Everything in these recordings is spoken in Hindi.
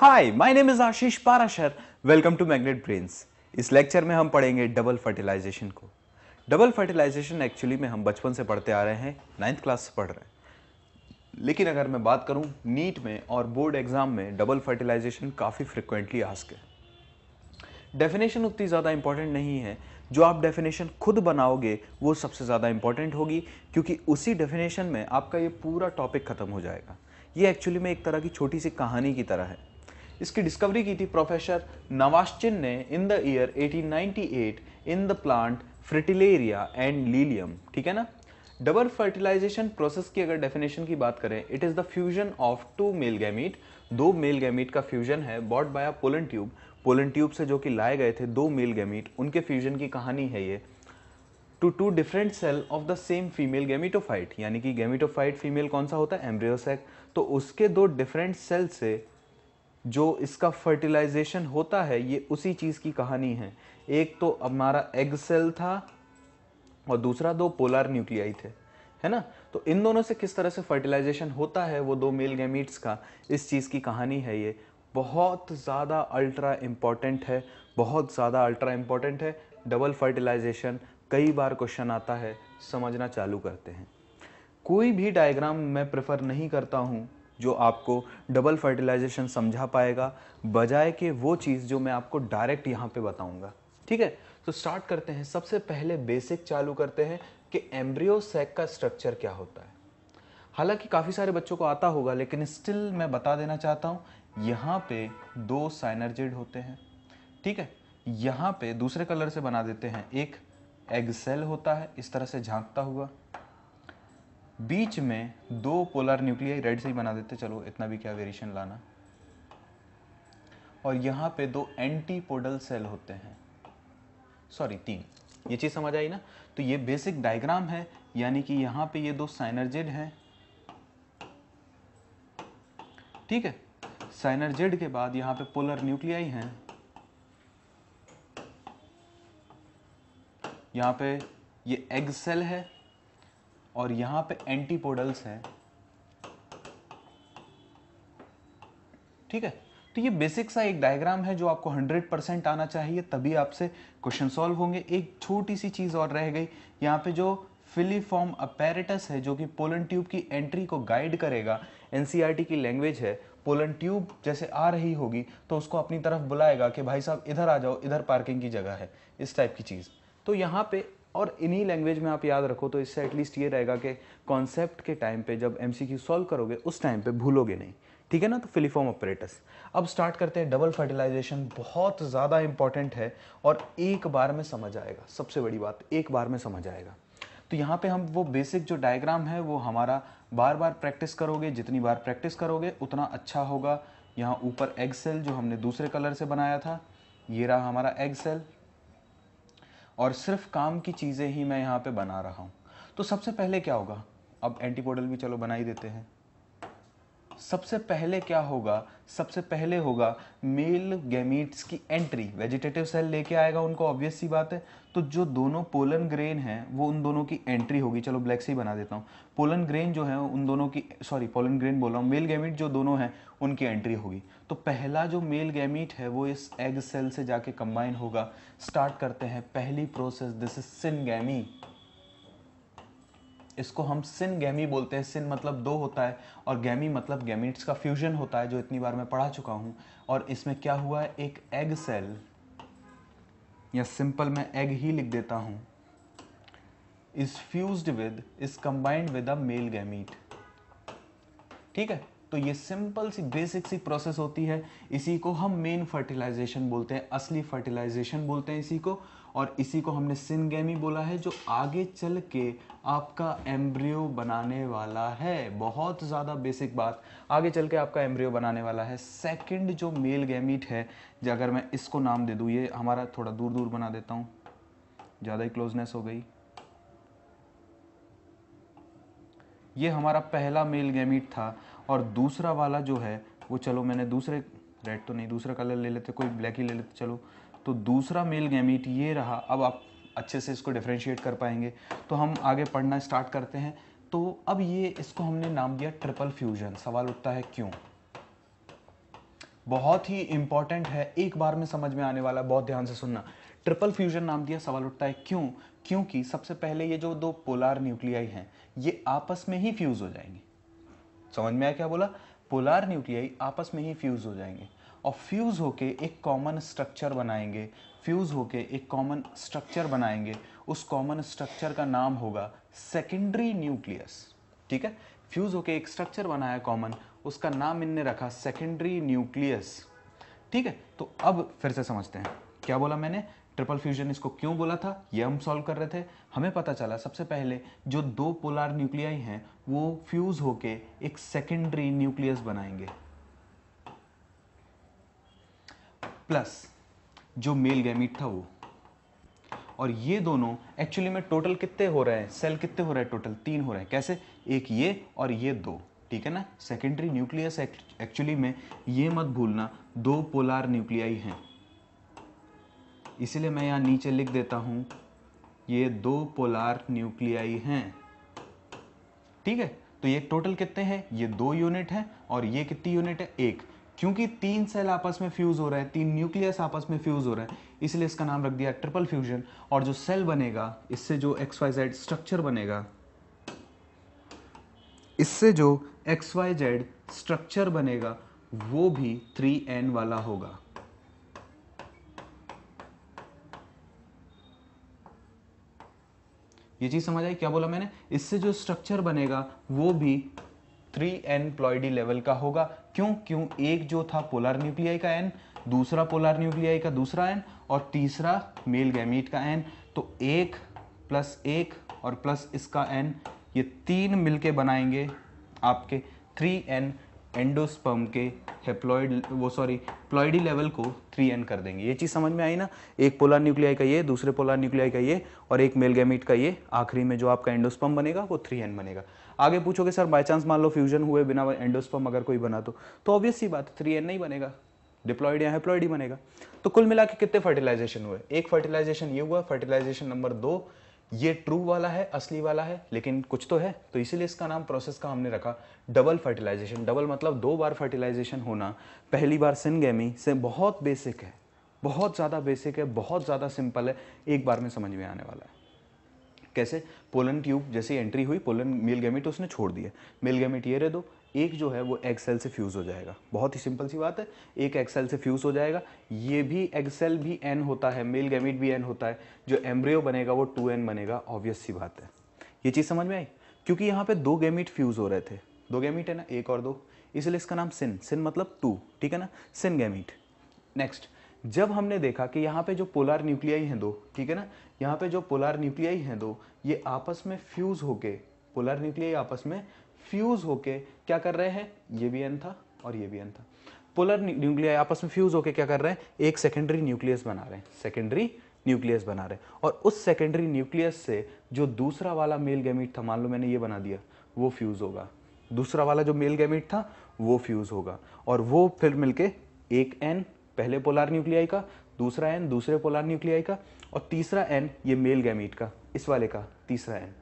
Hi my name is Ashish Parashar welcome to magnet brains इस लेक्चर में हम पढ़ेंगे डबल फर्टिलाइजेशन को डबल फर्टिलाइजेशन एक्चुअली में हम बचपन से पढ़ते आ रहे हैं नाइन्थ क्लास से पढ़ रहे हैं लेकिन अगर मैं बात करूं नीट में और बोर्ड एग्जाम में डबल फर्टिलाइजेशन काफ़ी फ्रिक्वेंटली आस्क है डेफिनेशन उतनी ज़्यादा इंपॉर्टेंट नहीं है जो आप डेफिनेशन खुद बनाओगे वो सबसे ज़्यादा इंपॉर्टेंट होगी क्योंकि उसी डेफिनेशन में आपका ये पूरा टॉपिक ख़त्म हो जाएगा ये एक्चुअली में एक तरह की छोटी सी कहानी की तरह है इसकी डिस्कवरी की थी प्रोफेसर नवाश्चिन ने in the year 1898 in the plant Fritillaria and Lilium ठीक है ना डबल फर्टिलाइजेशन प्रोसेस की अगर डेफिनेशन की बात करें it is the fusion of two male gamete दो मेल गैमीट का फ्यूजन है brought by a pollen tube pollen tube से जो कि लाए गए थे दो मेल गैमीट उनके फ्यूजन की कहानी है ये two two different cell of the same female gametophyte यानी कि गैमिटोफाइट फीमेल कौन सा होता है एम्ब्रियोसेक तो उसके दो डिफरेंट सेल से जो इसका फर्टिलाइजेशन होता है ये उसी चीज़ की कहानी है एक तो हमारा एग सेल था और दूसरा दो पोलर न्यूक्लियाई थे है ना तो इन दोनों से किस तरह से फर्टिलाइजेशन होता है वो दो मेल गैमीट्स का इस चीज़ की कहानी है ये बहुत ज़्यादा अल्ट्रा इम्पॉर्टेंट है बहुत ज़्यादा अल्ट्रा इम्पॉर्टेंट है डबल फर्टिलाइजेशन कई बार क्वेश्चन आता है समझना चालू करते हैं कोई भी डायग्राम मैं प्रेफर नहीं करता हूँ जो आपको डबल फर्टिलाइजेशन समझा पाएगा बजाय के वो चीज़ जो मैं आपको डायरेक्ट यहाँ पे बताऊँगा ठीक है तो स्टार्ट करते हैं सबसे पहले बेसिक चालू करते हैं कि एम्ब्रियो सेक का स्ट्रक्चर क्या होता है हालांकि काफ़ी सारे बच्चों को आता होगा लेकिन स्टिल मैं बता देना चाहता हूँ यहाँ पे दो साइनर्जिड होते हैं ठीक है यहाँ पे दूसरे कलर से बना देते हैं एक एग सेल होता है इस तरह से झांकता हुआ बीच में दो पोलर न्यूक्लियाई रेड से ही बना देते चलो इतना भी क्या वेरिएशन लाना और यहाँ पे दो एंटी पोडल सेल होते हैं सॉरी तीन ये चीज़ समझ आई ना तो ये बेसिक डायग्राम है यानी कि यहाँ पे ये दो साइनर्जेड हैं ठीक है साइनरजेड के बाद यहाँ पे पोलर न्यूक्लियाई हैं यहाँ पे ये एग सेल है और यहाँ पे एंटीपोडल्स है ठीक है तो ये बेसिक सा एक डायग्राम है जो आपको 100 परसेंट आना चाहिए तभी आपसे क्वेश्चन सॉल्व होंगे एक छोटी सी चीज़ और रह गई यहाँ पे जो फिलीफॉर्म अपेरेटस है जो कि पोलन ट्यूब की एंट्री को गाइड करेगा एनसीआरटी e की लैंग्वेज है पोलन ट्यूब जैसे आ रही होगी तो उसको अपनी तरफ बुलाएगा कि भाई साहब इधर आ जाओ इधर पार्किंग की जगह है इस टाइप की चीज़ तो यहाँ पे और इन्हीं लैंग्वेज में आप याद रखो तो इससे एटलीस्ट ये रहेगा कि कॉन्सेप्ट के टाइम पे जब एम सॉल्व करोगे उस टाइम पे भूलोगे नहीं ठीक है ना तो फिलीफॉर्म ऑपरेटस अब स्टार्ट करते हैं डबल फर्टिलाइजेशन बहुत ज़्यादा इंपॉर्टेंट है और एक बार में समझ आएगा सबसे बड़ी बात एक बार में समझ आएगा तो यहाँ पे हम वो बेसिक जो डायग्राम है वो हमारा बार बार प्रैक्टिस करोगे जितनी बार प्रैक्टिस करोगे उतना अच्छा होगा यहाँ ऊपर एग सेल जो हमने दूसरे कलर से बनाया था ये रहा हमारा एग सेल और सिर्फ काम की चीज़ें ही मैं यहाँ पे बना रहा हूँ तो सबसे पहले क्या होगा अब एंटीपोडल भी चलो बना ही देते हैं सबसे पहले क्या होगा सबसे पहले होगा मेल गैमीट्स की एंट्री वेजिटेटिव सेल लेके आएगा उनको ऑब्वियस सी बात है तो जो दोनों पोलन ग्रेन है वो उन दोनों की एंट्री होगी चलो ब्लैक सी बना देता हूँ पोलन ग्रेन जो है उन दोनों की सॉरी पोलन ग्रेन बोल रहा हूँ मेल गैमीट जो दोनों हैं उनकी एंट्री होगी तो पहला जो मेल गैमीट है वो इस एग सेल से जाके कंबाइन होगा स्टार्ट करते हैं पहली process this is syngamy इसको हम सिन गैमी बोलते हैं सिन मतलब दो होता है और गैमी मतलब गैमिट्स का फ्यूजन होता है जो इतनी बार मैं पढ़ा चुका हूँ और इसमें क्या हुआ है एक एग सेल या सिंपल मैं एग ही लिख देता हूँ is fuse with is combined with a male gamete ठीक है तो ये सिंपल सी बेसिक सी प्रोसेस होती है इसी को हम मेन फर्टिलाइजेशन बोलते हैं असली फर्टिलाइजेशन बोलते हैं इसी को और इसी को हमने सिनगेमी बोला है जो आगे चल के आपका एम्ब्रियो बनाने वाला है बहुत ज़्यादा बेसिक बात आगे चल के आपका एम्ब्रियो बनाने वाला है सेकंड जो मेल गैमिट है जो अगर मैं इसको नाम दे दूँ ये हमारा थोड़ा दूर दूर बना देता हूँ ज़्यादा ही क्लोजनेस हो गई ये हमारा पहला मेल गैमिट था और दूसरा वाला जो है वो चलो मैंने दूसरे रेड तो नहीं दूसरा कलर ले लेते कोई ब्लैक ही ले लेते चलो तो दूसरा मेल गैमीट ये रहा अब आप अच्छे से इसको डिफ्रेंशिएट कर पाएंगे तो हम आगे पढ़ना स्टार्ट करते हैं तो अब ये इसको हमने नाम दिया ट्रिपल फ्यूजन सवाल उठता है क्यों बहुत ही इंपॉर्टेंट है एक बार में समझ में आने वाला बहुत ध्यान से सुनना ट्रिपल फ्यूजन नाम दिया सवाल उठता है क्यों क्योंकि सबसे पहले ये जो दो पोलार न्यूक्लियाई हैं ये आपस में ही फ्यूज हो जाएंगे समझ में आया क्या बोला पोलार न्यूक्लियाई आपस में ही फ्यूज हो जाएंगे और फ्यूज़ होके एक कॉमन स्ट्रक्चर बनाएंगे फ्यूज़ होके एक कॉमन स्ट्रक्चर बनाएंगे उस कॉमन स्ट्रक्चर का नाम होगा सेकेंडरी न्यूक्लियस ठीक है फ्यूज़ होके एक स्ट्रक्चर बनाया कॉमन उसका नाम इनने रखा सेकेंडरी न्यूक्लियस ठीक है तो अब फिर से समझते हैं क्या बोला मैंने ट्रिपल फ्यूजन इसको क्यों बोला था ये हम सॉल्व कर रहे थे हमें पता चला सबसे पहले जो दो पोलार न्यूक्लियाई हैं वो फ्यूज़ होके एक सेकेंडरी न्यूक्लियस बनाएंगे प्लस जो मेल गैमिट था वो और ये दोनों एक्चुअली में टोटल कितने हो रहे हैं सेल कितने हो रहे हैं टोटल तीन हो रहे हैं कैसे एक ये और ये दो ठीक है ना सेकेंडरी न्यूक्लियस एक्चुअली में ये मत भूलना दो पोलार न्यूक्लियाई हैं इसीलिए मैं यहाँ नीचे लिख देता हूँ ये दो पोलार न्यूक्लियाई हैं ठीक है तो ये टोटल कितने हैं ये दो यूनिट है और ये कितनी यूनिट है एक क्योंकि तीन सेल आपस में फ्यूज़ हो रहे हैं तीन न्यूक्लियस आपस में फ्यूज़ हो रहे हैं इसलिए इसका नाम रख दिया ट्रिपल फ्यूजन और जो सेल बनेगा इससे जो एक्स वाई जेड स्ट्रक्चर बनेगा इससे जो एक्स वाई जेड स्ट्रक्चर बनेगा वो भी थ्री एन वाला होगा ये चीज समझ आई क्या बोला मैंने इससे जो स्ट्रक्चर बनेगा वो भी थ्री एन प्लॉइडी लेवल का होगा क्यों क्यों एक जो था पोलर न्यूक्लियाई का एन दूसरा पोलर न्यूक्लियाई का दूसरा एन और तीसरा मेल गैमीट का एन तो एक प्लस एक और प्लस इसका एन ये तीन मिलके बनाएंगे आपके थ्री एन एंडोस्पर्म के हेप्लॉइड वो सॉरी प्लॉइडी लेवल को थ्री एन कर देंगे ये चीज़ समझ में आई ना एक पोलर न्यूक्लियाई का ये दूसरे पोलर न्यूक्लियाई का ये और एक मेल गैमीट का ये आखिरी में जो आपका एंडोस्पम बनेगा वो थ्री एन बनेगा आगे पूछोगे सर बाई चांस मान लो फ्यूजन हुए बिना एंडोस्पर्म अगर कोई बना तो तो ऑब्वियस बात थ्री एन नहीं बनेगा डिप्लॉइड या हेप्लॉइड ही बनेगा तो कुल मिला के कितने फर्टिलाइजेशन हुए एक फर्टिलाइजेशन ये हुआ फर्टिलाइजेशन नंबर दो ये ट्रू वाला है असली वाला है लेकिन कुछ तो है तो इसीलिए इसका नाम प्रोसेस का हमने रखा डबल फर्टिलाइजेशन डबल मतलब दो बार फर्टिलाइजेशन होना पहली बार सिनगेमी से बहुत बेसिक है बहुत ज़्यादा बेसिक है बहुत ज़्यादा सिंपल है एक बार में समझ में आने वाला है कैसे पोलन ट्यूब जैसे एंट्री हुई पोलन मेल गैमिट उसने छोड़ दिया मेल गैमिट ये रहे दो एक जो है वो एग सेल से फ्यूज़ हो जाएगा बहुत ही सिंपल सी बात है एक एग सेल से फ्यूज़ हो जाएगा ये भी एग सेल भी एन होता है मेल गैमिट भी एन होता है जो एम्ब्रियो बनेगा वो टू एन बनेगा ऑब्वियस सी बात है ये चीज़ समझ में आई क्योंकि यहाँ पे दो गैमिट फ्यूज़ हो रहे थे दो गैमिट है ना एक और दो इसलिए इसका नाम सिन सिन मतलब टू ठीक है ना सिन गैमिट नेक्स्ट जब हमने देखा कि यहाँ पे जो पोलार न्यूक्लियाई हैं दो ठीक है ना यहाँ पे जो पोलार न्यूक्लियाई हैं दो ये आपस में फ्यूज़ होके पोलार न्यूक्लियाई आपस में फ्यूज़ होके क्या कर रहे हैं ये भी एन था और ये भी एन था पोलर न्यूक्लियाई आपस में फ्यूज़ होके क्या कर रहे हैं एक सेकेंडरी न्यूक्लियस बना रहे हैं सेकेंडरी न्यूक्लियस बना रहे हैं और उस सेकेंडरी न्यूक्लियस से जो दूसरा वाला मेल गैमिट था मान लो मैंने ये बना दिया वो फ्यूज़ होगा दूसरा वाला जो मेल गैमिट था वो फ्यूज़ होगा और वो फिर मिलके एक एन पहले पोलार न्यूक्लियाई का दूसरा एन दूसरे पोलार न्यूक्लियाई का और तीसरा एन ये मेल गैमीट का इस वाले का तीसरा एन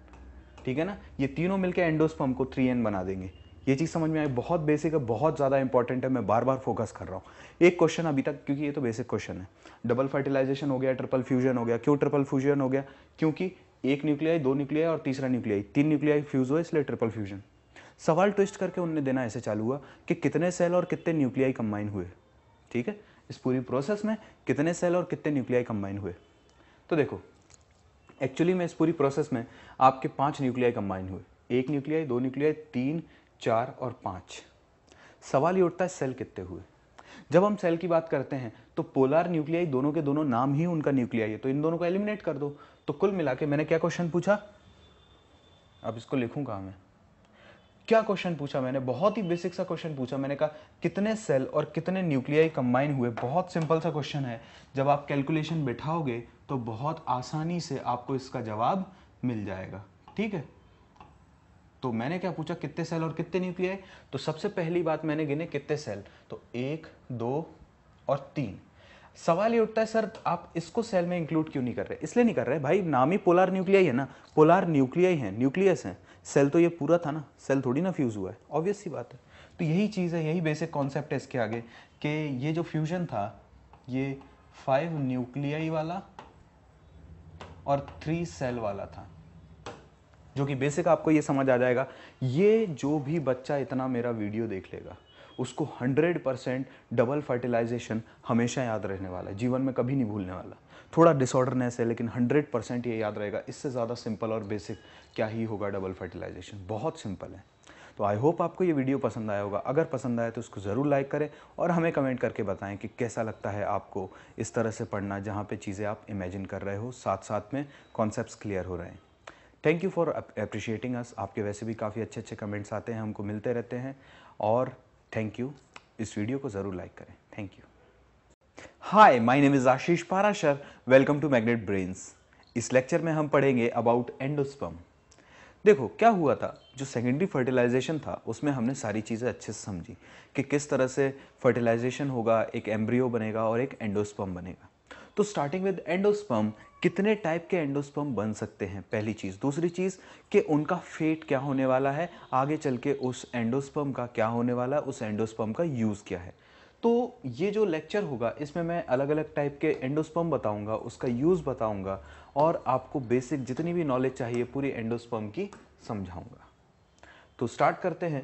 ठीक है ना ये तीनों मिलकर एंडोस्पम को थ्री एन बना देंगे ये चीज़ समझ में आई बहुत बेसिक है बहुत ज़्यादा इंपॉर्टेंट है मैं बार बार फोकस कर रहा हूँ एक क्वेश्चन अभी तक क्योंकि ये तो बेसिक क्वेश्चन है डबल फर्टिलाइजेशन हो गया ट्रिपल फ्यूजन हो गया क्यों ट्रिपल फ्यूजन हो गया क्योंकि एक न्यूक्लियाई दो न्यूक्लियाई और तीसरा न्यूक्लियाई तीन न्यूक्लियाई फ्यूज हुआ इसलिए ट्रिपल फ्यूजन सवाल ट्विस्ट करके उनने देना ऐसे चालू हुआ कि कितने सेल और कितने न्यूक्लियाई कंबाइन हुए ठीक है इस पूरी प्रोसेस में कितने सेल और कितने न्यूक्लियाई कंबाइन हुए तो देखो एक्चुअली में इस पूरी प्रोसेस में आपके पांच न्यूक्लियाई कंबाइन हुए एक न्यूक्लियाई दो न्यूक्लियाई तीन चार और पांच सवाल ये उठता है सेल कितने हुए जब हम सेल की बात करते हैं तो पोलार न्यूक्लियाई दोनों के दोनों नाम ही उनका न्यूक्लियाई है तो इन दोनों को एलिमिनेट कर दो तो कुल मिला के मैंने क्या क्वेश्चन पूछा अब इसको लिखूंगा मैं क्या क्वेश्चन पूछा मैंने बहुत ही बेसिक सा क्वेश्चन पूछा मैंने कहा कितने सेल और कितने न्यूक्लियाई कंबाइन हुए बहुत सिंपल सा क्वेश्चन है जब आप कैलकुलेशन बैठाओगे तो बहुत आसानी से आपको इसका जवाब मिल जाएगा ठीक है तो मैंने क्या पूछा कितने सेल और कितने न्यूक्लियाई तो सबसे पहली बात मैंने गिने कितने सेल तो एक दो और तीन सवाल ये उठता है सर आप इसको सेल में इंक्लूड क्यों नहीं कर रहे इसलिए नहीं कर रहे भाई नाम ही पोलार न्यूक्लियाई है ना पोलार न्यूक्लियाई है न्यूक्लियस है सेल तो ये पूरा था ना सेल थोड़ी ना फ्यूज़ हुआ है ऑब्वियस सी बात है तो यही चीज़ है यही बेसिक कॉन्सेप्ट है इसके आगे कि ये जो फ्यूजन था ये फाइव न्यूक्लियाई वाला और थ्री सेल वाला था जो कि बेसिक आपको ये समझ आ जाएगा ये जो भी बच्चा इतना मेरा वीडियो देख लेगा उसको 100 परसेंट डबल फर्टिलाइजेशन हमेशा याद रहने वाला है जीवन में कभी नहीं भूलने वाला थोड़ा डिसऑर्डरनेस है लेकिन 100 परसेंट ये याद रहेगा इससे ज़्यादा सिंपल और बेसिक क्या ही होगा डबल फर्टिलाइजेशन बहुत सिंपल है तो आई होप आपको ये वीडियो पसंद आया होगा अगर पसंद आया तो उसको ज़रूर लाइक करें और हमें कमेंट करके बताएं कि कैसा लगता है आपको इस तरह से पढ़ना जहाँ पे चीज़ें आप इमेजिन कर रहे हो साथ साथ में कॉन्सेप्ट क्लियर हो रहे हैं thank you for appreciating us आपके वैसे भी काफ़ी अच्छे अच्छे कमेंट्स आते हैं हमको मिलते रहते हैं और थैंक यू इस वीडियो को ज़रूर लाइक करें thank you hi my name is Ashish Parashar welcome to magnet brains इस लेक्चर में हम पढ़ेंगे अबाउट एंडोस्पम देखो क्या हुआ था जो सेकेंडरी फर्टिलाइजेशन था उसमें हमने सारी चीज़ें अच्छे से समझी कि किस तरह से फर्टिलाइजेशन होगा एक एम्ब्रियो बनेगा और एक एंडोस्पम बनेगा तो स्टार्टिंग विद एंडोस्पम कितने टाइप के एंडोस्पम बन सकते हैं पहली चीज़ दूसरी चीज़ कि उनका फेट क्या होने वाला है आगे चल के उस एंडोस्पम का क्या होने वाला है उस एंडोस्पम का यूज़ क्या है तो ये जो लेक्चर होगा इसमें मैं अलग अलग टाइप के एंडोस्पर्म बताऊंगा उसका यूज़ बताऊंगा और आपको बेसिक जितनी भी नॉलेज चाहिए पूरी एंडोस्पर्म की समझाऊंगा तो स्टार्ट करते हैं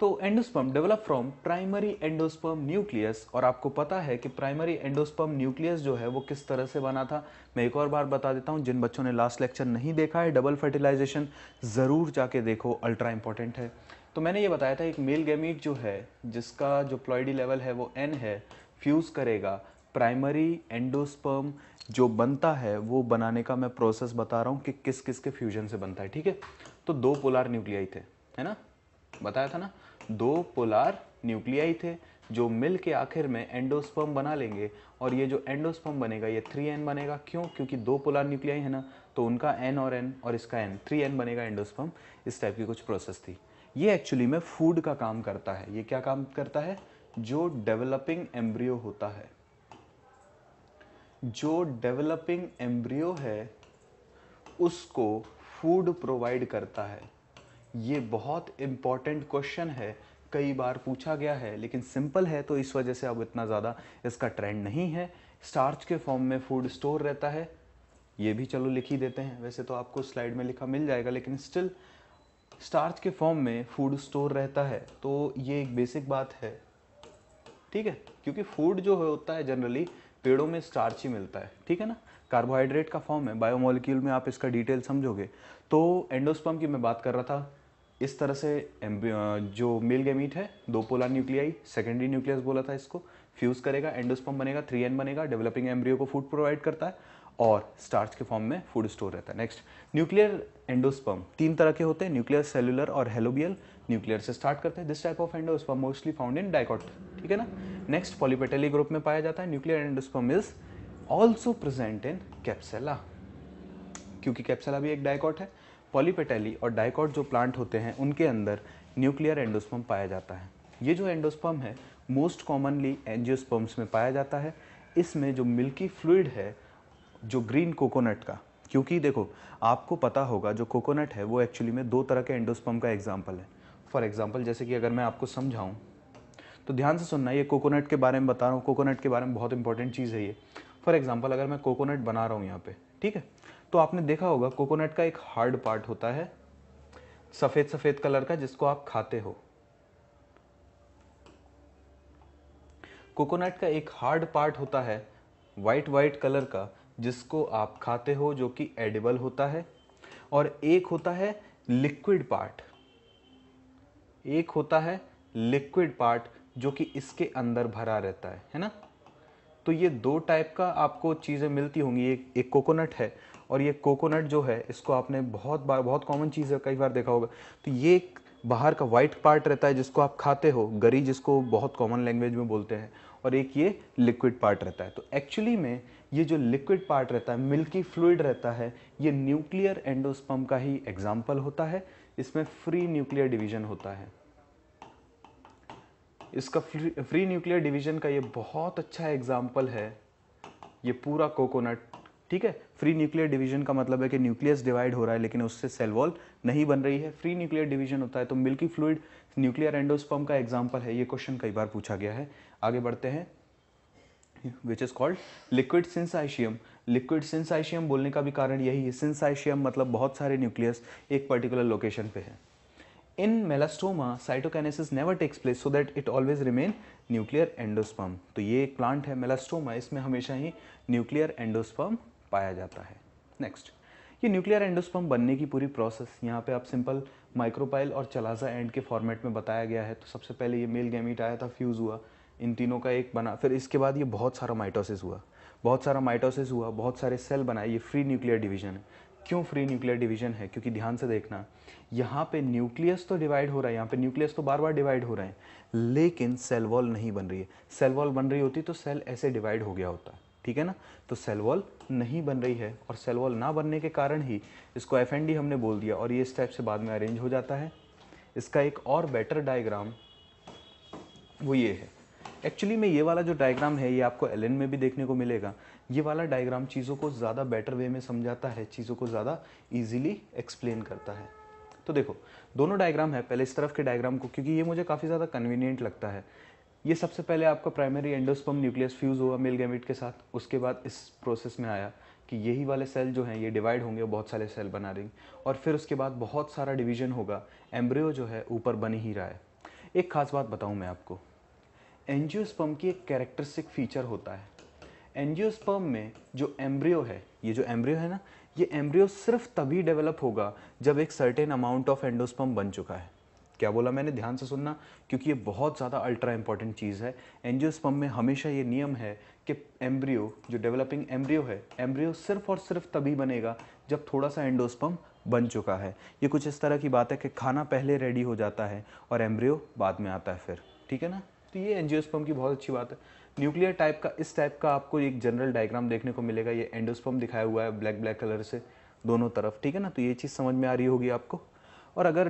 तो endosperm develop from primary endosperm nucleus और आपको पता है कि प्राइमरी एंडोस्पर्म न्यूक्लियस जो है वो किस तरह से बना था मैं एक और बार बता देता हूं जिन बच्चों ने लास्ट लेक्चर नहीं देखा है डबल फर्टिलाइजेशन ज़रूर जाके देखो अल्ट्रा इंपॉर्टेंट है तो मैंने ये बताया था एक मेल गैमिट जो है जिसका जो प्लॉयडी लेवल है वो एन है फ्यूज़ करेगा प्राइमरी एंडोस्पर्म जो बनता है वो बनाने का मैं प्रोसेस बता रहा हूँ कि किस किस के फ्यूजन से बनता है ठीक है तो दो पोलार न्यूक्लियाई थे है ना बताया था ना दो पोलार न्यूक्लियाई थे जो मिल के आखिर में एंडोस्पर्म बना लेंगे और ये जो एंडोस्पर्म बनेगा ये थ्री एन बनेगा क्यों क्योंकि दो पोलार न्यूक्लियाई है ना तो उनका एन और एन और इसका एन थ्री एन बनेगा एंडोस्पर्म इस टाइप की कुछ प्रोसेस थी ये एक्चुअली में फूड का काम करता है ये क्या काम करता है जो डेवलपिंग एम्ब्रियो होता है जो डेवलपिंग एम्ब्रियो है उसको फूड प्रोवाइड करता है ये बहुत इम्पॉर्टेंट क्वेश्चन है कई बार पूछा गया है लेकिन सिंपल है तो इस वजह से अब इतना ज़्यादा इसका ट्रेंड नहीं है स्टार्च के फॉर्म में फूड स्टोर रहता है ये भी चलो लिख ही देते हैं वैसे तो आपको स्लाइड में लिखा मिल जाएगा लेकिन स्टिल स्टार्च के फॉर्म में फूड स्टोर रहता है तो ये एक बेसिक बात है ठीक है क्योंकि फूड जो होता है जनरली पेड़ों में स्टार्च ही मिलता है ठीक है ना कार्बोहाइड्रेट का फॉर्म है बायोमोलिक्यूल में आप इसका डिटेल समझोगे तो एंडोस्पर्म की मैं बात कर रहा था इस तरह से जो मेल गेमीट है दो पोलर न्यूक्लियाई सेकेंडरी न्यूक्लियस बोला था इसको फ्यूज़ करेगा एंडोस्पर्म बनेगा थ्री एन बनेगा डेवलपिंग एम्ब्रियो को फूड प्रोवाइड करता है और स्टार्च के फॉर्म में फूड स्टोर रहता है नेक्स्ट न्यूक्लियर एंडोस्पर्म तीन तरह के होते हैं न्यूक्लियर सेलुलर और हेलोबियल न्यूक्लियर से स्टार्ट करते हैं this type of endosperm mostly found in dicot ठीक है ना नेक्स्ट पॉलीपेटेली ग्रुप में पाया जाता है nuclear endosperm is also present in Capsella क्योंकि कैप्सेला भी एक डायकॉट है पॉलीपेटेली और डाइकॉट जो प्लांट होते हैं उनके अंदर न्यूक्लियर एंडोस्पर्म पाया जाता है ये जो एंडोस्पर्म है मोस्ट कॉमनली एंजियोस्पर्म्स में पाया जाता है इसमें जो मिल्की फ्लूड है जो ग्रीन कोकोनट का क्योंकि देखो आपको पता होगा जो कोकोनट है वो एक्चुअली में दो तरह के एंडोस्पम का एग्जाम्पल है फॉर एग्जाम्पल जैसे कि अगर मैं आपको समझाऊँ तो ध्यान से सुनना ये कोकोनट के बारे में बता रहा हूँ कोकोनट के बारे में बहुत इंपॉर्टेंट चीज़ है ये फॉर एग्जाम्पल अगर मैं कोकोनट बना रहा हूँ यहाँ पे ठीक है तो आपने देखा होगा कोकोनट का एक हार्ड पार्ट होता है सफ़ेद सफ़ेद कलर का जिसको आप खाते हो कोकोनट का एक हार्ड पार्ट होता है वाइट वाइट कलर का जिसको आप खाते हो जो कि एडिबल होता है और एक होता है लिक्विड पार्ट एक होता है लिक्विड पार्ट जो कि इसके अंदर भरा रहता है है ना तो ये दो टाइप का आपको चीज़ें मिलती होंगी एक एक कोकोनट है और ये कोकोनट जो है इसको आपने बहुत बार बहुत कॉमन चीज़ है कई बार देखा होगा तो ये एक बाहर का वाइट पार्ट रहता है जिसको आप खाते हो गरी जिसको बहुत कॉमन लैंग्वेज में बोलते हैं और एक ये लिक्विड पार्ट रहता है तो एक्चुअली में ये जो लिक्विड पार्ट रहता है मिल्की फ्लूड रहता है ये न्यूक्लियर एंडोस्पम का ही एग्जाम्पल होता है इसमें फ्री न्यूक्लियर डिवीजन होता है इसका फ्री, फ्री न्यूक्लियर डिवीजन का ये बहुत अच्छा एग्जाम्पल है ये पूरा कोकोनट ठीक है फ्री न्यूक्लियर डिवीजन का मतलब है कि न्यूक्लियस डिवाइड हो रहा है लेकिन उससे सेल वॉल नहीं बन रही है फ्री न्यूक्लियर डिवीजन होता है तो मिल्की फ्लूड न्यूक्लियर एंडोस्पर्म का एग्जाम्पल है ये क्वेश्चन कई बार पूछा गया है आगे बढ़ते हैं which is called liquid syncytium liquid syncytium बोलने का भी कारण यही है सिंसाइशियम मतलब बहुत सारे न्यूक्लियस एक पर्टिकुलर लोकेशन पे है in Melastoma cytokinesis never takes place so that it always remain nuclear endosperm तो ये एक प्लांट है मेलास्टोमा इसमें हमेशा ही न्यूक्लियर एंडोस्पर्म पाया जाता है नेक्स्ट ये न्यूक्लियर एंडोस्पर्म बनने की पूरी प्रोसेस यहाँ पे आप सिंपल माइक्रोपाइल और चलाजा एंड के फॉर्मेट में बताया गया है तो सबसे पहले ये मेल गैमिट आया था फ्यूज़ हुआ इन तीनों का एक बना फिर इसके बाद ये बहुत सारा माइटोसिस हुआ बहुत सारा माइटोसिस हुआ बहुत सारे सेल बनाए ये फ्री न्यूक्लियर डिवीजन है क्यों फ्री न्यूक्लियर डिवीजन है क्योंकि ध्यान से देखना यहाँ पे न्यूक्लियस तो डिवाइड हो रहा है यहाँ पे न्यूक्लियस तो बार बार डिवाइड हो रहे हैं लेकिन सेल वॉल नहीं बन रही है सेल वॉल बन रही होती तो सेल ऐसे डिवाइड हो गया होता ठीक है ना तो सेल वॉल नहीं बन रही है और सेल वॉल ना बनने के कारण ही इसको एफ हमने बोल दिया और ये स्टेप से बाद में अरेंज हो जाता है इसका एक और बेटर डायग्राम वो ये है एक्चुअली में ये वाला जो डायग्राम है ये आपको एल में भी देखने को मिलेगा ये वाला डायग्राम चीज़ों को ज़्यादा बेटर वे में समझाता है चीज़ों को ज़्यादा ईजिली एक्सप्लेन करता है तो देखो दोनों डायग्राम है पहले इस तरफ के डायग्राम को क्योंकि ये मुझे काफ़ी ज़्यादा कन्वीनियंट लगता है ये सबसे पहले आपका प्राइमरी एंडोस्पम न्यूक्लियस फ्यूज़ हुआ मेल गैमेट के साथ उसके बाद इस प्रोसेस में आया कि यही वाले सेल जो हैं ये डिवाइड होंगे बहुत सारे सेल बना देंगे और फिर उसके बाद बहुत सारा डिवीजन होगा एम्ब्रियो जो है ऊपर बन ही रहा है एक ख़ास बात बताऊँ मैं आपको एनजियोस्पम की एक कैरेक्टरिस्टिक फीचर होता है एनजियोस्पम में जो एम्ब्रियो है ये जो एम्ब्रियो है ना ये एम्ब्रियो सिर्फ तभी डेवलप होगा जब एक सर्टेन अमाउंट ऑफ एंडोस्पम बन चुका है क्या बोला मैंने ध्यान से सुनना क्योंकि ये बहुत ज़्यादा अल्ट्रा इंपॉर्टेंट चीज़ है एनजियोस्पम में हमेशा ये नियम है कि एम्ब्रियो जो डेवलपिंग एम्ब्रियो है एम्ब्रियो सिर्फ और सिर्फ तभी बनेगा जब थोड़ा सा एंडोस्पम बन चुका है ये कुछ इस तरह की बात है कि खाना पहले रेडी हो जाता है और एम्ब्रियो बाद में आता है फिर ठीक है ना तो ये एनजियोस्पम की बहुत अच्छी बात है न्यूक्लियर टाइप का इस टाइप का आपको एक जनरल डायग्राम देखने को मिलेगा ये एंडोस्पम दिखाया हुआ है ब्लैक ब्लैक कलर से दोनों तरफ ठीक है ना तो ये चीज़ समझ में आ रही होगी आपको और अगर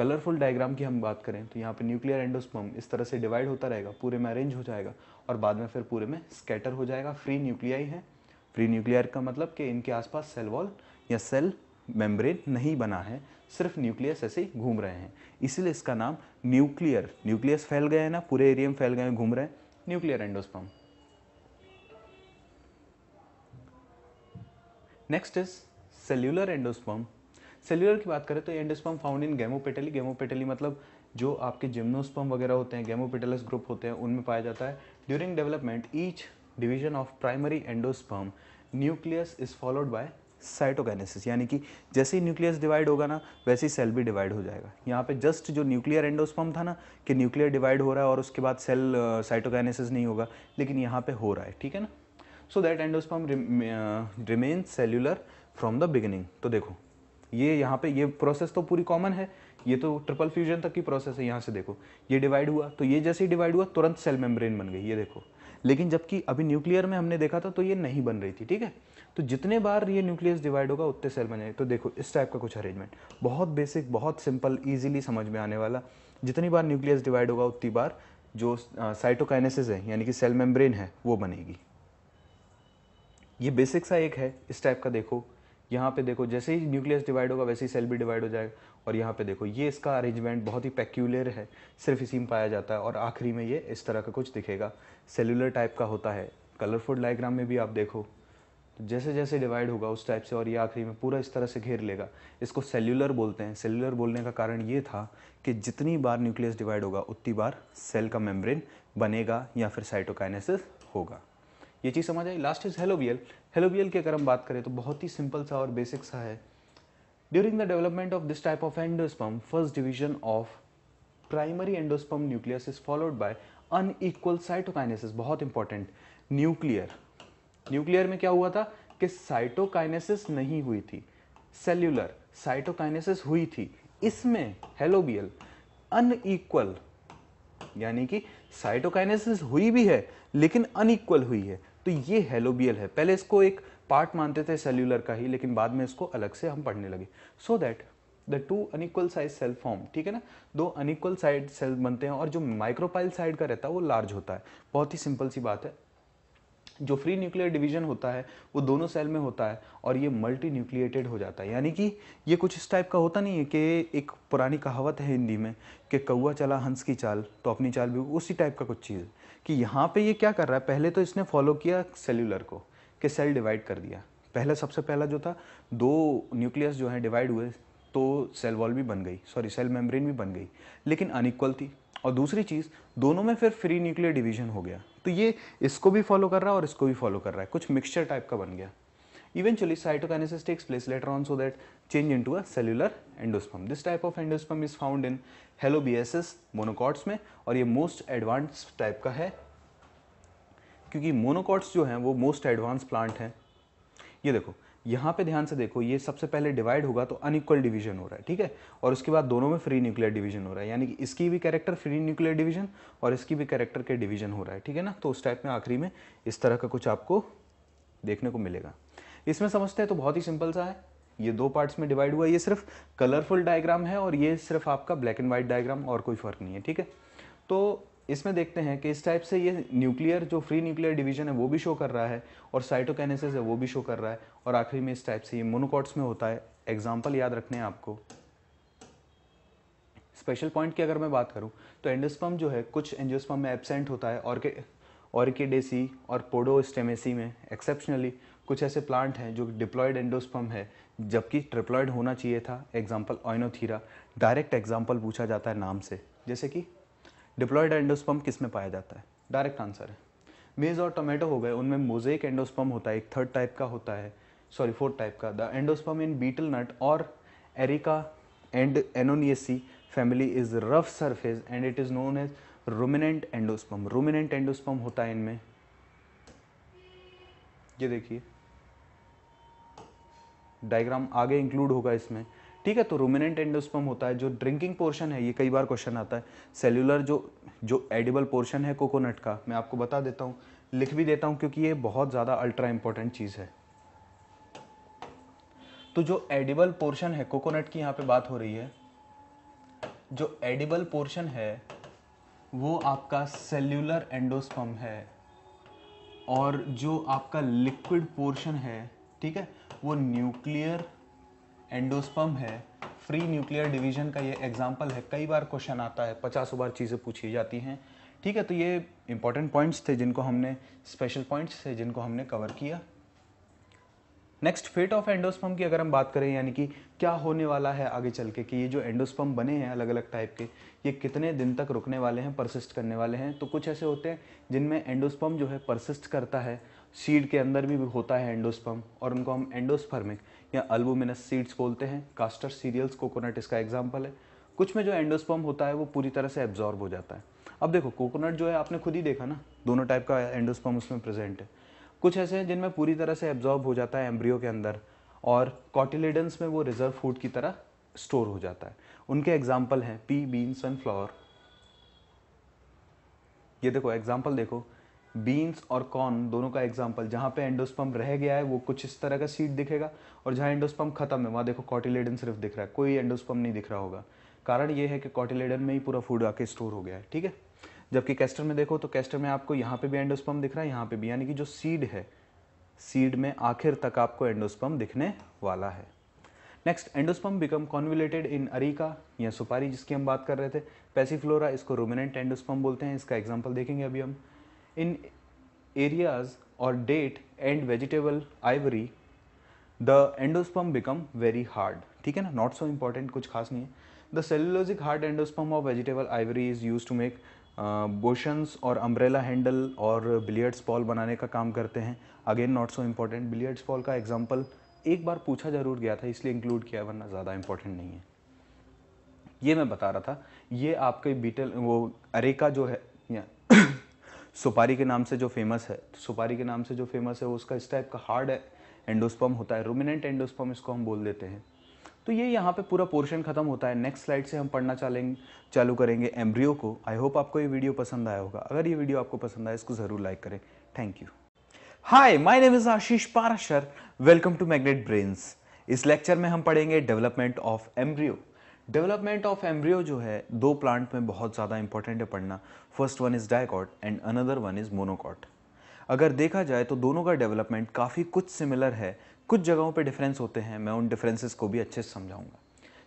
कलरफुल डायग्राम की हम बात करें तो यहाँ पे न्यूक्लियर एंडोस्पर्म इस तरह से डिवाइड होता रहेगा पूरे में अरेंज हो जाएगा और बाद में फिर पूरे में स्कैटर हो जाएगा फ्री न्यूक्लियाई है फ्री न्यूक्लियर का मतलब कि इनके आसपास सेल वॉल या सेल मेम्ब्रेन नहीं बना है सिर्फ न्यूक्लियस ऐसे ही घूम रहे हैं इसीलिए इसका नाम न्यूक्लियर न्यूक्लियस फैल गए हैं ना पूरे एरिया में फैल गए घूम रहे हैं nuclear endosperm next is cellular endosperm cellular की बात करें तो एंडोस्पम फाउंड इन गेमोपेटली गेमोपेटली मतलब जो आपके जिम्नोस्पर्म वगैरह होते हैं गेमोपेटलस ग्रुप होते हैं उनमें पाया जाता है during development each division of primary endosperm nucleus is followed by cytogenesis यानी कि जैसे ही न्यूक्लियस डिवाइड होगा ना वैसे ही सेल भी डिवाइड हो जाएगा यहाँ पे जस्ट जो न्यूक्लियर एंडोस्पर्म था ना कि न्यूक्लियर डिवाइड हो रहा है और उसके बाद सेल साइटोगेनेसिस uh, नहीं होगा लेकिन यहाँ पे हो रहा है ठीक है ना so that endosperm remain cellular from the beginning तो देखो ये यहाँ पे ये प्रोसेस तो पूरी कॉमन है ये तो ट्रिपल फ्यूजन तक की प्रोसेस है यहाँ से देखो ये डिवाइड हुआ तो ये जैसे ही डिवाइड हुआ तुरंत सेल मेम्ब्रेन बन गई ये देखो लेकिन जबकि अभी न्यूक्लियर में हमने देखा था तो ये नहीं बन रही थी ठीक है तो जितने बार ये न्यूक्लियस डिवाइड होगा उतने सेल बन जाएंगे तो देखो इस टाइप का कुछ अरेंजमेंट बहुत बेसिक बहुत सिंपल ईजिली समझ में आने वाला जितनी बार न्यूक्लियस डिवाइड होगा उतनी बार जो साइटोकाइनेसिस है यानी कि सेल मेम्ब्रेन है वो बनेगी ये बेसिक सा एक है इस टाइप का देखो यहाँ पे देखो जैसे ही न्यूक्लियस डिवाइड होगा वैसे ही सेल भी डिवाइड हो जाएगा और यहाँ पे देखो ये इसका अरेंजमेंट बहुत ही पेक्यूलर है सिर्फ इसी में पाया जाता है और आखिरी में ये इस तरह का कुछ दिखेगा सेलुलर टाइप का होता है कलरफुल डायग्राम में भी आप देखो तो जैसे जैसे डिवाइड होगा उस टाइप से और ये आखिरी में पूरा इस तरह से घेर लेगा इसको सेल्युलर बोलते हैं सेल्युलर बोलने का कारण ये था कि जितनी बार न्यूक्लियस डिवाइड होगा उतनी बार सेल का मेम्ब्रेन बनेगा या फिर साइटोकाइनेसिस होगा ये चीज़ समझ आई लास्ट इज हेलोवियल हेलोबियल की अगर हम बात करें तो बहुत ही सिंपल सा और बेसिक सा है during the development of this type of endosperm first division of primary endosperm nucleus is followed by unequal cytokinesis बहुत इंपॉर्टेंट न्यूक्लियर न्यूक्लियर में क्या हुआ था कि साइटोकाइनेसिस नहीं हुई थी सेल्यूलर साइटोकाइनेसिस हुई थी इसमें हेलोबियल अनईक्वल यानी कि साइटोकाइनेसिस हुई भी है लेकिन अनईक्वल हुई है तो ये हेलोबियल है पहले इसको एक पार्ट मानते थे सेल्यूलर का ही लेकिन बाद में इसको अलग से हम पढ़ने लगे so that the two unequal size cell form ठीक है ना दो अनिक्वल साइड सेल बनते हैं और जो माइक्रोपाइल साइड का रहता है वो लार्ज होता है बहुत ही सिंपल सी बात है जो फ्री न्यूक्लियर डिवीजन होता है वो दोनों सेल में होता है और ये मल्टी न्यूक्लिएटेड हो जाता है यानी कि ये कुछ इस टाइप का होता नहीं है कि एक पुरानी कहावत है हिंदी में कि कौआ चला हंस की चाल तो अपनी चाल भी उसी टाइप का कुछ चीज़ है कि यहाँ पे ये क्या कर रहा है पहले तो इसने फॉलो किया सेल्यूलर को कि सेल डिवाइड कर दिया पहले सबसे पहला जो था दो न्यूक्लियस जो है डिवाइड हुए तो सेल वॉल भी बन गई सॉरी सेल मेम्ब्रेन भी बन गई लेकिन अनइक्वल थी और दूसरी चीज़ दोनों में फिर फ्री न्यूक्लियर डिवीजन हो गया तो ये इसको भी फॉलो कर रहा है और इसको भी फॉलो कर रहा है कुछ मिक्सचर टाइप का बन गया Eventually cytokinesis takes place later on so that change into a cellular endosperm. This type of endosperm is found in Helobiales monocots में और ये मोस्ट एडवांस टाइप का है क्योंकि मोनोकॉट्स जो hain वो मोस्ट एडवांस प्लांट हैं ये देखो यहाँ पे ध्यान से देखो ये सबसे पहले डिवाइड होगा तो अनइक्वल डिवीजन हो रहा है ठीक है और उसके बाद दोनों में फ्री न्यूक्लियर डिवीजन हो रहा है यानी कि इसकी भी कैरेक्टर फ्री न्यूक्लियर डिवीजन और इसकी भी कैरेक्टर के डिवीजन हो रहा है ठीक है ना तो उस टाइप में आखिरी में इस तरह का कुछ आपको देखने को मिलेगा इसमें समझते हैं तो बहुत ही सिंपल सा है ये दो पार्ट्स में डिवाइड हुआ ये सिर्फ कलरफुल डायग्राम है और ये सिर्फ आपका ब्लैक एंड वाइट डायग्राम और कोई फ़र्क नहीं है ठीक है तो इसमें देखते हैं कि इस टाइप से ये न्यूक्लियर जो फ्री न्यूक्लियर डिवीजन है वो भी शो कर रहा है और साइटोकैनेसिस है वो भी शो कर रहा है और आखिरी में इस टाइप से ये मोनोकॉट्स में होता है एग्जाम्पल याद रखने हैं आपको स्पेशल पॉइंट की अगर मैं बात करूँ तो एंडोस्पम जो है कुछ एंजियोस्पम में एबसेंट होता है और के ऑर्किडेसी और पोडोस्टेमेसी में एक्सेप्शनली कुछ ऐसे प्लांट हैं जो डिप्लॉयड एंडोस्पर्म है जबकि ट्रिप्लॉयड होना चाहिए था एग्जाम्पल ऑइनोथीरा डायरेक्ट एग्जाम्पल पूछा जाता है नाम से जैसे कि डिप्लॉयड एंडोस्पर्म किस में पाया जाता है डायरेक्ट आंसर है मेज़ और टोमेटो हो गए उनमें मोजेक एंडोस्पर्म होता है एक थर्ड टाइप का होता है सॉरी फोर्थ टाइप का the endosperm in betel nut और Areca and Annonaceae family is rough surface and it is known as ruminate endosperm ruminate endosperm होता है इनमें ये देखिए डायग्राम आगे इंक्लूड होगा इसमें ठीक है तो रोमिनेंट एंडोस्पम होता है जो ड्रिंकिंग पोर्शन है ये कई बार क्वेश्चन आता है सेल्यूलर जो जो एडिबल पोर्शन है कोकोनट का मैं आपको बता देता हूँ लिख भी देता हूँ क्योंकि ये बहुत ज़्यादा अल्ट्रा इंपॉर्टेंट चीज़ है तो जो एडिबल पोर्शन है कोकोनट की यहाँ पे बात हो रही है जो एडिबल पोर्शन है वो आपका सेल्यूलर एंडोस्पम है और जो आपका लिक्विड पोर्शन है ठीक है वो न्यूक्लियर एंडोस्पम है फ्री न्यूक्लियर डिवीजन का ये एग्जाम्पल है कई बार क्वेश्चन आता है पचासों बार चीज़ें पूछी जाती हैं ठीक है तो ये इंपॉर्टेंट पॉइंट्स थे जिनको हमने स्पेशल पॉइंट्स थे जिनको हमने कवर किया नेक्स्ट फेट ऑफ एंडोस्पम की अगर हम बात करें यानी कि क्या होने वाला है आगे चल के कि ये जो एंडोस्पम बने हैं अलग अलग टाइप के ये कितने दिन तक रुकने वाले हैं परसिस्ट करने वाले हैं तो कुछ ऐसे होते हैं जिनमें एंडोस्पम जो है परसिस्ट करता है सीड के अंदर भी होता है एंडोस्पर्म और उनको हम एंडोस्फर्मिक या अल्बुमिनस सीड्स बोलते हैं कास्टर सीरियल्स कोकोनट इसका एग्जाम्पल है कुछ में जो एंडोस्पर्म होता है वो पूरी तरह से एब्जॉर्ब हो जाता है अब देखो कोकोनट जो है आपने खुद ही देखा ना दोनों टाइप का एंडोस्पर्म उसमें प्रेजेंट है कुछ ऐसे हैं जिनमें पूरी तरह से एब्जॉर्ब हो जाता है एम्ब्रियो के अंदर और कॉटिलेडन्स में वो रिजर्व फूड की तरह स्टोर हो जाता है उनके एग्जाम्पल हैं पी बीन सनफ्लावर ये देखो एग्जाम्पल देखो बीन्स और कॉर्न दोनों का एग्जाम्पल जहाँ पे एंडोस्पम रह गया है वो कुछ इस तरह का सीट दिखेगा और जहाँ एंडोस्पम खत्म है वहाँ देखो कॉटिलेडन सिर्फ दिख रहा है कोई एंडोस्पम नहीं दिख रहा होगा कारण ये है कि कॉटिलेडन में ही पूरा फूड आके स्टोर हो गया है ठीक है जबकि कैस्टर में देखो तो कैस्टर में आपको यहाँ पे भी एंडोस्पम दिख रहा है यहाँ पे भी यानी कि जो सीड है सीड में आखिर तक आपको एंडोस्पम दिखने वाला है next endosperm become convoluted in Areca या सुपारी जिसकी हम बात कर रहे थे पैसीफ्लोरा इसको रोमिनेंट एंडोस्पम बोलते हैं इसका एग्जाम्पल देखेंगे अभी हम in areas or date and vegetable ivory the endosperm become very hard ठीक है ना not so important कुछ खास नहीं है the cellulosic hard endosperm of vegetable ivory is used to make buttons uh, और अम्ब्रेला हैंडल और बिलियर्ड्स बॉल बनाने का काम करते हैं again not so important billiards ball का एग्जाम्पल एक बार पूछा जरूर गया था इसलिए इंक्लूड किया वरना ज़्यादा इम्पॉर्टेंट नहीं है ये मैं बता रहा था ये आपके बीटल वो अरेका जो है सुपारी के नाम से जो फेमस है तो सुपारी के नाम से जो फेमस है वो उसका इस टाइप का हार्ड है एंडोस्पम होता है रोमिनेंट एंडोस्पम इसको हम बोल देते हैं तो ये यहाँ पे पूरा पोर्शन ख़त्म होता है नेक्स्ट स्लाइड से हम पढ़ना चालेंगे चालू करेंगे एम्ब्रियो को आई होप आपको ये वीडियो पसंद आया होगा अगर ये वीडियो आपको पसंद आए इसको ज़रूर लाइक करें thank you hi my name is Ashish Parashar welcome to magnet brains इस लेक्चर में हम पढ़ेंगे development of embryo development of embryo जो है दो प्लांट में बहुत ज़्यादा इंपॉर्टेंट है पढ़ना first one is dicot and another one is monocot अगर देखा जाए तो दोनों का डेवलपमेंट काफ़ी कुछ सिमिलर है कुछ जगहों पे डिफरेंस होते हैं मैं उन डिफरेंसेस को भी अच्छे से समझाऊंगा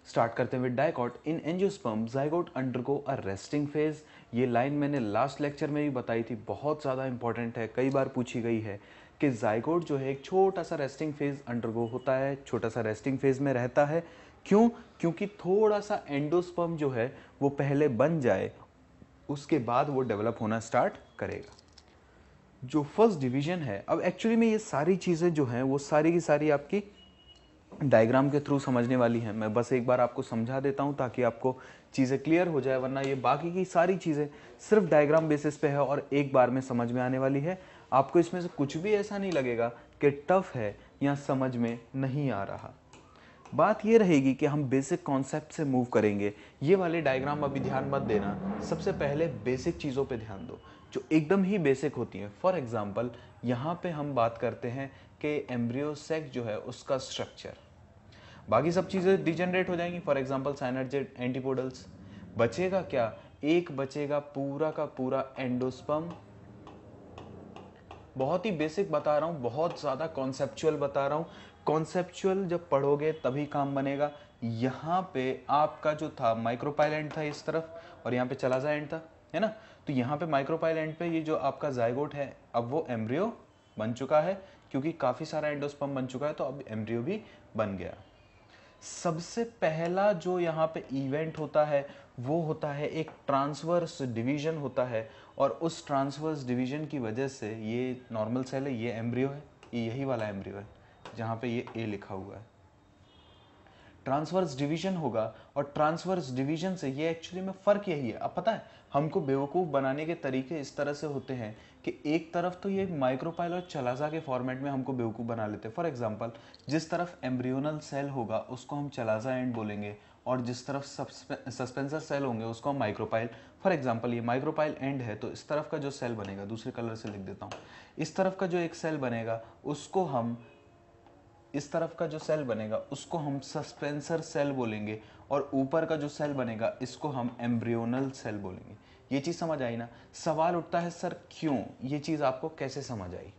स्टार्ट करते हैं with dicot in angiosperm zygote undergo a resting phase ये लाइन मैंने लास्ट लेक्चर में भी बताई थी बहुत ज़्यादा इंपॉर्टेंट है कई बार पूछी गई है कि जाइगोट जो है एक छोटा सा रेस्टिंग फेज अंडरगो होता है छोटा सा रेस्टिंग फेज में रहता है क्यों क्योंकि थोड़ा सा एंडोस्पर्म जो है वो पहले बन जाए उसके बाद वो डेवलप होना स्टार्ट करेगा जो फर्स्ट डिवीजन है अब एक्चुअली में ये सारी चीज़ें जो हैं वो सारी की सारी आपकी डायग्राम के थ्रू समझने वाली हैं मैं बस एक बार आपको समझा देता हूँ ताकि आपको चीज़ें क्लियर हो जाए वरना ये बाकी की सारी चीज़ें सिर्फ डायग्राम बेसिस पे है और एक बार में समझ में आने वाली है आपको इसमें से कुछ भी ऐसा नहीं लगेगा कि टफ है या समझ में नहीं आ रहा बात ये रहेगी कि हम बेसिक कॉन्सेप्ट से मूव करेंगे ये वाले डायग्राम अभी ध्यान मत देना सबसे पहले बेसिक चीज़ों पे ध्यान दो जो एकदम ही बेसिक होती हैं फॉर एग्ज़ाम्पल यहाँ पे हम बात करते हैं कि एम्ब्रियो सेक जो है उसका स्ट्रक्चर बाकी सब चीज़ें डिजनरेट हो जाएंगी फॉर एग्जाम्पल साइनर्जेट एंटीपोडल्स बचेगा क्या एक बचेगा पूरा का पूरा एंडोस्पम बहुत ही बेसिक बता रहा हूँ बहुत ज़्यादा कॉन्सेप्चुअल बता रहा हूँ कॉन्सेप्चुअल जब पढ़ोगे तभी काम बनेगा यहाँ पे आपका जो था माइक्रोपाइल एंड था इस तरफ और यहाँ पे जाए एंड था है ना तो यहाँ पे माइक्रोपाइल एंड पे ये जो आपका जायगोट है अब वो एम्ब्रियो बन चुका है क्योंकि काफ़ी सारा एंडोस्पम बन चुका है तो अब एम्ब्रियो भी बन गया सबसे पहला जो यहाँ पे इवेंट होता है वो होता है एक ट्रांसवर्स डिवीजन होता है और उस ट्रांसवर्स डिवीजन की वजह से ये नॉर्मल सेल है ये एम्ब्रियो है ये यही वाला एम्ब्रियो है जहां पे ये ए लिखा हुआ है ट्रांसवर्स डिवीजन होगा और ट्रांसवर्स डिवीजन से ये एक्चुअली में फ़र्क यही है अब पता है हमको बेवकूफ़ बनाने के तरीके इस तरह से होते हैं कि एक तरफ तो ये माइक्रोपाइल और चलाजा के फॉर्मेट में हमको बेवकूफ़ बना लेते हैं फॉर एग्जांपल जिस तरफ एम्ब्रियोनल सेल होगा उसको हम चलाजा एंड बोलेंगे और जिस तरफ सस्पेंसर सेल होंगे उसको हम माइक्रोपाइल फॉर एग्जांपल ये माइक्रोपाइल एंड है तो इस तरफ का जो सेल बनेगा दूसरे कलर से लिख देता हूँ इस तरफ का जो एक सेल बनेगा उसको हम इस तरफ का जो सेल बनेगा उसको हम सस्पेंसर सेल बोलेंगे और ऊपर का जो सेल बनेगा इसको हम एम्ब्रियोनल सेल बोलेंगे ये चीज़ समझ आई ना सवाल उठता है सर क्यों ये चीज़ आपको कैसे समझ आई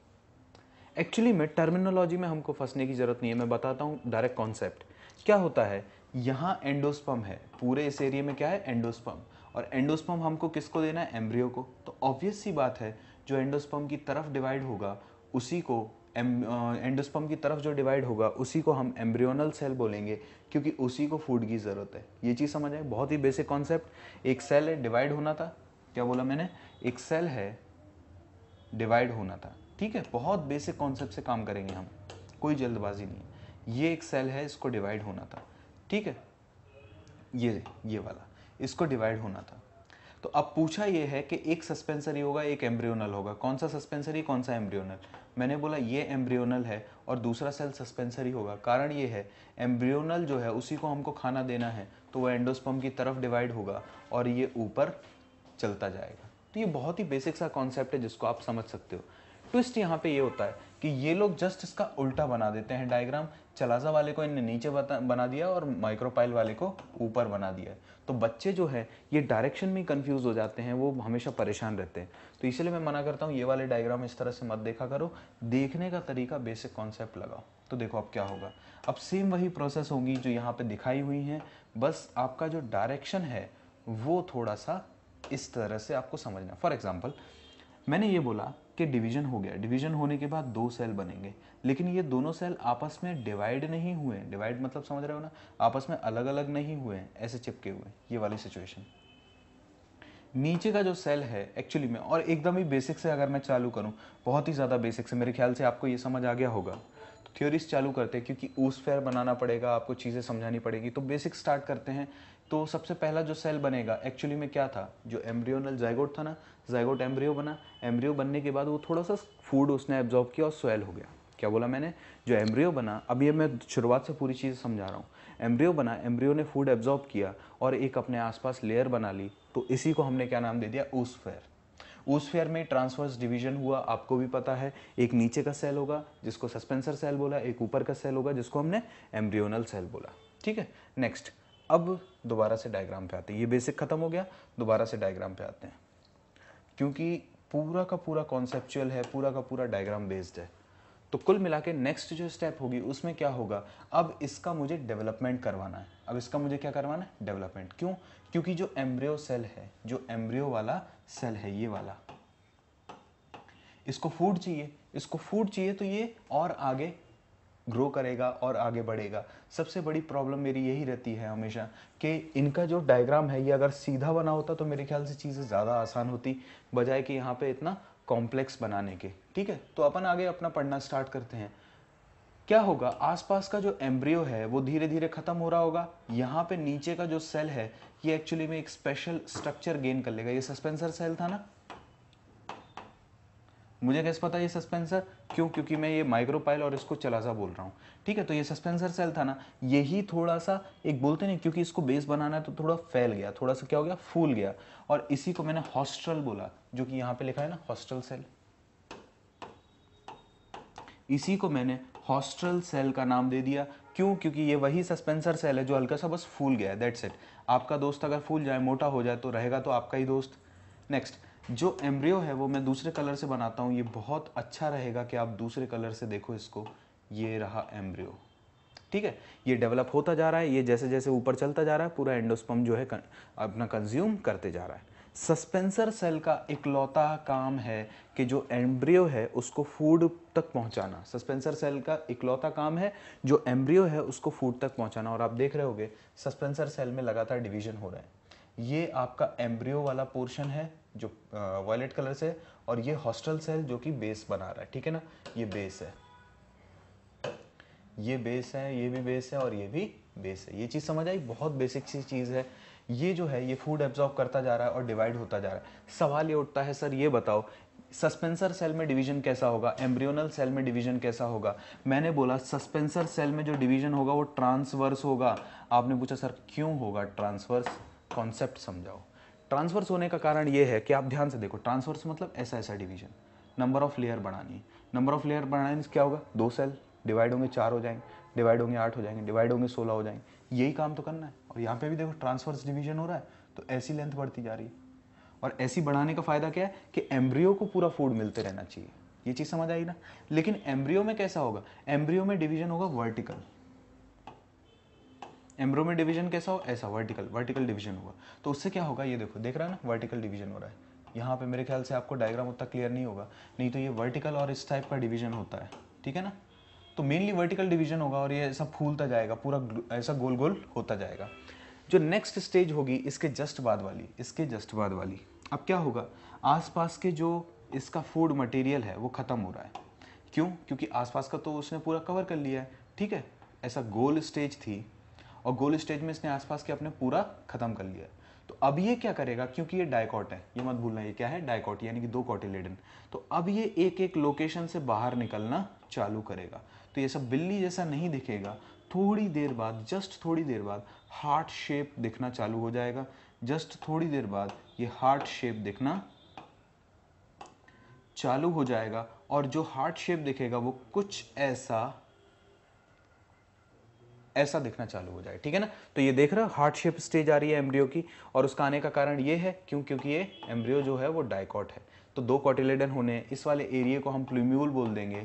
एक्चुअली में टर्मिनोलॉजी में हमको फंसने की ज़रूरत नहीं है मैं बताता हूँ डायरेक्ट कॉन्सेप्ट क्या होता है यहाँ एंडोस्पम है पूरे इस एरिया में क्या है एंडोस्पम और एंडोस्पम हमको किसको देना है एम्ब्रियो को तो ऑब्वियस सी बात है जो एंडोस्पम की तरफ डिवाइड होगा उसी को एंडोस्पम की तरफ जो डिवाइड होगा उसी को हम एम्ब्रियोनल सेल बोलेंगे क्योंकि उसी को फूड की ज़रूरत है ये चीज़ समझ आए बहुत ही बेसिक कॉन्सेप्ट एक सेल है डिवाइड होना था क्या बोला मैंने एक सेल है डिवाइड होना था ठीक है बहुत बेसिक कॉन्सेप्ट से काम करेंगे हम कोई जल्दबाजी नहीं ये एक सेल है इसको डिवाइड होना था ठीक है ये ये वाला इसको डिवाइड होना था तो अब पूछा ये है कि एक सस्पेंसरी होगा एक एम्ब्रियोनल होगा कौन सा सस्पेंसरी कौन सा एम्ब्रियोनल मैंने बोला ये एम्ब्रियोनल है और दूसरा सेल सस्पेंसरी होगा कारण ये है एम्ब्रियोनल जो है उसी को हमको खाना देना है तो वो एंडोस्पम की तरफ डिवाइड होगा और ये ऊपर चलता जाएगा तो ये बहुत ही बेसिक सा कॉन्सेप्ट है जिसको आप समझ सकते हो ट्विस्ट यहाँ पे ये होता है कि ये लोग जस्ट इसका उल्टा बना देते हैं डायग्राम चलाजा वाले को इनने नीचे बना दिया और माइक्रोपाइल वाले को ऊपर बना दिया तो बच्चे जो है ये डायरेक्शन में कंफ्यूज हो जाते हैं वो हमेशा परेशान रहते हैं तो इसलिए मैं मना करता हूँ ये वाले डायग्राम इस तरह से मत देखा करो देखने का तरीका बेसिक कॉन्सेप्ट लगाओ तो देखो अब क्या होगा अब सेम वही प्रोसेस होगी जो यहाँ पे दिखाई हुई हैं बस आपका जो डायरेक्शन है वो थोड़ा सा इस तरह से आपको समझना फॉर एग्जाम्पल मैंने ये बोला कि डिवीजन हो गया डिवीजन होने के बाद दो सेल बनेंगे लेकिन ये दोनों सेल आपस में डिवाइड नहीं हुए डिवाइड मतलब समझ रहे हो ना आपस में अलग अलग नहीं हुए ऐसे चिपके हुए ये वाली सिचुएशन नीचे का जो सेल है एक्चुअली में और एकदम ही बेसिक से अगर मैं चालू करूँ बहुत ही ज़्यादा बेसिक से मेरे ख्याल से आपको ये समझ आ गया होगा तो थ्योरीज चालू करते हैं क्योंकि ऊस फेयर बनाना पड़ेगा आपको चीज़ें समझानी पड़ेगी तो बेसिक स्टार्ट करते हैं तो सबसे पहला जो सेल बनेगा एक्चुअली में क्या था जो एम्ब्रियोनल जाइगोट था ना जाइगोट एम्ब्रियो बना एम्ब्रियो बनने के बाद वो थोड़ा सा फूड उसने एब्जॉर्ब किया और सोयल हो गया क्या बोला मैंने जो एम्ब्रियो बना अब ये मैं शुरुआत से पूरी चीज़ समझा रहा हूँ एम्ब्रियो बना एम्ब्रियो ने फूड एब्जॉर्ब किया और एक अपने आसपास लेयर बना ली तो इसी को हमने क्या नाम दे दिया ऊस फेयर ऊस फेयर में ट्रांसवर्स डिवीजन हुआ आपको भी पता है एक नीचे का सेल होगा जिसको सस्पेंसर सेल बोला एक ऊपर का सेल होगा जिसको हमने एम्ब्रियोनल सेल बोला ठीक है नेक्स्ट अब दोबारा से डायग्राम पे आते हैं ये बेसिक ख़त्म हो गया दोबारा से डायग्राम पे आते हैं क्योंकि पूरा का पूरा कॉन्सेप्चुअल है पूरा का पूरा डायग्राम बेस्ड है तो कुल मिला के नेक्स्ट जो स्टेप होगी उसमें क्या होगा अब इसका मुझे डेवलपमेंट करवाना है अब इसका मुझे क्या करवाना है डेवलपमेंट क्यों क्योंकि जो एम्ब्रियो सेल है जो एम्ब्रियो वाला सेल है ये वाला इसको फूड चाहिए इसको फूड चाहिए तो ये और आगे ग्रो करेगा और आगे बढ़ेगा सबसे बड़ी प्रॉब्लम मेरी यही रहती है हमेशा कि इनका जो डायग्राम है ये अगर सीधा बना होता तो मेरे ख्याल से चीज़ें ज़्यादा आसान होती बजाय कि यहाँ पे इतना कॉम्प्लेक्स बनाने के ठीक है तो अपन आगे अपना पढ़ना स्टार्ट करते हैं क्या होगा आसपास का जो एम्ब्रियो है वो धीरे धीरे ख़त्म हो रहा होगा यहाँ पे नीचे का जो सेल है ये एक्चुअली में एक स्पेशल स्ट्रक्चर गेन कर लेगा ये सस्पेंसर सेल था ना मुझे कैसे पता ये सस्पेंसर क्यों क्योंकि मैं ये माइक्रोपाइल और इसको चलासा बोल रहा हूँ ठीक है तो ये सस्पेंसर सेल था ना यही थोड़ा सा एक बोलते नहीं क्योंकि इसको बेस बनाना है तो थोड़ा फैल गया थोड़ा सा क्या हो गया फूल गया और इसी को मैंने हॉस्टल बोला जो कि यहाँ पे लिखा है ना हॉस्टल सेल इसी को मैंने हॉस्टल सेल का नाम दे दिया क्यों क्योंकि ये वही सस्पेंसर सेल है जो हल्का सा बस फूल गया है दैट्स इट आपका दोस्त अगर फूल जाए मोटा हो जाए तो रहेगा तो आपका ही दोस्त नेक्स्ट जो एम्ब्रियो है वो मैं दूसरे कलर से बनाता हूँ ये बहुत अच्छा रहेगा कि आप दूसरे कलर से देखो इसको ये रहा एम्ब्रियो ठीक है ये डेवलप होता जा रहा है ये जैसे जैसे ऊपर चलता जा रहा है पूरा एंडोस्पम जो है अपना कंज्यूम करते जा रहा है सस्पेंसर सेल का इकलौता काम है कि जो एम्ब्रियो है उसको फूड तक पहुंचाना सस्पेंसर सेल का इकलौता काम है जो एम्ब्रियो है उसको फूड तक पहुंचाना और आप देख रहे होगे सस्पेंसर सेल में लगातार डिवीजन हो रहे हैं ये आपका एम्ब्रियो वाला पोर्शन है जो वॉयलेट कलर से और ये हॉस्टल सेल जो कि बेस बना रहा है ठीक है ना ये बेस है ये बेस है ये भी बेस है और ये भी बेस है ये चीज़ समझ आई बहुत बेसिक सी चीज़ है ये जो है ये फूड एब्जॉर्ब करता जा रहा है और डिवाइड होता जा रहा है सवाल ये उठता है सर ये बताओ सस्पेंसर सेल में डिवीजन कैसा होगा एम्ब्रियोनल सेल में डिवीजन कैसा होगा मैंने बोला सस्पेंसर सेल में जो डिवीजन होगा वो ट्रांसवर्स होगा आपने पूछा सर क्यों होगा ट्रांसवर्स कॉन्सेप्ट समझाओ ट्रांसवर्स होने का कारण ये है कि आप ध्यान से देखो ट्रांसवर्स मतलब ऐसा ऐसा डिवीजन नंबर ऑफ लेयर बढ़ानी नंबर ऑफ लेयर बढ़ाने क्या होगा दो सेल डिवाइड होंगे चार हो जाएंगे डिवाइड होंगे आठ हो जाएंगे डिवाइड होंगे सोलह हो जाएंगे यही काम तो करना है और यहाँ पे भी देखो ट्रांसवर्स डिवीजन हो रहा है तो ऐसी लेंथ बढ़ती जा रही है और ऐसी बढ़ाने का फ़ायदा क्या है कि एम्ब्रियो को पूरा फूड मिलते रहना चाहिए ये चीज़ समझ आई ना लेकिन एम्ब्रियो में कैसा होगा एम्ब्रियो में डिवीजन होगा वर्टिकल एम्ब्रो में डिवीजन कैसा हो ऐसा वर्टिकल वर्टिकल डिवीजन होगा तो उससे क्या होगा ये देखो देख रहा है ना वर्टिकल डिवीजन हो रहा है यहाँ पे मेरे ख्याल से आपको डायग्राम उतना क्लियर नहीं होगा नहीं तो ये वर्टिकल और इस टाइप का डिवीजन होता है ठीक है ना तो मेनली वर्टिकल डिवीजन होगा और ये ऐसा फूलता जाएगा पूरा ऐसा गोल गोल होता जाएगा जो नेक्स्ट स्टेज होगी इसके जस्ट बाद वाली इसके जस्ट बाद वाली अब क्या होगा आसपास के जो इसका फूड मटेरियल है वो ख़त्म हो रहा है क्यों क्योंकि आसपास का तो उसने पूरा कवर कर लिया है ठीक है ऐसा गोल स्टेज थी और गोल स्टेज में इसने आसपास के अपने पूरा खत्म कर लिया तो अब ये क्या करेगा क्योंकि ये डायकॉट है ये मत भूलना ये क्या है डायकॉट यानी कि दो कॉटिलेडन तो अब ये एक एक लोकेशन से बाहर निकलना चालू करेगा तो ये सब बिल्ली जैसा नहीं दिखेगा थोड़ी देर बाद जस्ट थोड़ी देर बाद हार्ट शेप दिखना चालू हो जाएगा जस्ट थोड़ी देर बाद ये हार्ट शेप दिखना चालू हो जाएगा और जो हार्ट शेप दिखेगा वो कुछ ऐसा ऐसा दिखना चालू हो जाए ठीक है ना तो ये देख रहे हो हार्ट शेप स्टेज आ रही है एम्ब्रियो की और उसका आने का कारण ये है क्यों क्योंकि ये एम्ब्रियो जो है वो डायकॉट है तो दो कॉटिलेडन होने इस वाले एरिए को हम प्लूम्यूल बोल देंगे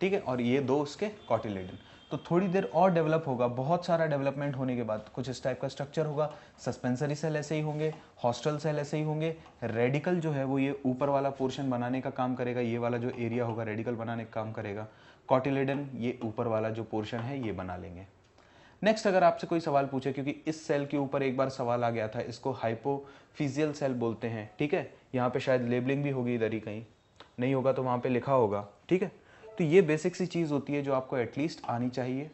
ठीक है और ये दो उसके कॉटिलेडन तो थोड़ी देर और डेवलप होगा बहुत सारा डेवलपमेंट होने के बाद कुछ इस टाइप का स्ट्रक्चर होगा सस्पेंसरी सेल ऐसे ही होंगे हॉस्टल सेल ऐसे ही होंगे रेडिकल जो है वो ये ऊपर वाला पोर्शन बनाने का काम करेगा ये वाला जो एरिया होगा रेडिकल बनाने का काम करेगा कॉटिलेडन ये ऊपर वाला जो पोर्शन है ये बना लेंगे नेक्स्ट अगर आपसे कोई सवाल पूछे क्योंकि इस सेल के ऊपर एक बार सवाल आ गया था इसको हाइपोफिजियल सेल बोलते हैं ठीक है यहाँ पे शायद लेबलिंग भी होगी इधर ही कहीं नहीं होगा तो वहाँ पे लिखा होगा ठीक है तो ये बेसिक सी चीज़ होती है जो आपको एटलीस्ट आनी चाहिए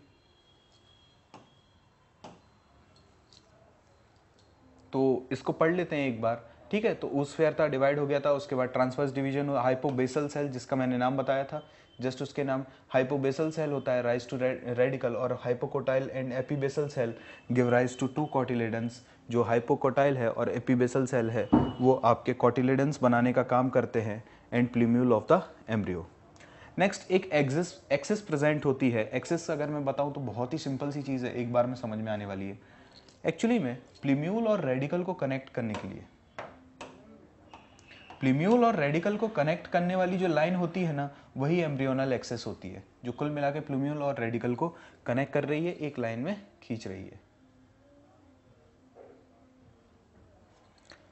तो इसको पढ़ लेते हैं एक बार ठीक है तो उस फेयर था डिवाइड हो गया था उसके बाद ट्रांसफर्स डिवीजन हाइपोबेसल सेल जिसका मैंने नाम बताया था जस्ट उसके नाम हाइपोबेसल सेल होता है राइज टू रेडिकल और hypocotyl and epibasal cell give rise to two cotyledons जो हाइपोकोटाइल है और एपीबेसल सेल है वो आपके कॉटिलेडेंस बनाने का काम करते हैं and plumule of the embryo next एक एक्सिस एक्सिस प्रेजेंट होती है एक्सिस अगर मैं बताऊँ तो बहुत ही सिंपल सी चीज़ है एक बार में समझ में आने वाली है एक्चुअली में प्लीम्यूल और रेडिकल को कनेक्ट करने के लिए प्लीम्यूल और रेडिकल को कनेक्ट करने वाली जो लाइन होती है ना वही एम्ब्रियोनल एक्सेस होती है जो कुल मिला के प्लीम्यूल और रेडिकल को कनेक्ट कर रही है एक लाइन में खींच रही है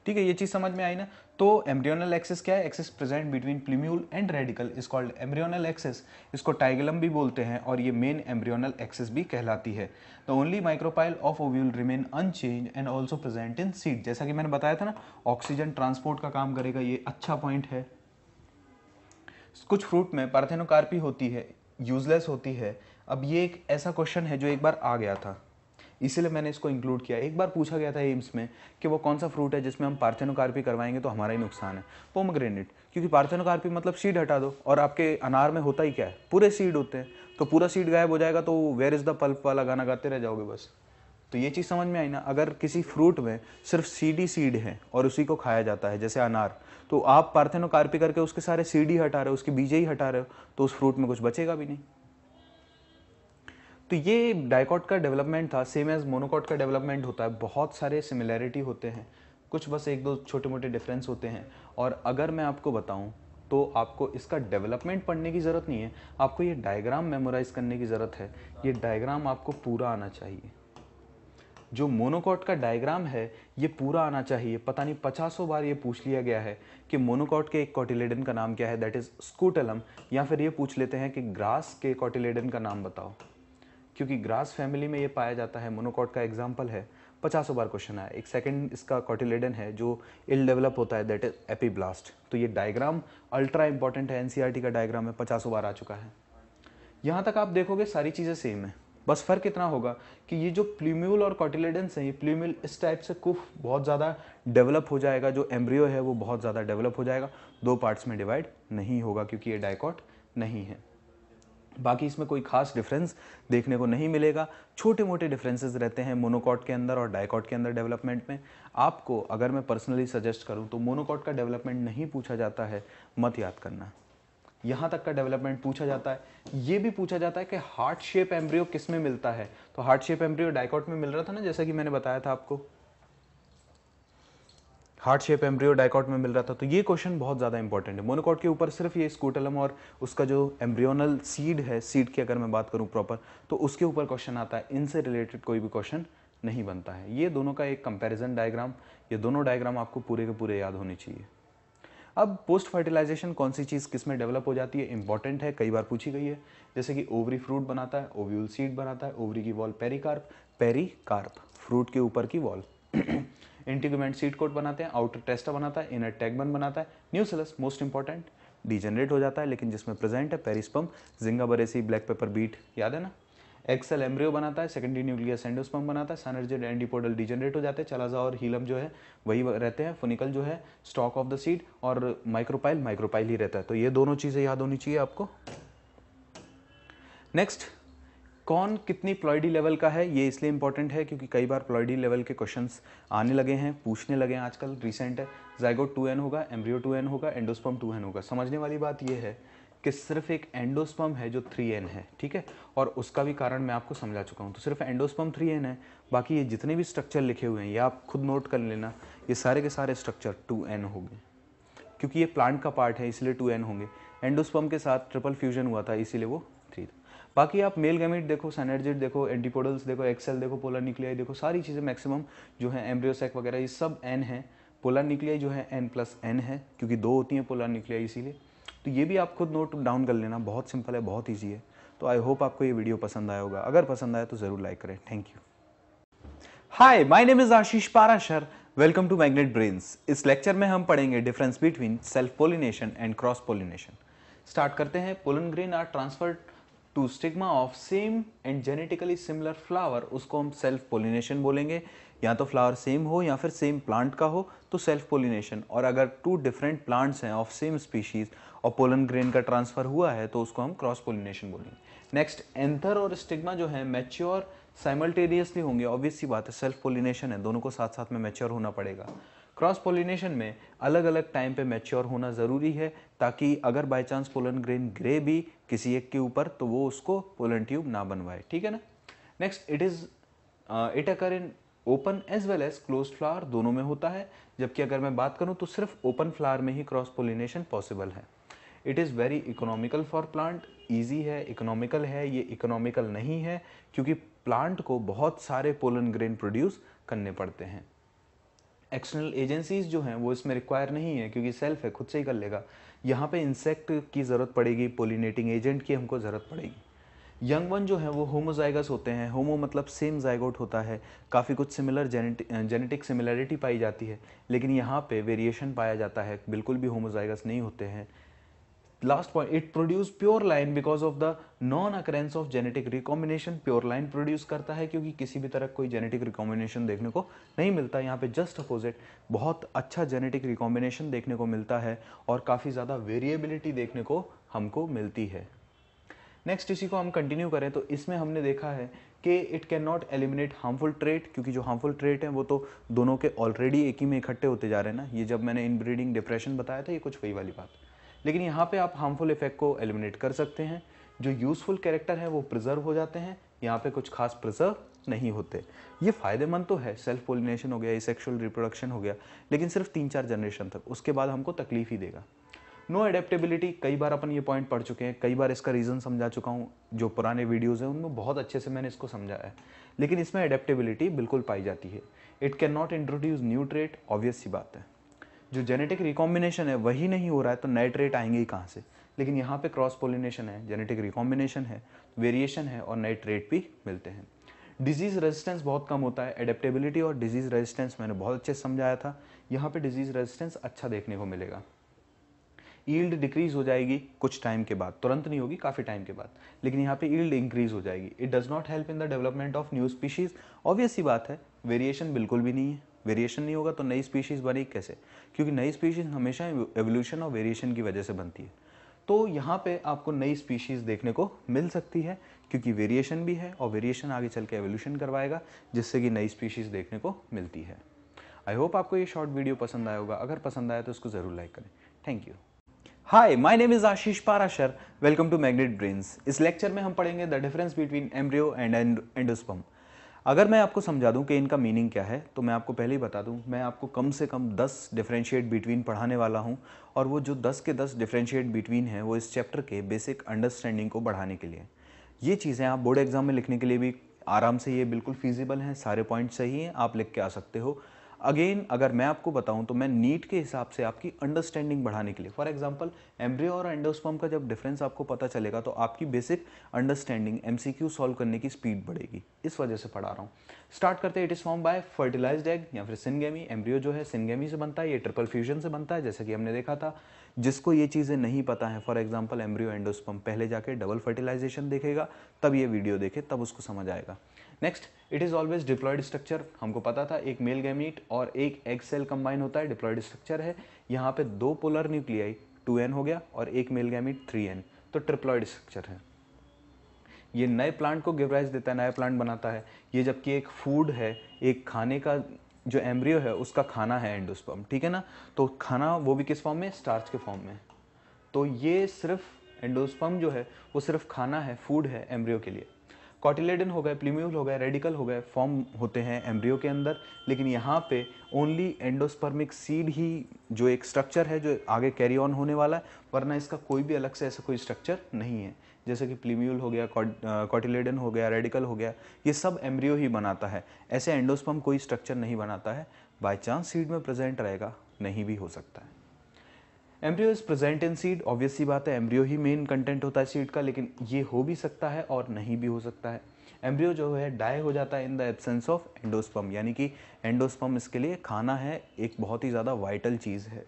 ठीक है ये चीज़ समझ में आई ना तो एम्ब्रियोनल एक्सेस क्या है axis present between plumule and radicle is called embryonal axis इसको टाइगलम भी बोलते हैं और ये मेन एम्ब्रियोनल एक्सेस भी कहलाती है the only micropyle of ovule remain unchanged and also present in seed जैसा कि मैंने बताया था ना ऑक्सीजन ट्रांसपोर्ट का काम करेगा ये अच्छा पॉइंट है कुछ फ्रूट में पार्थेनोकार्पी होती है यूजलेस होती है अब ये एक ऐसा क्वेश्चन है जो एक बार आ गया था इसीलिए मैंने इसको इंक्लूड किया एक बार पूछा गया था एम्स में कि वो कौन सा फ्रूट है जिसमें हम पार्थेनोकार्पी करवाएंगे तो हमारा ही नुकसान है पोमग्रेनेट क्योंकि पार्थेनोकार्पी मतलब सीड हटा दो और आपके अनार में होता ही क्या है पूरे सीड होते हैं तो पूरा सीड गायब हो जाएगा तो वेयर इज़ द पल्प वाला गाना गाते रह जाओगे बस तो ये चीज़ समझ में आई ना अगर किसी फ्रूट में सिर्फ सीडी सीड है और उसी को खाया जाता है जैसे अनार तो आप पार्थेनोकार्पी करके उसके सारे सीडी हटा रहे हो उसके बीजे ही हटा रहे हो तो उस फ्रूट में कुछ बचेगा भी नहीं तो ये डायकॉट का डेवलपमेंट था सेम एज मोनोकॉट का डेवलपमेंट होता है बहुत सारे सिमिलैरिटी होते हैं कुछ बस एक दो छोटे मोटे डिफरेंस होते हैं और अगर मैं आपको बताऊं तो आपको इसका डेवलपमेंट पढ़ने की ज़रूरत नहीं है आपको ये डायग्राम मेमोराइज करने की ज़रूरत है ये डायग्राम आपको पूरा आना चाहिए जो मोनोकॉट का डायग्राम है ये पूरा आना चाहिए पता नहीं पचासों बार ये पूछ लिया गया है कि मोनोकॉट के एक कॉटिलेडन का नाम क्या है दैट इज़ स्कूटलम या फिर ये पूछ लेते हैं कि ग्रास के कॉटिलेडन का नाम बताओ क्योंकि ग्रास फैमिली में ये पाया जाता है मोनोकॉट का एग्जाम्पल है पचासों बार क्वेश्चन आया एक सेकंड इसका कॉटिलेडन है जो इल डेवलप होता है दैट इज एपीब्लास्ट तो ये डायग्राम अल्ट्रा इंपॉर्टेंट है एनसीईआरटी e का डायग्राम है पचासों बार आ चुका है यहाँ तक आप देखोगे सारी चीज़ें सेम है बस फ़र्क इतना होगा कि ये जो प्लीम्यूल और कॉटिलेडेंस हैं ये प्लीम्यूल इस टाइप से कुफ बहुत ज़्यादा डेवलप हो जाएगा जो एम्ब्रियो है वो बहुत ज़्यादा डेवलप हो जाएगा दो पार्ट्स में डिवाइड नहीं होगा क्योंकि ये डायकॉट नहीं है बाकी इसमें कोई खास डिफरेंस देखने को नहीं मिलेगा छोटे मोटे डिफरेंसेस रहते हैं मोनोकॉट के अंदर और डायकॉट के अंदर डेवलपमेंट में आपको अगर मैं पर्सनली सजेस्ट करूं तो मोनोकॉट का डेवलपमेंट नहीं पूछा जाता है मत याद करना यहाँ तक का डेवलपमेंट पूछा जाता है ये भी पूछा जाता है कि हार्ट शेप एम्ब्रियो किस में मिलता है तो हार्ट शेप एम्ब्रियो डायकॉट में मिल रहा था ना जैसा कि मैंने बताया था आपको हार्ट शेप एम्ब्रियो डायकॉट में मिल रहा था तो ये क्वेश्चन बहुत ज़्यादा इंपॉर्टेंट है मोनोकॉट के ऊपर सिर्फ ये स्कूटलम और उसका जो एम्ब्रियोनल सीड है सीड की अगर मैं बात करूँ प्रॉपर तो उसके ऊपर क्वेश्चन आता है इनसे रिलेटेड कोई भी क्वेश्चन नहीं बनता है ये दोनों का एक कंपेरिजन डायग्राम ये दोनों डायग्राम आपको पूरे के पूरे याद होने चाहिए अब पोस्ट फर्टिलाइजेशन कौन सी चीज़ किस में डेवलप हो जाती है इंपॉर्टेंट है कई बार पूछी गई है जैसे कि ओवरी फ्रूट बनाता है ओव्यूल सीड बनाता है ओवरी की वॉल पेरी कार्प फ्रूट के ऊपर की वॉल इंटीग्रमेंट सीट कोट बनाते हैं आउटर टेस्टा बनाता है इनर टैगमन बनाता है nucellus most important degenerate हो जाता है लेकिन जिसमें प्रेजेंट है पेरिस्पम जिंगा बरेसी ब्लैक पेपर बीट याद है ना एक्सेल एम्ब्रियो बनाता है सेकेंडरी न्यूक्लियस एंडोस्पम बनाता है सनर्जेड एंडीपोडल डिजनरेट हो जाते हैं चलाजा और हीलम जो है वही रहते हैं फोनिकल जो है स्टॉक ऑफ द सीड और माइक्रोपाइल माइक्रोपाइल ही रहता है तो ये दोनों चीज़ें याद होनी चाहिए आपको नेक्स्ट कौन कितनी प्लॉयडी लेवल का है ये इसलिए इंपॉर्टेंट है क्योंकि कई बार प्लॉयडी लेवल के क्वेश्चंस आने लगे हैं पूछने लगे हैं आजकल रिसेंट है जाइगोट टू एन होगा एम्ब्रियो टू एन होगा एंडोस्पम टू एन होगा समझने वाली बात यह है कि सिर्फ एक एंडोस्पम है जो थ्री एन है ठीक है और उसका भी कारण मैं आपको समझा चुका हूँ तो सिर्फ एंडोस्पम थ्री एन है बाकी ये जितने भी स्ट्रक्चर लिखे हुए हैं ये आप खुद नोट कर लेना ये सारे के सारे स्ट्रक्चर टू एन होंगे क्योंकि ये प्लांट का पार्ट है इसलिए टू एन होंगे एंडोस्पम के साथ ट्रिपल फ्यूजन हुआ था इसीलिए वो बाकी आप मेल गैमेट देखो सैनर्जिट देखो एंटीपोडल्स देखो एक्सेल देखो पोलर निकलियाई देखो सारी चीज़ें मैक्सिमम जो है एम्ब्रियोसेक वगैरह ये सब एन है पोलर निकलियाई जो है एन प्लस एन है क्योंकि दो होती हैं पोलर निकलियाई इसीलिए तो ये भी आप खुद नोट डाउन कर लेना बहुत सिंपल है बहुत ईजी है तो आई होप आपको ये वीडियो पसंद आया होगा अगर पसंद आया तो ज़रूर लाइक करें thank you hi my name is Ashish Parashar welcome to magnet brains इस लेक्चर में हम पढ़ेंगे difference between self pollination and cross pollination start करते हैं pollen grain are transferred to stigma of same and genetically similar flower उसको हम सेल्फ पोलिनेशन बोलेंगे या तो फ्लावर सेम हो या फिर सेम प्लांट का हो तो सेल्फ पोलिनेशन और अगर टू डिफरेंट प्लांट्स हैं ऑफ सेम स्पीशीज़ और पोलन ग्रेन का ट्रांसफ़र हुआ है तो उसको हम क्रॉस पोलिनेशन बोलेंगे नेक्स्ट एंथर और स्टिग्मा जो है मैच्योर साइमल्टेनियसली होंगे ऑब्वियसली बात है सेल्फ पोलिनेशन है दोनों को साथ साथ में मैच्योर होना पड़ेगा क्रॉस पोलिनेशन में अलग अलग टाइम पे मैच्योर होना ज़रूरी है ताकि अगर बाय चांस पोलन ग्रेन ग्रे भी किसी एक के ऊपर तो वो उसको पोलन ट्यूब ना बनवाए ठीक है ना next it is it occur in open as well as close flower दोनों में होता है जबकि अगर मैं बात करूँ तो सिर्फ ओपन फ्लावर में ही क्रॉस पोलिनेशन पॉसिबल है it is very economical for plant easy है इकोनॉमिकल है ये इकोनॉमिकल नहीं है क्योंकि प्लांट को बहुत सारे पोलन ग्रेन प्रोड्यूस करने पड़ते हैं एक्सटर्नल एजेंसीज जो हैं वो इसमें रिक्वायर नहीं है क्योंकि सेल्फ है खुद से ही कर लेगा यहाँ पे इंसेक्ट की ज़रूरत पड़ेगी पोलिनेटिंग एजेंट की हमको ज़रूरत पड़ेगी यंग वन जो है वो होमोजाइगस होते हैं होमो मतलब सेम जाइगोट होता है काफ़ी कुछ सिमिलर जेनेटिक जेनेटिक सिमिलरिटी पाई जाती है लेकिन यहाँ पे वेरिएशन पाया जाता है बिल्कुल भी होमोजाइगस नहीं होते हैं last point it produce pure line because of the non occurrence of genetic recombination pure line produce करता है क्योंकि किसी भी तरह कोई genetic recombination देखने को नहीं मिलता यहाँ पे just opposite बहुत अच्छा genetic recombination देखने को मिलता है और काफ़ी ज़्यादा variability देखने को हमको मिलती है नेक्स्ट इसी को हम कंटिन्यू करें तो इसमें हमने देखा है कि it can not eliminate harmful trait क्योंकि जो हार्मफुल ट्रेट हैं वो तो दोनों के ऑलरेडी एक ही में इकट्ठे होते जा रहे हैं ना ये जब मैंने इनब्रीडिंग डिप्रेशन बताया था ये कुछ वही वाली बात लेकिन यहाँ पे आप हार्मफुल इफेक्ट को एलिमिनेट कर सकते हैं जो यूज़फुल कैरेक्टर है वो प्रिजर्व हो जाते हैं यहाँ पे कुछ खास प्रिजर्व नहीं होते ये फ़ायदेमंद तो है सेल्फ पोलिनेशन हो गया ये सेक्शुअल रिप्रोडक्शन हो गया लेकिन सिर्फ तीन चार जनरेशन तक उसके बाद हमको तकलीफ ही देगा नो एडेप्टेबिलिटी कई बार अपन ये पॉइंट पढ़ चुके हैं कई बार इसका रीज़न समझा चुका हूँ जो पुराने वीडियोज़ हैं उनमें बहुत अच्छे से मैंने इसको समझाया है लेकिन इसमें अडेप्टेबिलिटी बिल्कुल पाई जाती है it can not introduce new trait obvious सी बात है जो जेनेटिक रिकॉम्बिनेशन है वही नहीं हो रहा है तो नए ट्रेट आएंगे ही कहाँ से लेकिन यहाँ पे क्रॉस पोलिनेशन है जेनेटिक रिकॉम्बिनेशन है वेरिएशन है और नए ट्रेट भी मिलते हैं डिजीज़ रेजिस्टेंस बहुत कम होता है एडेप्टेबिलिटी और डिजीज़ रेजिस्टेंस मैंने बहुत अच्छे से समझाया था यहाँ पे डिजीज़ रेजिस्टेंस अच्छा देखने को मिलेगा ईल्ड डिक्रीज हो जाएगी कुछ टाइम के बाद तुरंत नहीं होगी काफ़ी टाइम के बाद लेकिन यहाँ पे ईल्ड इंक्रीज हो जाएगी it does not help in the development of new species obvious ही बात है वेरिएशन बिल्कुल भी नहीं है वेरिएशन नहीं होगा तो नई स्पीशीज़ बनी कैसे क्योंकि नई स्पीशीज़ हमेशा एवोल्यूशन और वेरिएशन की वजह से बनती है तो यहाँ पे आपको नई स्पीशीज़ देखने को मिल सकती है क्योंकि वेरिएशन भी है और वेरिएशन आगे चल के एवोल्यूशन करवाएगा जिससे कि नई स्पीशीज़ देखने को मिलती है आई होप आपको ये शॉर्ट वीडियो पसंद आया होगा अगर पसंद आया तो इसको ज़रूर लाइक करें thank you hi my name is Ashish Parashar welcome to magnet brains इस लेक्चर में हम पढ़ेंगे the difference between embryo and endosperm अगर मैं आपको समझा दूं कि इनका मीनिंग क्या है तो मैं आपको पहले ही बता दूं मैं आपको कम से कम 10 डिफ्रेंशिएट बिटवीन पढ़ाने वाला हूं और वो जो 10 के 10 डिफ्रेंशिएट बिटवीन है वो इस चैप्टर के बेसिक अंडरस्टैंडिंग को बढ़ाने के लिए ये चीज़ें आप बोर्ड एग्ज़ाम में लिखने के लिए भी आराम से ये बिल्कुल फिजिबल हैं सारे पॉइंट सही हैं आप लिख के आ सकते हो अगेन अगर मैं आपको बताऊं तो मैं नीट के हिसाब से आपकी अंडरस्टैंडिंग बढ़ाने के लिए फॉर एग्जांपल एम्ब्रियो और एंडोस्पर्म का जब डिफरेंस आपको पता चलेगा तो आपकी बेसिक अंडरस्टैंडिंग एमसीक्यू सॉल्व करने की स्पीड बढ़ेगी इस वजह से पढ़ा रहा हूँ स्टार्ट करते हैं it is form by fertilized egg या फिर सिनगेमी एम्ब्रियो जो है सिनगेमी से बनता है ये ट्रिपल फ्यूजन से बनता है जैसे कि हमने देखा था जिसको ये चीज़ें नहीं पता है फॉर एग्जाम्पल एम्ब्रियो एंडोस्पम पहले जाके डबल फर्टिलाइजेशन देखेगा तब ये वीडियो देखे तब उसको समझ आएगा next it is always diploid structure हमको पता था एक मेल गैमीट और एक एग सेल कंबाइन होता है डिप्लॉयड स्ट्रक्चर है यहाँ पे दो पोलर न्यूक्लियाई टू एन हो गया और एक मेल गैमीट थ्री एन तो ट्रिप्लॉयड स्ट्रक्चर है ये नए प्लांट को गिवराइज देता है नया प्लांट बनाता है ये जबकि एक फूड है एक खाने का जो एम्ब्रियो है उसका खाना है एंडोस्पर्म ठीक है ना तो खाना वो भी किस फॉर्म में स्टार्च के फॉर्म में तो ये सिर्फ एंडोस्पर्म जो है वो सिर्फ खाना है फूड है एम्ब्रियो के लिए कॉटिलेडन हो गए प्लीम्यूल हो गए रेडिकल हो गए फॉर्म होते हैं एम्ब्रियो के अंदर लेकिन यहाँ पे ओनली एंडोस्पर्मिक सीड ही जो एक स्ट्रक्चर है जो आगे कैरी ऑन होने वाला है वरना इसका कोई भी अलग से ऐसा कोई स्ट्रक्चर नहीं है जैसे कि प्लीम्यूल हो गया कॉटिलेडन हो गया रेडिकल हो गया ये सब एम्ब्रियो ही बनाता है ऐसे एंडोस्पर्म कोई स्ट्रक्चर नहीं बनाता है बाई चांस सीड में प्रेजेंट रहेगा नहीं भी हो सकता है embryo is present in seed obviously बात है एम्ब्रियो ही मेन कंटेंट होता है सीड का लेकिन ये हो भी सकता है और नहीं भी हो सकता है एम्ब्रियो जो है डाई हो जाता है in the absence of endosperm यानी कि एंडोस्पम इसके लिए खाना है एक बहुत ही ज़्यादा वाइटल चीज़ है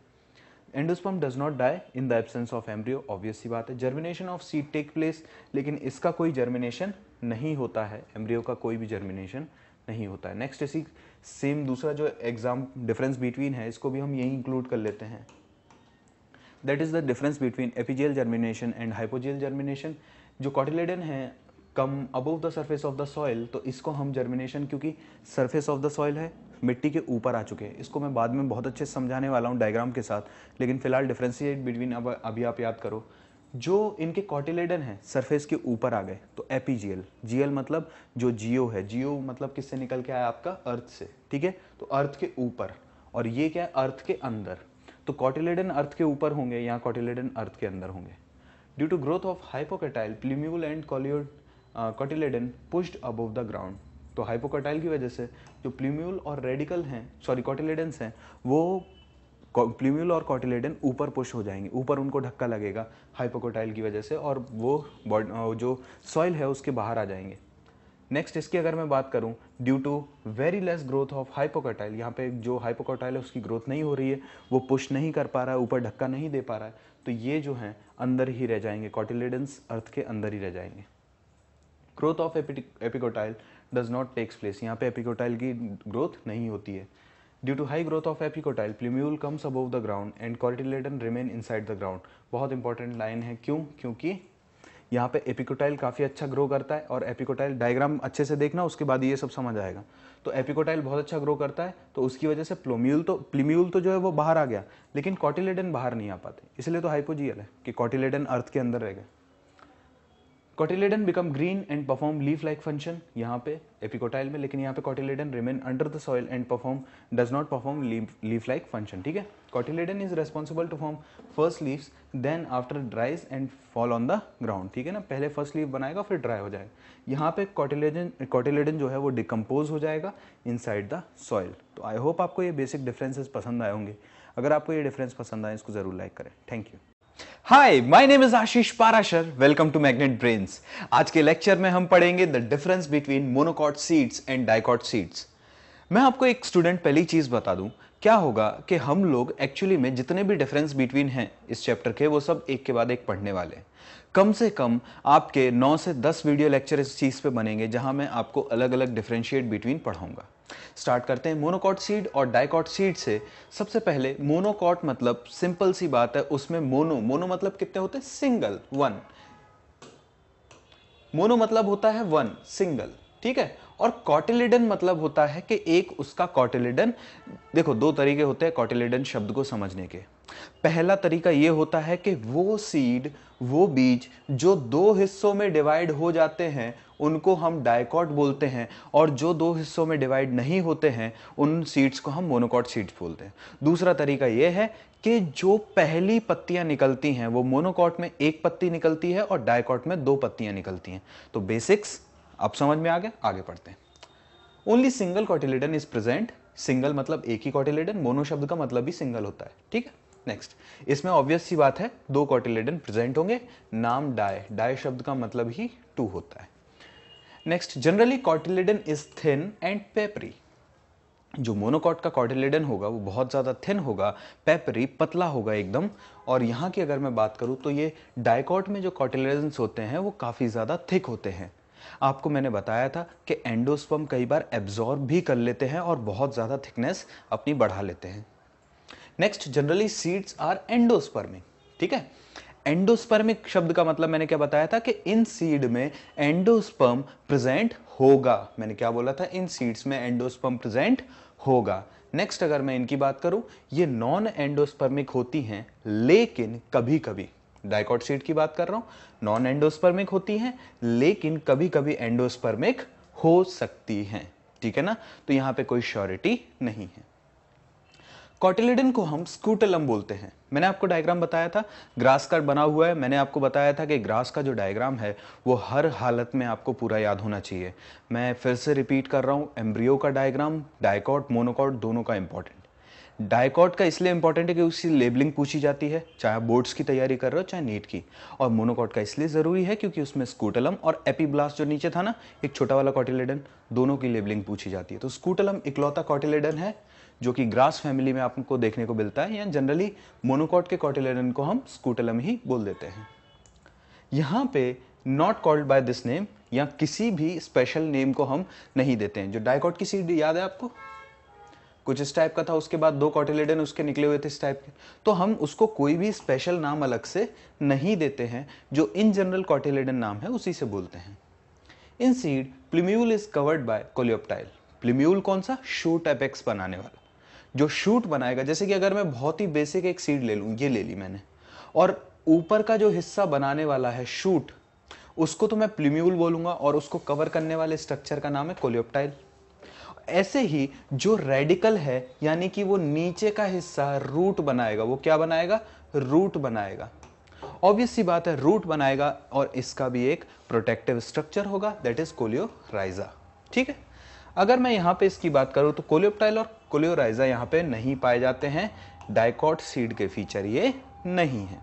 endosperm does not die in the absence of embryo obviously बात है germination of seed take place लेकिन इसका कोई जर्मिनेशन नहीं होता है एम्ब्रियो का कोई भी जर्मिनेशन नहीं होता है नेक्स्ट इसी सेम दूसरा जो एग्जाम डिफरेंस बिटवीन है इसको भी हम यही इंक्लूड कर लेते हैं that is the difference between epigeal germination and hypogeal germination जो कॉटिलेडन है come above the surface of the soil तो इसको हम जर्मिनेशन क्योंकि सर्फेस ऑफ द सॉइल है मिट्टी के ऊपर आ चुके हैं इसको मैं बाद में बहुत अच्छे से समझाने वाला हूँ डायग्राम के साथ लेकिन फिलहाल डिफ्रेंशिएट बिटवीन अब अभी आप याद करो जो इनके कॉटिलेडन है सरफेस के ऊपर आ गए तो एपीजीएल जीएल मतलब जो जियो है जियो मतलब किससे निकल के आया आपका अर्थ से ठीक है तो अर्थ के ऊपर और ये क्या है अर्थ के अंदर तो कॉटिलेडन अर्थ के ऊपर होंगे या कॉटिलेडन अर्थ के अंदर होंगे due to growth of hypocotyl plumule and कॉलियोड cotyledon pushed above the ground तो हाइपोकोटाइल की वजह से जो प्लीम्यूल और रेडिकल हैं सॉरी कॉटिलेडन हैं वो प्लीम्यूल और कॉटिलेडन ऊपर पुश हो जाएंगे ऊपर उनको धक्का लगेगा हाइपोकोटाइल की वजह से और वो uh, जो सॉइल है उसके बाहर आ जाएंगे नेक्स्ट इसकी अगर मैं बात करूँ due to very less growth of hypocotyl यहाँ पे जो हाइपोकोटाइल है उसकी ग्रोथ नहीं हो रही है वो पुश नहीं कर पा रहा है ऊपर ढक्का नहीं दे पा रहा है तो ये जो है अंदर ही रह जाएंगे कॉटिलेडेंस अर्थ के अंदर ही रह जाएंगे growth of epicotyl does not takes place यहाँ पे एपिकोटाइल की ग्रोथ नहीं होती है due to high growth of epicotyl plumule comes above the ground and cotyledon remain inside the ground बहुत इंपॉर्टेंट लाइन है क्यों क्योंकि यहाँ पे एपिकोटाइल काफ़ी अच्छा ग्रो करता है और एपिकोटाइल डायग्राम अच्छे से देखना उसके बाद ये सब समझ आएगा तो एपिकोटाइल बहुत अच्छा ग्रो करता है तो उसकी वजह से प्लोम्यूल तो प्लीम्यूल तो जो है वो बाहर आ गया लेकिन कॉटिलेडन बाहर नहीं आ पाते इसलिए तो हाइपोजियल है कि कॉटिलेडन अर्थ के अंदर रह गए cotyledon become green and perform leaf like function यहाँ पे एपिकोटाइल में लेकिन यहाँ पे cotyledon remain under the soil and perform does not perform leaf like function ठीक है cotyledon is responsible to form first leaves then after dries and fall on the ground ठीक है ना पहले फर्स्ट लीव बनाएगा फिर ड्राई हो जाएगा यहाँ पे कॉटिलेडन कॉटिलेडन जो है वो डिकम्पोज हो जाएगा इन साइड द सॉइल तो आई होप आपको ये बेसिक डिफरेंसेज पसंद आए होंगे अगर आपको ये डिफरेंस पसंद आए इसको ज़रूर लाइक करें thank you hi my name is Ashish Parashar welcome to magnet Brains आज के लेक्चर में हम पढ़ेंगे the difference between monocot seeds and dicot seeds मैं आपको एक स्टूडेंट पहली चीज़ बता दूं क्या होगा कि हम लोग एक्चुअली में जितने भी डिफरेंस बिटवीन हैं इस चैप्टर के वो सब एक के बाद एक पढ़ने वाले हैं कम से कम आपके 9 से 10 वीडियो लेक्चर इस चीज़ पे बनेंगे जहां मैं आपको अलग अलग डिफ्रेंशिएट बिटवीन पढ़ाऊंगा स्टार्ट करते हैं मोनोकॉट सीड और डाइकॉट सीड से सबसे पहले मोनोकॉट मतलब सिंपल सी बात है उसमें मोनो मोनो मतलब कितने होते हैं सिंगल वन मोनो मतलब होता है वन सिंगल ठीक है और कॉटिलिडन मतलब होता है कि एक उसका कॉटिलिडन देखो दो तरीके होते हैं कॉटिलिडन शब्द को समझने के पहला तरीका ये होता है कि वो सीड वो बीज जो दो हिस्सों में डिवाइड हो जाते हैं उनको हम डायकॉट बोलते हैं और जो दो हिस्सों में डिवाइड नहीं होते हैं उन सीड्स को हम मोनोकॉट सीड्स बोलते हैं दूसरा तरीका ये है कि जो पहली पत्तियां निकलती हैं वो मोनोकॉट में एक पत्ती निकलती है और डायकॉट में दो पत्तियां निकलती हैं तो बेसिक्स आप समझ में आ गए आगे पढ़ते हैं only single cotyledon is present single मतलब एक ही कॉटिलेडन मोनो शब्द का मतलब भी सिंगल होता है ठीक है नेक्स्ट इसमें ऑब्वियस सी बात है दो कॉटिलेडन प्रेजेंट होंगे नाम डाय डाय शब्द का मतलब ही टू होता है next generally cotyledon is thin and papery जो मोनोकॉट का कॉटिलेडन होगा वो बहुत ज़्यादा थिन होगा पेपरी पतला होगा एकदम और यहाँ की अगर मैं बात करूँ तो ये डायकॉट में जो कॉटिलेडन्स होते हैं वो काफ़ी ज़्यादा थिक होते हैं आपको मैंने बताया था कि एंडोस्पम कई बार एब्जॉर्ब भी कर लेते हैं और बहुत ज़्यादा थिकनेस अपनी बढ़ा लेते हैं next generally seeds are endospermic ठीक है एंडोस्पर्मिक शब्द का मतलब मैंने क्या बताया था कि इन सीड में एंडोस्पर्म प्रेजेंट होगा मैंने क्या बोला था इन सीड्स में एंडोस्पर्म प्रेजेंट होगा नेक्स्ट अगर मैं इनकी बात करूं ये नॉन एंडोस्पर्मिक होती हैं लेकिन कभी कभी डायकॉट सीड की बात कर रहा हूं नॉन एंडोस्पर्मिक होती हैं लेकिन कभी कभी एंडोस्पर्मिक हो सकती हैं ठीक है ना तो यहाँ पे कोई श्योरिटी नहीं है कॉटिलिडन को हम स्कूटलम बोलते हैं मैंने आपको डायग्राम बताया था ग्रास का बना हुआ है मैंने आपको बताया था कि ग्रास का जो डायग्राम है वो हर हालत में आपको पूरा याद होना चाहिए मैं फिर से रिपीट कर रहा हूँ एम्ब्रियो का डायग्राम डायकॉट मोनोकॉट दोनों का इंपॉर्टेंट डायकॉट का इसलिए इंपॉर्टेंट है कि उसकी लेबलिंग पूछी जाती है चाहे आप बोर्ड्स की तैयारी कर रहे हो चाहे नीट की और मोनोकॉट का इसलिए ज़रूरी है क्योंकि उसमें स्कूटलम और एपीब्लास्ट जो नीचे था ना एक छोटा वाला कॉटिलेडन दोनों की लेबलिंग पूछी जाती है तो स्कूटलम इकलौता कॉटिलेडन है जो कि ग्रास फैमिली में आपको देखने को मिलता है या जनरली मोनोकॉट के कॉटिलेडन को हम स्कूटलम ही बोल देते हैं यहाँ पे not called by this name या किसी भी स्पेशल नेम को हम नहीं देते हैं जो डायकॉट की सीड याद है आपको कुछ इस टाइप का था उसके बाद दो कॉटिलेडन उसके निकले हुए थे इस टाइप के तो हम उसको कोई भी स्पेशल नाम अलग से नहीं देते हैं जो इन जनरल कॉटिलेडन नाम है उसी से बोलते हैं in seed plumule is covered by coleoptile plumule कौन सा शूट एपेक्स बनाने वाला जो शूट बनाएगा जैसे कि अगर मैं बहुत ही बेसिक एक सीड ले लूँ ये ले ली मैंने और ऊपर का जो हिस्सा बनाने वाला है शूट उसको तो मैं प्लीम्यूल बोलूँगा और उसको कवर करने वाले स्ट्रक्चर का नाम है कोलियोप्टाइल ऐसे ही जो रेडिकल है यानी कि वो नीचे का हिस्सा रूट बनाएगा वो क्या बनाएगा रूट बनाएगा ऑब्वियस सी बात है रूट बनाएगा और इसका भी एक प्रोटेक्टिव स्ट्रक्चर होगा दैट इज कोलियोराइजा ठीक है अगर मैं यहाँ पे इसकी बात करूँ तो कोलियोप्टाइल और कोलियोराइजा यहाँ पे नहीं पाए जाते हैं डायकॉट सीड के फीचर ये नहीं है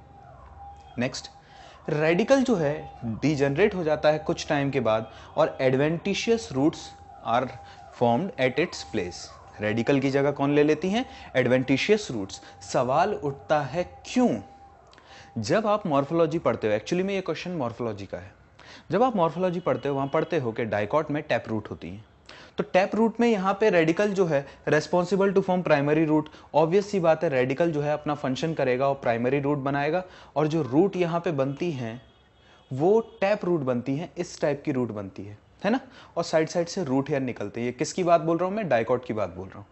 नेक्स्ट रेडिकल जो है डिजनरेट हो जाता है कुछ टाइम के बाद और adventitious roots are formed at its place radicle की जगह कौन ले लेती हैं एडवेंटिशियस रूट्स सवाल उठता है क्यों जब आप मॉर्फोलॉजी पढ़ते हो एक्चुअली में ये क्वेश्चन मॉर्फोलॉजी का है जब आप मॉर्फोलॉजी पढ़ते हो वहाँ पढ़ते हो कि डाइकॉट में टैप रूट होती हैं तो टैप रूट में यहाँ पे रेडिकल जो है responsible to form primary root obvious सी बात है रेडिकल जो है अपना फंक्शन करेगा और प्राइमरी रूट बनाएगा और जो रूट यहाँ पे बनती हैं वो टैप रूट बनती हैं इस टाइप की रूट बनती है है ना और साइड साइड से रूट हेयर निकलते हैं ये किसकी बात बोल रहा हूँ मैं डायकॉट की बात बोल रहा हूँ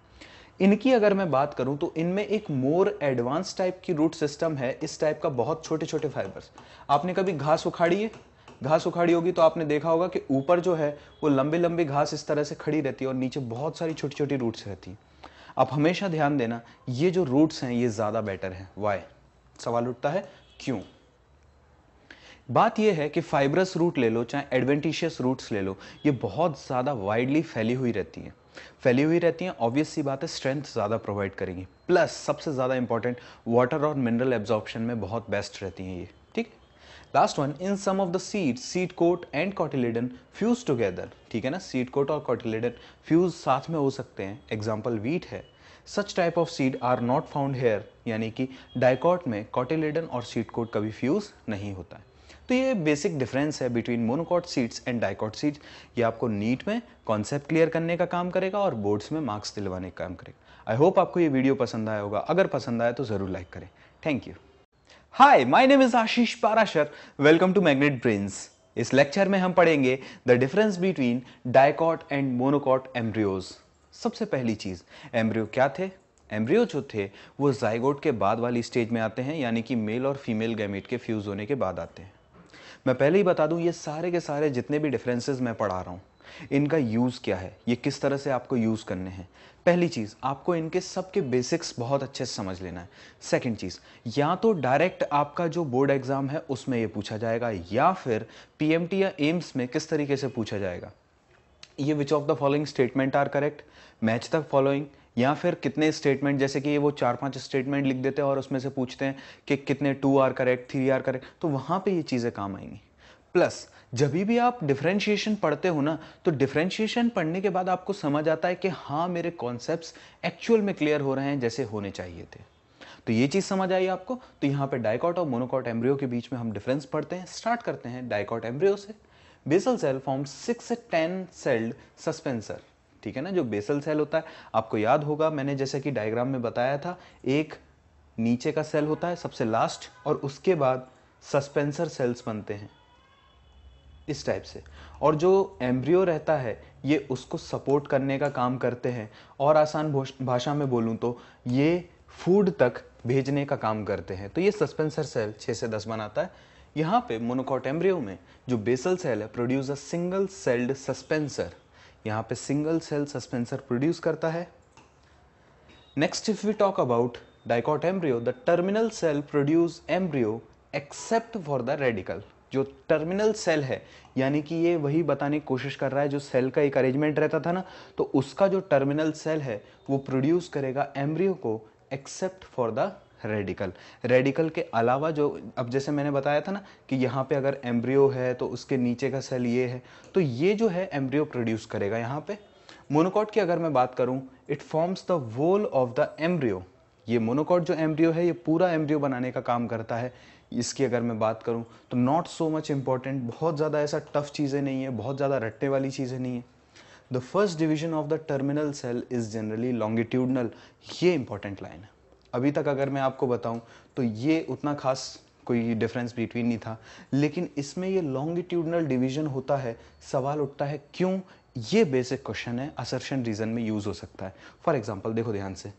इनकी अगर मैं बात करूं तो इनमें एक मोर एडवांस टाइप की रूट सिस्टम है इस टाइप का बहुत छोटे छोटे फाइबर्स आपने कभी घास उखाड़ी है घास उखाड़ी होगी तो आपने देखा होगा कि ऊपर जो है वो लंबी लंबी घास इस तरह से खड़ी रहती है और नीचे बहुत सारी छोटी छोटी रूट्स रहती हैं आप हमेशा ध्यान देना ये जो रूट्स हैं ये ज़्यादा बेटर हैं वाई सवाल उठता है क्यों बात यह है कि फाइब्रस रूट ले लो चाहे एडवेंटिशियस रूट्स ले लो ये बहुत ज़्यादा वाइडली फैली हुई रहती हैं फैली हुई रहती हैं ऑब्वियस सी बात है स्ट्रेंथ ज़्यादा प्रोवाइड करेंगी प्लस सबसे ज़्यादा इंपॉर्टेंट वाटर और मिनरल एब्जॉर्प्शन में बहुत बेस्ट रहती हैं ये last one in some of the seat seed coat and cotyledon fuse together ठीक है ना सीट कोट और कॉटिलेडन फ्यूज साथ में हो सकते हैं एग्जाम्पल वीट है such type of seed are not found here यानी कि डाइकॉट में कॉटिलेडन और सीड कोट कभी फ्यूज नहीं होता है तो ये बेसिक डिफरेंस है between monocot seeds and dicot seeds ये आपको नीट में कॉन्सेप्ट क्लियर करने का काम करेगा और बोर्ड्स में मार्क्स दिलवाने का काम करेगा आई होप आपको ये वीडियो पसंद आया होगा अगर पसंद आया तो ज़रूर लाइक करें thank you hi my name is Ashish Parashar welcome to magnet brains इस लेक्चर में हम पढ़ेंगे the difference between dicot and monocot embryos सबसे पहली चीज एम्ब्रियो क्या थे एम्ब्रियो जो थे वो जायगोट के बाद वाली स्टेज में आते हैं यानी कि मेल और फीमेल गैमेट के फ्यूज होने के बाद आते हैं मैं पहले ही बता दूं ये सारे के सारे जितने भी डिफरेंसेस मैं पढ़ा रहा हूँ इनका यूज़ क्या है ये किस तरह से आपको यूज़ करने हैं पहली चीज़ आपको इनके सबके बेसिक्स बहुत अच्छे से समझ लेना है सेकंड चीज़ या तो डायरेक्ट आपका जो बोर्ड एग्ज़ाम है उसमें ये पूछा जाएगा या फिर पीएमटी या एम्स में किस तरीके से पूछा जाएगा ये which of the following statement are correct match तक फॉलोइंग या फिर कितने स्टेटमेंट जैसे कि ये वो चार पांच स्टेटमेंट लिख देते हैं और उसमें से पूछते हैं कि कितने two are correct three are correct तो वहाँ पे ये चीज़ें काम आएंगी प्लस जब भी आप डिफ्रेंशिएशन पढ़ते हो ना तो डिफ्रेंशिएशन पढ़ने के बाद आपको समझ आता है कि हाँ मेरे कॉन्सेप्ट एक्चुअल में क्लियर हो रहे हैं जैसे होने चाहिए थे तो ये चीज़ समझ आई आपको तो यहाँ पे डायकॉट और मोनोकॉट एम्ब्रियो के बीच में हम डिफरेंस पढ़ते हैं स्टार्ट करते हैं डाइकॉट एम्ब्रियो से basal cell form six ten celled suspensor ठीक है ना जो बेसल सेल होता है आपको याद होगा मैंने जैसे कि डायग्राम में बताया था एक नीचे का सेल होता है सबसे लास्ट और उसके बाद सस्पेंसर सेल्स बनते हैं इस टाइप से और जो एम्ब्रियो रहता है ये उसको सपोर्ट करने का काम करते हैं और आसान भाषा में बोलूँ तो ये फूड तक भेजने का काम करते हैं तो ये सस्पेंसर सेल छः से दस बनाता है यहाँ पे मोनोकॉट एम्ब्रियो में जो बेसल सेल है produce a single celled suspensor यहाँ पे सिंगल सेल सस्पेंसर प्रोड्यूस करता है next if we talk about dicot embryo the terminal cell produce embryo except for the radicle जो टर्मिनल सेल है यानी कि ये वही बताने की कोशिश कर रहा है जो सेल का एक अरेंजमेंट रहता था ना तो उसका जो टर्मिनल सेल है वो प्रोड्यूस करेगा एम्ब्रियो को except for the radicle radicle के अलावा जो अब जैसे मैंने बताया था ना कि यहाँ पे अगर एम्ब्रियो है तो उसके नीचे का सेल ये है तो ये जो है एम्ब्रियो प्रोड्यूस करेगा यहाँ पे मोनोकॉट की अगर मैं बात करूँ it forms the whole of the embryo ये मोनोकॉट जो एम्ब्रियो है ये पूरा एम्ब्रियो बनाने का काम करता है इसकी अगर मैं बात करूँ तो नॉट सो मच इम्पॉर्टेंट बहुत ज़्यादा ऐसा टफ चीज़ें नहीं है बहुत ज़्यादा रटने वाली चीज़ें नहीं है the first division of the terminal cell is generally longitudinal ये इंपॉर्टेंट लाइन है अभी तक अगर मैं आपको बताऊँ तो ये उतना खास कोई डिफरेंस बिटवीन नहीं था लेकिन इसमें ये लॉन्गिट्यूडनल डिवीजन होता है सवाल उठता है क्यों ये बेसिक क्वेश्चन है असर्शन रीज़न में यूज़ हो सकता है फॉर एग्जाम्पल देखो ध्यान से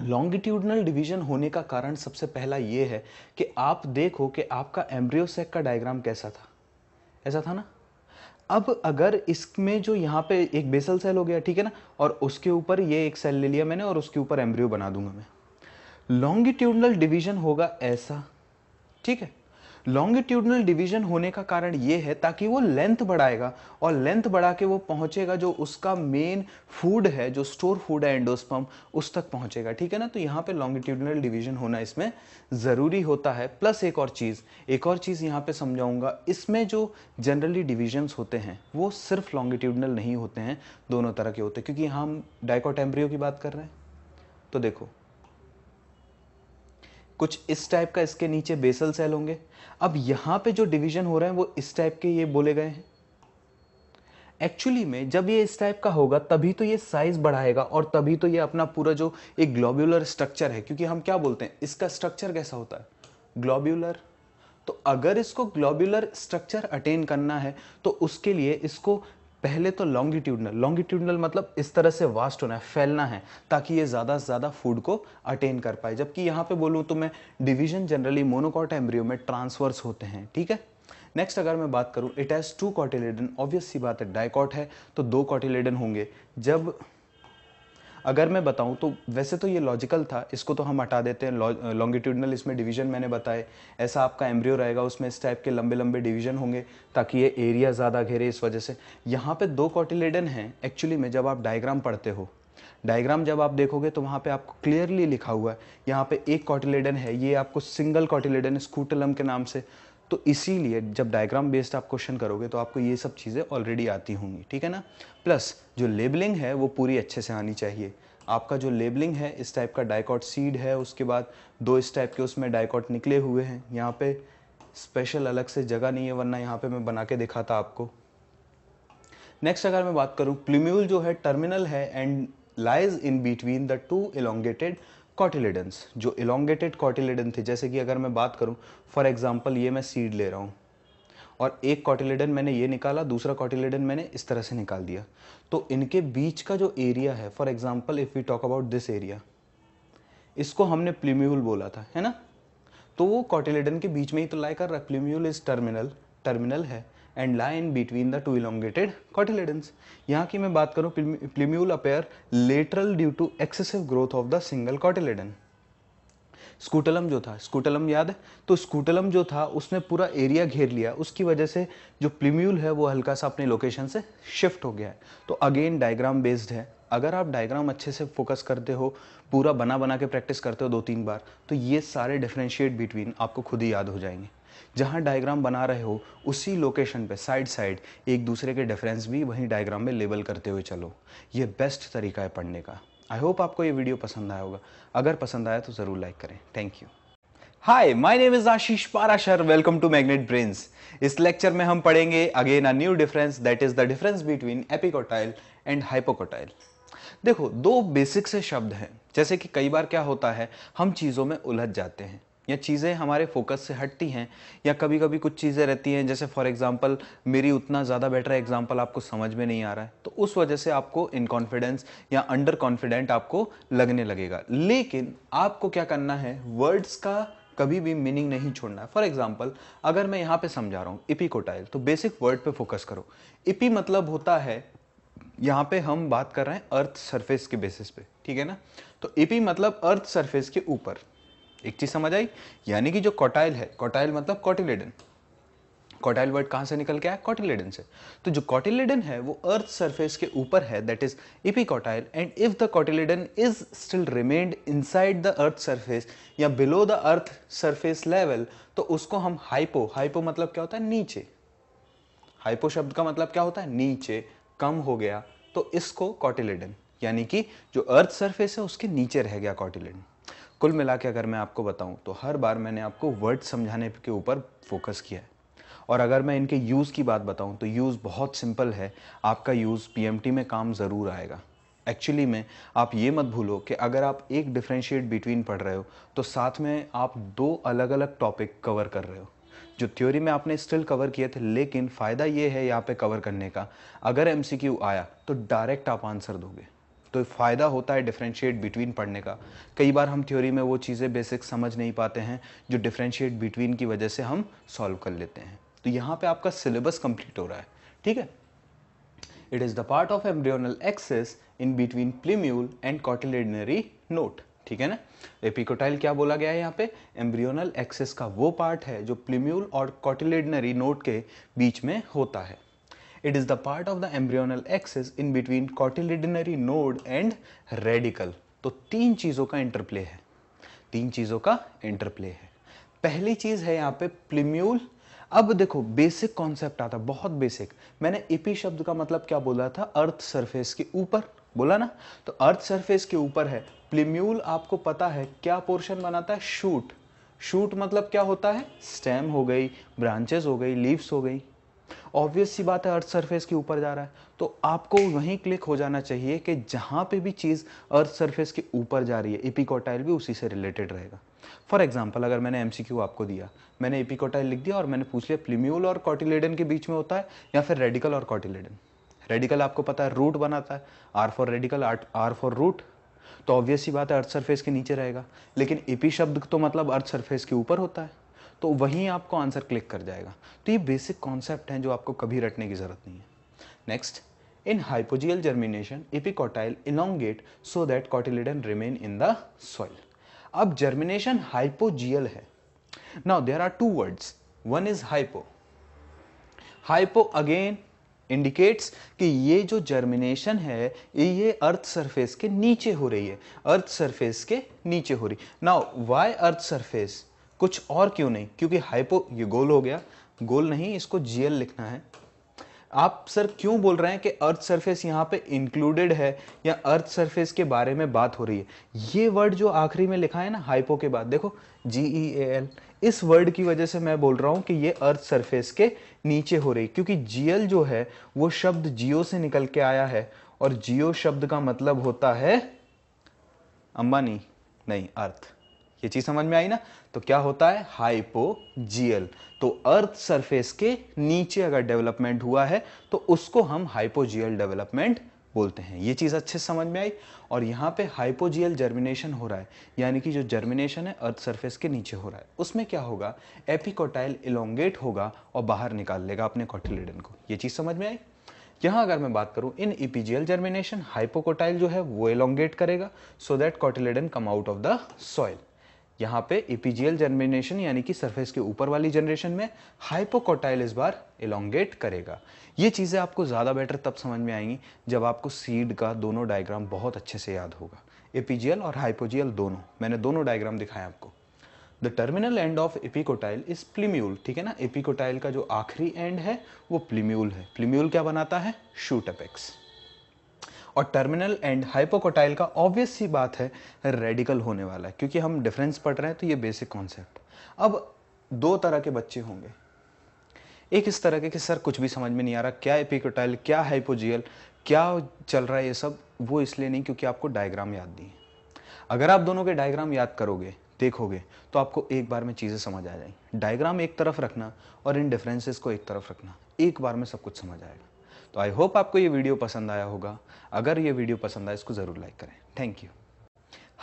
लॉन्गिट्यूडनल डिवीजन होने का कारण सबसे पहला ये है कि आप देखो कि आपका एम्ब्रियोसेक का डायग्राम कैसा था ऐसा था ना अब अगर इसमें जो यहाँ पे एक बेसल सेल हो गया ठीक है ना और उसके ऊपर ये एक सेल ले लिया मैंने और उसके ऊपर एम्ब्रियो बना दूंगा मैं लॉन्गिट्यूडनल डिवीजन होगा ऐसा ठीक है लॉन्गिट्यूडनल डिवीजन होने का कारण ये है ताकि वो लेंथ बढ़ाएगा और लेंथ बढ़ा के वो पहुंचेगा जो उसका मेन फूड है जो स्टोर फूड है एंडोस्पम उस तक पहुंचेगा ठीक है ना तो यहाँ पे लॉन्गिट्यूडनल डिवीजन होना इसमें ज़रूरी होता है प्लस एक और चीज़ एक और चीज़ यहाँ पे समझाऊंगा इसमें जो जनरली डिविजन्स होते हैं वो सिर्फ लॉन्गिट्यूडनल नहीं होते हैं दोनों तरह के होते हैं क्योंकि हम डायकोटेम्प्रियो की बात कर रहे हैं तो देखो कुछ इस टाइप का इसके नीचे बेसल सेल होंगे अब यहाँ पे जो डिवीजन हो रहे हैं वो इस टाइप के ये बोले गए हैं एक्चुअली में जब ये इस टाइप का होगा तभी तो ये साइज बढ़ाएगा और तभी तो ये अपना पूरा जो एक ग्लोब्यूलर स्ट्रक्चर है क्योंकि हम क्या बोलते हैं इसका स्ट्रक्चर कैसा होता है ग्लोब्यूलर तो अगर इसको ग्लोब्यूलर स्ट्रक्चर अटेन करना है तो उसके लिए इसको पहले तो लॉन्गिट्यूडनल लॉन्गिट्यूडनल मतलब इस तरह से वास्ट होना है फैलना है ताकि ये ज़्यादा से ज़्यादा फूड को अटेन कर पाए जबकि यहाँ पे बोलूँ तो मैं डिवीजन जनरली मोनोकॉट एम्ब्रियो में ट्रांसवर्स होते हैं ठीक है नेक्स्ट अगर मैं बात करूँ it has two cotyledon obvious सी बात है डायकॉट है तो दो कॉटिलेडन होंगे जब अगर मैं बताऊँ तो वैसे तो ये लॉजिकल था इसको तो हम हटा देते हैं लॉन्गिट्यूडनल इसमें डिवीजन मैंने बताए ऐसा आपका एम्ब्रियो रहेगा उसमें इस टाइप के लंबे लंबे डिवीजन होंगे ताकि ये एरिया ज़्यादा घेरे इस वजह से यहाँ पर दो कॉटिलेडन हैं एक्चुअली में जब आप डायग्राम पढ़ते हो डायग्राम जब आप देखोगे तो वहाँ पे आपको क्लियरली लिखा हुआ है यहाँ पे एक कॉटिलेडन है ये आपको सिंगल कॉटिलेडन स्कूटलम के नाम से तो इसीलिए जब डायग्राम बेस्ड आप क्वेश्चन करोगे तो आपको ये सब चीज़ें ऑलरेडी आती होंगी ठीक है ना प्लस जो लेबलिंग है वो पूरी अच्छे से आनी चाहिए आपका जो लेबलिंग है इस टाइप का डायकॉट सीड है उसके बाद दो इस टाइप के उसमें डायकॉट निकले हुए हैं यहाँ पे स्पेशल अलग से जगह नहीं है वरना यहाँ पे मैं बना के देखा था आपको नेक्स्ट अगर मैं बात करूँ प्लीम्यूल जो है टर्मिनल है and lies in between the two elongated cotyledons जो इलोंगेटेड कॉटिलेडन थे जैसे कि अगर मैं बात करूँ फॉर एग्जाम्पल ये मैं सीड ले रहा हूँ और एक कॉटिलेडन मैंने ये निकाला दूसरा कॉटिलेडन मैंने इस तरह से निकाल दिया तो इनके बीच का जो एरिया है for example if we talk about this area इसको हमने प्लीम्यूल बोला था है ना तो वो कॉटिलेडन के बीच में ही तो लाइक कर रहा है प्लीम्यूल इज टर्मिनल टर्मिनल है and line between the two elongated cotyledons यहाँ की मैं बात करूँ plumule appear lateral due to excessive growth of the single cotyledon scutellum जो था स्कूटलम याद है तो स्कूटलम जो था उसने पूरा एरिया घेर लिया उसकी वजह से जो प्लीम्यूल है वो हल्का सा अपने लोकेशन से शिफ्ट हो गया है तो अगेन डायग्राम बेस्ड है अगर आप डायग्राम अच्छे से फोकस करते हो पूरा बना बना के प्रैक्टिस करते हो दो तीन बार तो ये सारे डिफ्रेंशिएट बिटवीन आपको खुद ही याद हो जाएंगे जहाँ डायग्राम बना रहे हो उसी लोकेशन पे साइड साइड एक दूसरे के डिफरेंस भी वहीं डायग्राम में लेबल करते हुए चलो ये बेस्ट तरीका है पढ़ने का आई होप आपको ये वीडियो पसंद आया होगा अगर पसंद आया तो ज़रूर लाइक करें thank you hi my name is Ashish Parashar welcome to magnet brains इस लेक्चर में हम पढ़ेंगे again a new difference that is the difference between epicotyl and hypocotyl देखो दो बेसिक से शब्द हैं जैसे कि कई बार क्या होता है हम चीज़ों में उलझ जाते हैं या चीज़ें हमारे फोकस से हटती हैं या कभी कभी कुछ चीज़ें रहती हैं जैसे फॉर एग्जांपल मेरी उतना ज़्यादा बेटर एग्जांपल आपको समझ में नहीं आ रहा है तो उस वजह से आपको इनकॉन्फिडेंस या अंडर कॉन्फिडेंट आपको लगने लगेगा लेकिन आपको क्या करना है वर्ड्स का कभी भी मीनिंग नहीं छोड़ना है फॉर एग्जाम्पल अगर मैं यहाँ पर समझा रहा हूँ इपी कोटाइल तो बेसिक वर्ड पर फोकस करो इपी मतलब होता है यहाँ पे हम बात कर रहे हैं अर्थ सरफेस के बेसिस पे ठीक है ना तो इपी मतलब अर्थ सरफेस के ऊपर एक चीज़ समझ आई यानी कि जो कॉटाइल है कॉटाइल मतलब कॉटिलेडन कॉटाइल वर्ड कहां से निकल के आया कॉटिलेडन से तो जो कॉटिलेडन है वो अर्थ सरफेस के ऊपर है that is epicotyl and if the cotyledon is still remained inside the earth surface या below the earth surface level तो उसको हम हाइपो हाइपो मतलब क्या होता है नीचे हाइपो शब्द का मतलब क्या होता है नीचे कम हो गया तो इसको कॉटिलेडन यानी कि जो अर्थ सरफेस है उसके नीचे रह गया कॉटिलेडन कुल मिला के अगर मैं आपको बताऊं तो हर बार मैंने आपको वर्ड समझाने के ऊपर फोकस किया है और अगर मैं इनके यूज़ की बात बताऊं तो यूज़ बहुत सिंपल है आपका यूज़ पी में काम ज़रूर आएगा एक्चुअली में आप ये मत भूलो कि अगर आप एक डिफ्रेंशिएट बिटवीन पढ़ रहे हो तो साथ में आप दो अलग अलग टॉपिक कवर कर रहे हो जो थ्योरी में आपने स्टिल कवर किए थे लेकिन फ़ायदा ये है यहाँ पे कवर करने का अगर एमसीक्यू आया तो डायरेक्ट आप आंसर दोगे तो फ़ायदा होता है डिफ्रेंशिएट बिटवीन पढ़ने का कई बार हम थ्योरी में वो चीज़ें बेसिक समझ नहीं पाते हैं जो डिफ्रेंशिएट बिटवीन की वजह से हम सॉल्व कर लेते हैं तो यहाँ पे आपका सिलेबस कंप्लीट हो रहा है ठीक है it is the part of embryonal axis in between plumule and cotyledonary node ठीक है ना एपिकोटाइल क्या बोला गया है यहाँ पे एम्ब्रियोनल एक्सेस का वो पार्ट है जो प्लीम्यूल और कॉटिलेडनरी नोट के बीच में होता है It is the part of the embryonal axis in between cotyledonary node and radical. तो तीन चीज़ों का इंटरप्ले है तीन चीज़ों का इंटरप्ले है पहली चीज़ है यहाँ पे प्लिम्यूल अब देखो बेसिक कॉन्सेप्ट आता बहुत बेसिक मैंने इपी शब्द का मतलब क्या बोला था अर्थ सरफेस के ऊपर बोला ना तो अर्थ सरफेस के ऊपर है प्लिम्यूल आपको पता है क्या पोर्शन बनाता है शूट शूट मतलब क्या होता है स्टेम हो गई ब्रांचेस हो गई लीव्स हो गई ऑब्वियस सी बात है अर्थ सरफेस के ऊपर जा रहा है तो आपको वहीं क्लिक हो जाना चाहिए कि जहाँ पे भी चीज़ अर्थ सरफेस के ऊपर जा रही है इपिकोटाइल भी उसी से रिलेटेड रहेगा फॉर एग्जाम्पल अगर मैंने एम आपको दिया मैंने इपिकोटाइल लिख दिया और मैंने पूछ लिया प्लीम्यूल और कॉटिलेडन के बीच में होता है या फिर रेडिकल और कॉटिलेडन रेडिकल आपको पता है रूट बनाता है R for radicle R for root तो ऑब्वियस ही बात है अर्थ सरफेस के नीचे रहेगा लेकिन एपी शब्द तो मतलब अर्थ सरफेस के ऊपर होता है तो वहीं आपको आंसर क्लिक कर जाएगा तो ये बेसिक कॉन्सेप्ट हैं जो आपको कभी रटने की जरूरत नहीं है next in hypogeal germination epicotyl elongate so that cotyledon remain in the soil अब जर्मिनेशन हाइपोजियल है now there are two words one is hypo hypo again indicates कि ये जो जर्मिनेशन है ये अर्थ सरफेस के नीचे हो रही है अर्थ सरफेस के नीचे हो रही नाउ व्हाई अर्थ सरफेस कुछ और क्यों नहीं क्योंकि हाइपो ये गोल हो गया गोल नहीं इसको जीएल लिखना है आप सर क्यों बोल रहे हैं कि अर्थ सरफेस यहाँ पे इंक्लूडेड है या अर्थ सरफेस के बारे में बात हो रही है ये वर्ड जो आखिरी में लिखा है ना हाइपो के बाद देखो जी ई ए एल इस वर्ड की वजह से मैं बोल रहा हूँ कि ये अर्थ सरफेस के नीचे हो रही क्योंकि जीएल जो है वो शब्द जियो से निकल के आया है और जियो शब्द का मतलब होता है अंबानी नहीं अर्थ ये चीज समझ में आई ना तो क्या होता है हाइपोजियल तो अर्थ सरफेस के नीचे अगर डेवलपमेंट हुआ है तो उसको हम हाइपोजियल डेवलपमेंट बोलते हैं ये चीज़ अच्छे समझ में आई और यहाँ पे हाइपोजियल जर्मिनेशन हो रहा है यानी कि जो जर्मिनेशन है अर्थ सरफेस के नीचे हो रहा है उसमें क्या होगा एपिकोटाइल इलोंगेट होगा और बाहर निकाल लेगा अपने कॉटिलेडन को ये चीज़ समझ में आई यहाँ अगर मैं बात करूँ इन इपीजियल जर्मिनेशन हाइपोकोटाइल जो है वो इलोंगेट करेगा so that cotyledon come out of the soil यहाँ पे एपीजीएल जर्मिनेशन यानी कि सरफेस के ऊपर वाली जनरेशन में हाइपोकोटाइल इस बार इलांगेट करेगा ये चीज़ें आपको ज़्यादा बेटर तब समझ में आएंगी जब आपको सीड का दोनों डायग्राम बहुत अच्छे से याद होगा एपीजीएल और हाइपोजीएल दोनों मैंने दोनों डायग्राम दिखाए आपको the terminal end of epicotyl is plumule ठीक है ना एपिकोटाइल का जो आखिरी एंड है वो प्लीम्यूल है प्लीम्यूल क्या बनाता है शूट अपेक्स और टर्मिनल एंड हाइपोकोटाइल का ऑब्वियस सी बात है रेडिकल होने वाला है क्योंकि हम डिफरेंस पढ़ रहे हैं तो ये बेसिक कॉन्सेप्ट अब दो तरह के बच्चे होंगे एक इस तरह के कि सर कुछ भी समझ में नहीं आ रहा क्या एपिकोटाइल क्या हाइपोजियल क्या चल रहा है ये सब वो इसलिए नहीं क्योंकि आपको डायग्राम याद नहीं है अगर आप दोनों के डायग्राम याद करोगे देखोगे तो आपको एक बार में चीज़ें समझ आ जाएंगी डायग्राम एक तरफ रखना और इन डिफरेंसेस को एक तरफ रखना एक बार में सब कुछ समझ आएगा तो आई होप आपको ये वीडियो पसंद आया होगा अगर ये वीडियो पसंद आए इसको ज़रूर लाइक करें thank you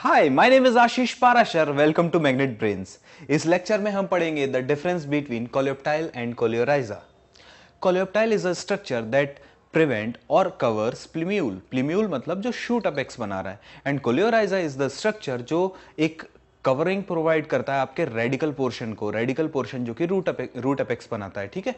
hi my name is Ashish Parashar welcome to magnet brains इस लेक्चर में हम पढ़ेंगे the difference between coleoptile and coleorhiza coleoptile is a structure that prevent और कवर्स प्लीम्यूल प्लीम्यूल मतलब जो शूट अप एक्स बना रहा है and coleorhiza is the structure जो एक कवरिंग प्रोवाइड करता है आपके रेडिकल पोर्शन को रेडिकल पोर्शन जो कि रूट अपे, रूट अपेक्स बनाता है ठीक है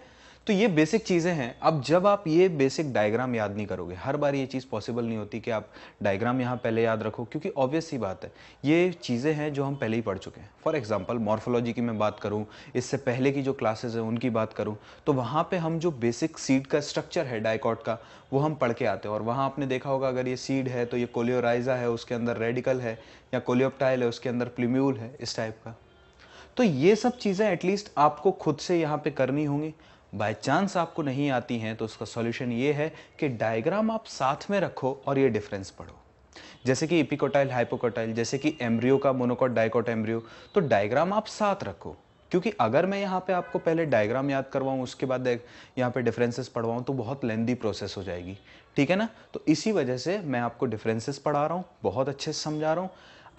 तो ये बेसिक चीज़ें हैं अब जब आप ये बेसिक डायग्राम याद नहीं करोगे हर बार ये चीज़ पॉसिबल नहीं होती कि आप डायग्राम यहाँ पहले याद रखो क्योंकि ऑब्वियस ही बात है ये चीज़ें हैं जो हम पहले ही पढ़ चुके हैं फॉर एग्जाम्पल मॉर्फोलॉजी की मैं बात करूँ इससे पहले की जो क्लासेज हैं उनकी बात करूँ तो वहाँ पर हम जो बेसिक सीड का स्ट्रक्चर है डायकॉट का वो हम पढ़ के आते हैं और वहाँ आपने देखा होगा अगर ये सीड है तो ये कोलियोराइजा है उसके अंदर रेडिकल है या कोलियोप्टाइल है उसके अंदर प्लीम्यूल है इस टाइप का तो ये सब चीज़ें एटलीस्ट आपको खुद से यहाँ पे करनी होंगी बाय चांस आपको नहीं आती हैं तो उसका सॉल्यूशन ये है कि डायग्राम आप साथ में रखो और ये डिफरेंस पढ़ो जैसे कि इपिकोटाइल हाइपोकोटाइल जैसे कि एम्ब्रियो का मोनोकोट डाइकोट एम्ब्रियो तो डायग्राम आप साथ रखो क्योंकि अगर मैं यहाँ पे आपको पहले डायग्राम याद करवाऊँ उसके बाद यहाँ पे डिफरेंसेस पढ़वाऊँ तो बहुत लेंदी प्रोसेस हो जाएगी ठीक है ना तो इसी वजह से मैं आपको डिफरेंसेस पढ़ा रहा हूँ बहुत अच्छे से समझा रहा हूँ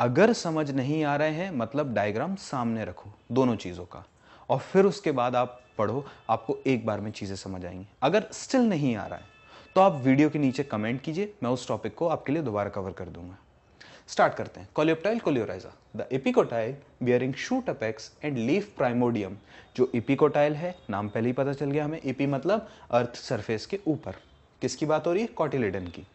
अगर समझ नहीं आ रहे हैं मतलब डायग्राम सामने रखो दोनों चीज़ों का और फिर उसके बाद आप पढ़ो आपको एक बार में चीज़ें समझ आएंगी अगर स्टिल नहीं आ रहा है तो आप वीडियो के नीचे कमेंट कीजिए मैं उस टॉपिक को आपके लिए दोबारा कवर कर दूंगा स्टार्ट करते हैं coleoptile coleorhiza the epicotyl bearing shoot apex and leaf primordium जो इपिकोटाइल है नाम पहले ही पता चल गया हमें इपी e मतलब अर्थ सरफेस के ऊपर किसकी बात हो रही है कॉटिलेडन की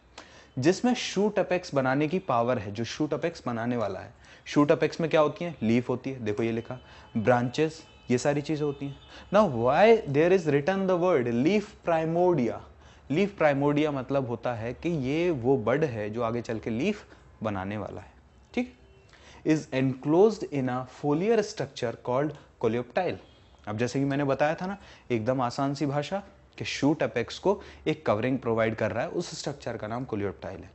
जिसमें शूट अपेक्स बनाने की पावर है जो शूट अपेक्स बनाने वाला है शूट अपेक्स में क्या होती है लीफ होती है देखो ये लिखा ब्रांचेस ये सारी चीज़ें होती हैं ना why there is written the word leaf primordia leaf primordia मतलब होता है कि ये वो बर्ड है जो आगे चल के लीफ बनाने वाला है ठीक is enclose in a foliar structure called coleoptile अब जैसे कि मैंने बताया था ना एकदम आसान सी भाषा कि शूट अपेक्स को एक कवरिंग प्रोवाइड कर रहा है उस स्ट्रक्चर का नाम कोलियोप्टाइल है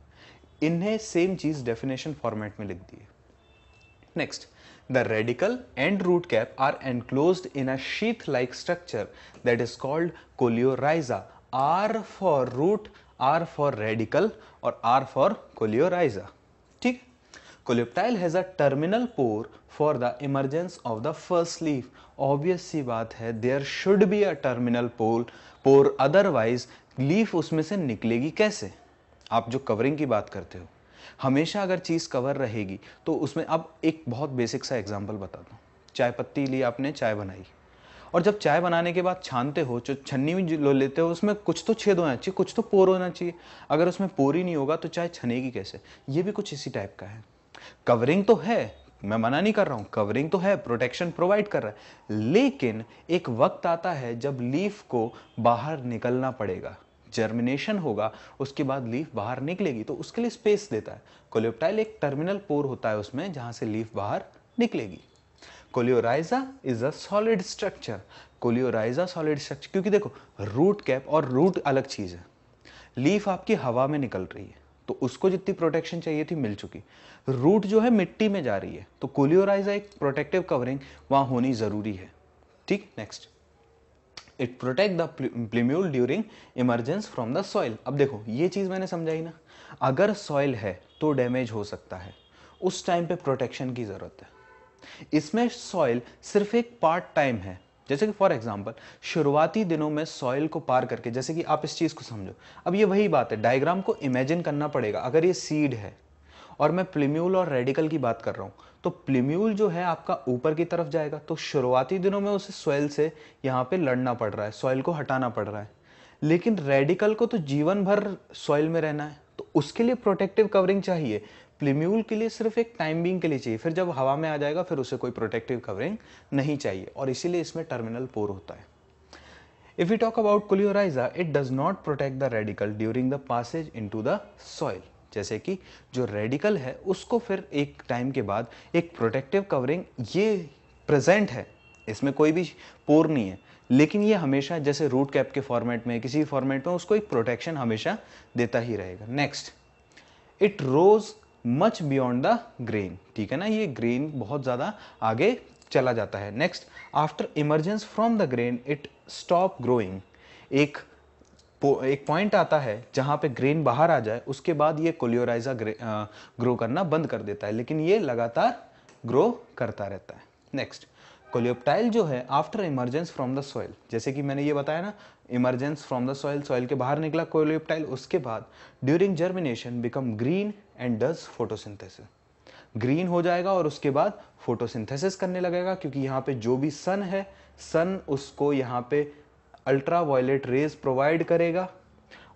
इन्हें सेम चीज़ डेफिनेशन फॉर्मेट में लिख दी है next The radical and root cap are enclosed in a sheath-like structure that is called coleorrhiza. R for root, R for radical or R for coleorrhiza. ठीक Coleoptile has a terminal pore for the emergence of the first leaf. Obvious सी बात है there should be a terminal pole Pore otherwise leaf उसमें से निकलेगी कैसे आप जो covering की बात करते हो हमेशा अगर चीज़ कवर रहेगी तो उसमें अब एक बहुत बेसिक सा एग्जाम्पल बता दूँ चाय पत्ती ली आपने चाय बनाई और जब चाय बनाने के बाद छानते हो जो छन्नी भी लो लेते हो उसमें कुछ तो छेद होना चाहिए कुछ तो पोर होना चाहिए अगर उसमें पोर ही नहीं होगा तो चाय छनेगी कैसे ये भी कुछ इसी टाइप का है कवरिंग तो है मैं मना नहीं कर रहा हूँ कवरिंग तो है प्रोटेक्शन प्रोवाइड कर रहा है लेकिन एक वक्त आता है जब लीफ को बाहर निकलना पड़ेगा जर्मिनेशन होगा उसके बाद लीफ बाहर निकलेगी तो उसके लिए स्पेस देता है कोलियोप्टाइल एक टर्मिनल पोर होता है उसमें जहां से लीफ बाहर निकलेगी coleorhiza is a solid structure coleorhiza solid structure क्योंकि देखो रूट कैप और रूट अलग चीज़ है लीफ आपकी हवा में निकल रही है तो उसको जितनी प्रोटेक्शन चाहिए थी मिल चुकी रूट जो है मिट्टी में जा रही है तो कोलियोराइजा एक प्रोटेक्टिव कवरिंग वहां होनी ज़रूरी है ठीक next it protect the plumule during emergence from the soil अब देखो ये चीज़ मैंने समझाई ना अगर सॉइल है तो डैमेज हो सकता है उस टाइम पे प्रोटेक्शन की ज़रूरत है इसमें सॉइल सिर्फ एक पार्ट टाइम है जैसे कि फॉर एग्जाम्पल शुरुआती दिनों में सॉइल को पार करके जैसे कि आप इस चीज़ को समझो अब ये वही बात है डायग्राम को इमेजिन करना पड़ेगा अगर ये सीड है और मैं प्लीम्यूल और रेडिकल की बात कर रहा हूँ तो प्लीम्यूल जो है आपका ऊपर की तरफ जाएगा तो शुरुआती दिनों में उसे सॉइल से यहाँ पे लड़ना पड़ रहा है सॉइल को हटाना पड़ रहा है लेकिन रेडिकल को तो जीवन भर सॉइल में रहना है तो उसके लिए प्रोटेक्टिव कवरिंग चाहिए प्लीम्यूल के लिए सिर्फ एक टाइमिंग के लिए चाहिए फिर जब हवा में आ जाएगा फिर उसे कोई प्रोटेक्टिव कवरिंग नहीं चाहिए और इसीलिए इसमें टर्मिनल पोर होता है if you talk about about it does not protect the radicle during the passage into the soil जैसे कि जो रेडिकल है उसको फिर एक टाइम के बाद एक प्रोटेक्टिव कवरिंग ये प्रेजेंट है इसमें कोई भी पोर नहीं है लेकिन ये हमेशा जैसे रूट कैप के फॉर्मेट में किसी फॉर्मेट में उसको एक प्रोटेक्शन हमेशा देता ही रहेगा next it rose much beyond the grain ठीक है ना ये ग्रेन बहुत ज़्यादा आगे चला जाता है next after emergence from the grain it stop growing एक एक पॉइंट आता है जहाँ पे ग्रेन बाहर आ जाए उसके बाद ये कोलियोराइजा ग्रो करना बंद कर देता है लेकिन ये लगातार ग्रो करता रहता है नेक्स्ट कोलियोप्टाइल जो है after emergence from the soil जैसे कि मैंने ये बताया ना emergence from the soil soil के बाहर निकला कोलियोप्टाइल उसके बाद during germination become green and does photosynthesis green हो जाएगा और उसके बाद फोटोसिंथेसिस करने लगेगा क्योंकि यहाँ पे जो भी सन है सन उसको यहाँ पे अल्ट्रावायलेट रेज प्रोवाइड करेगा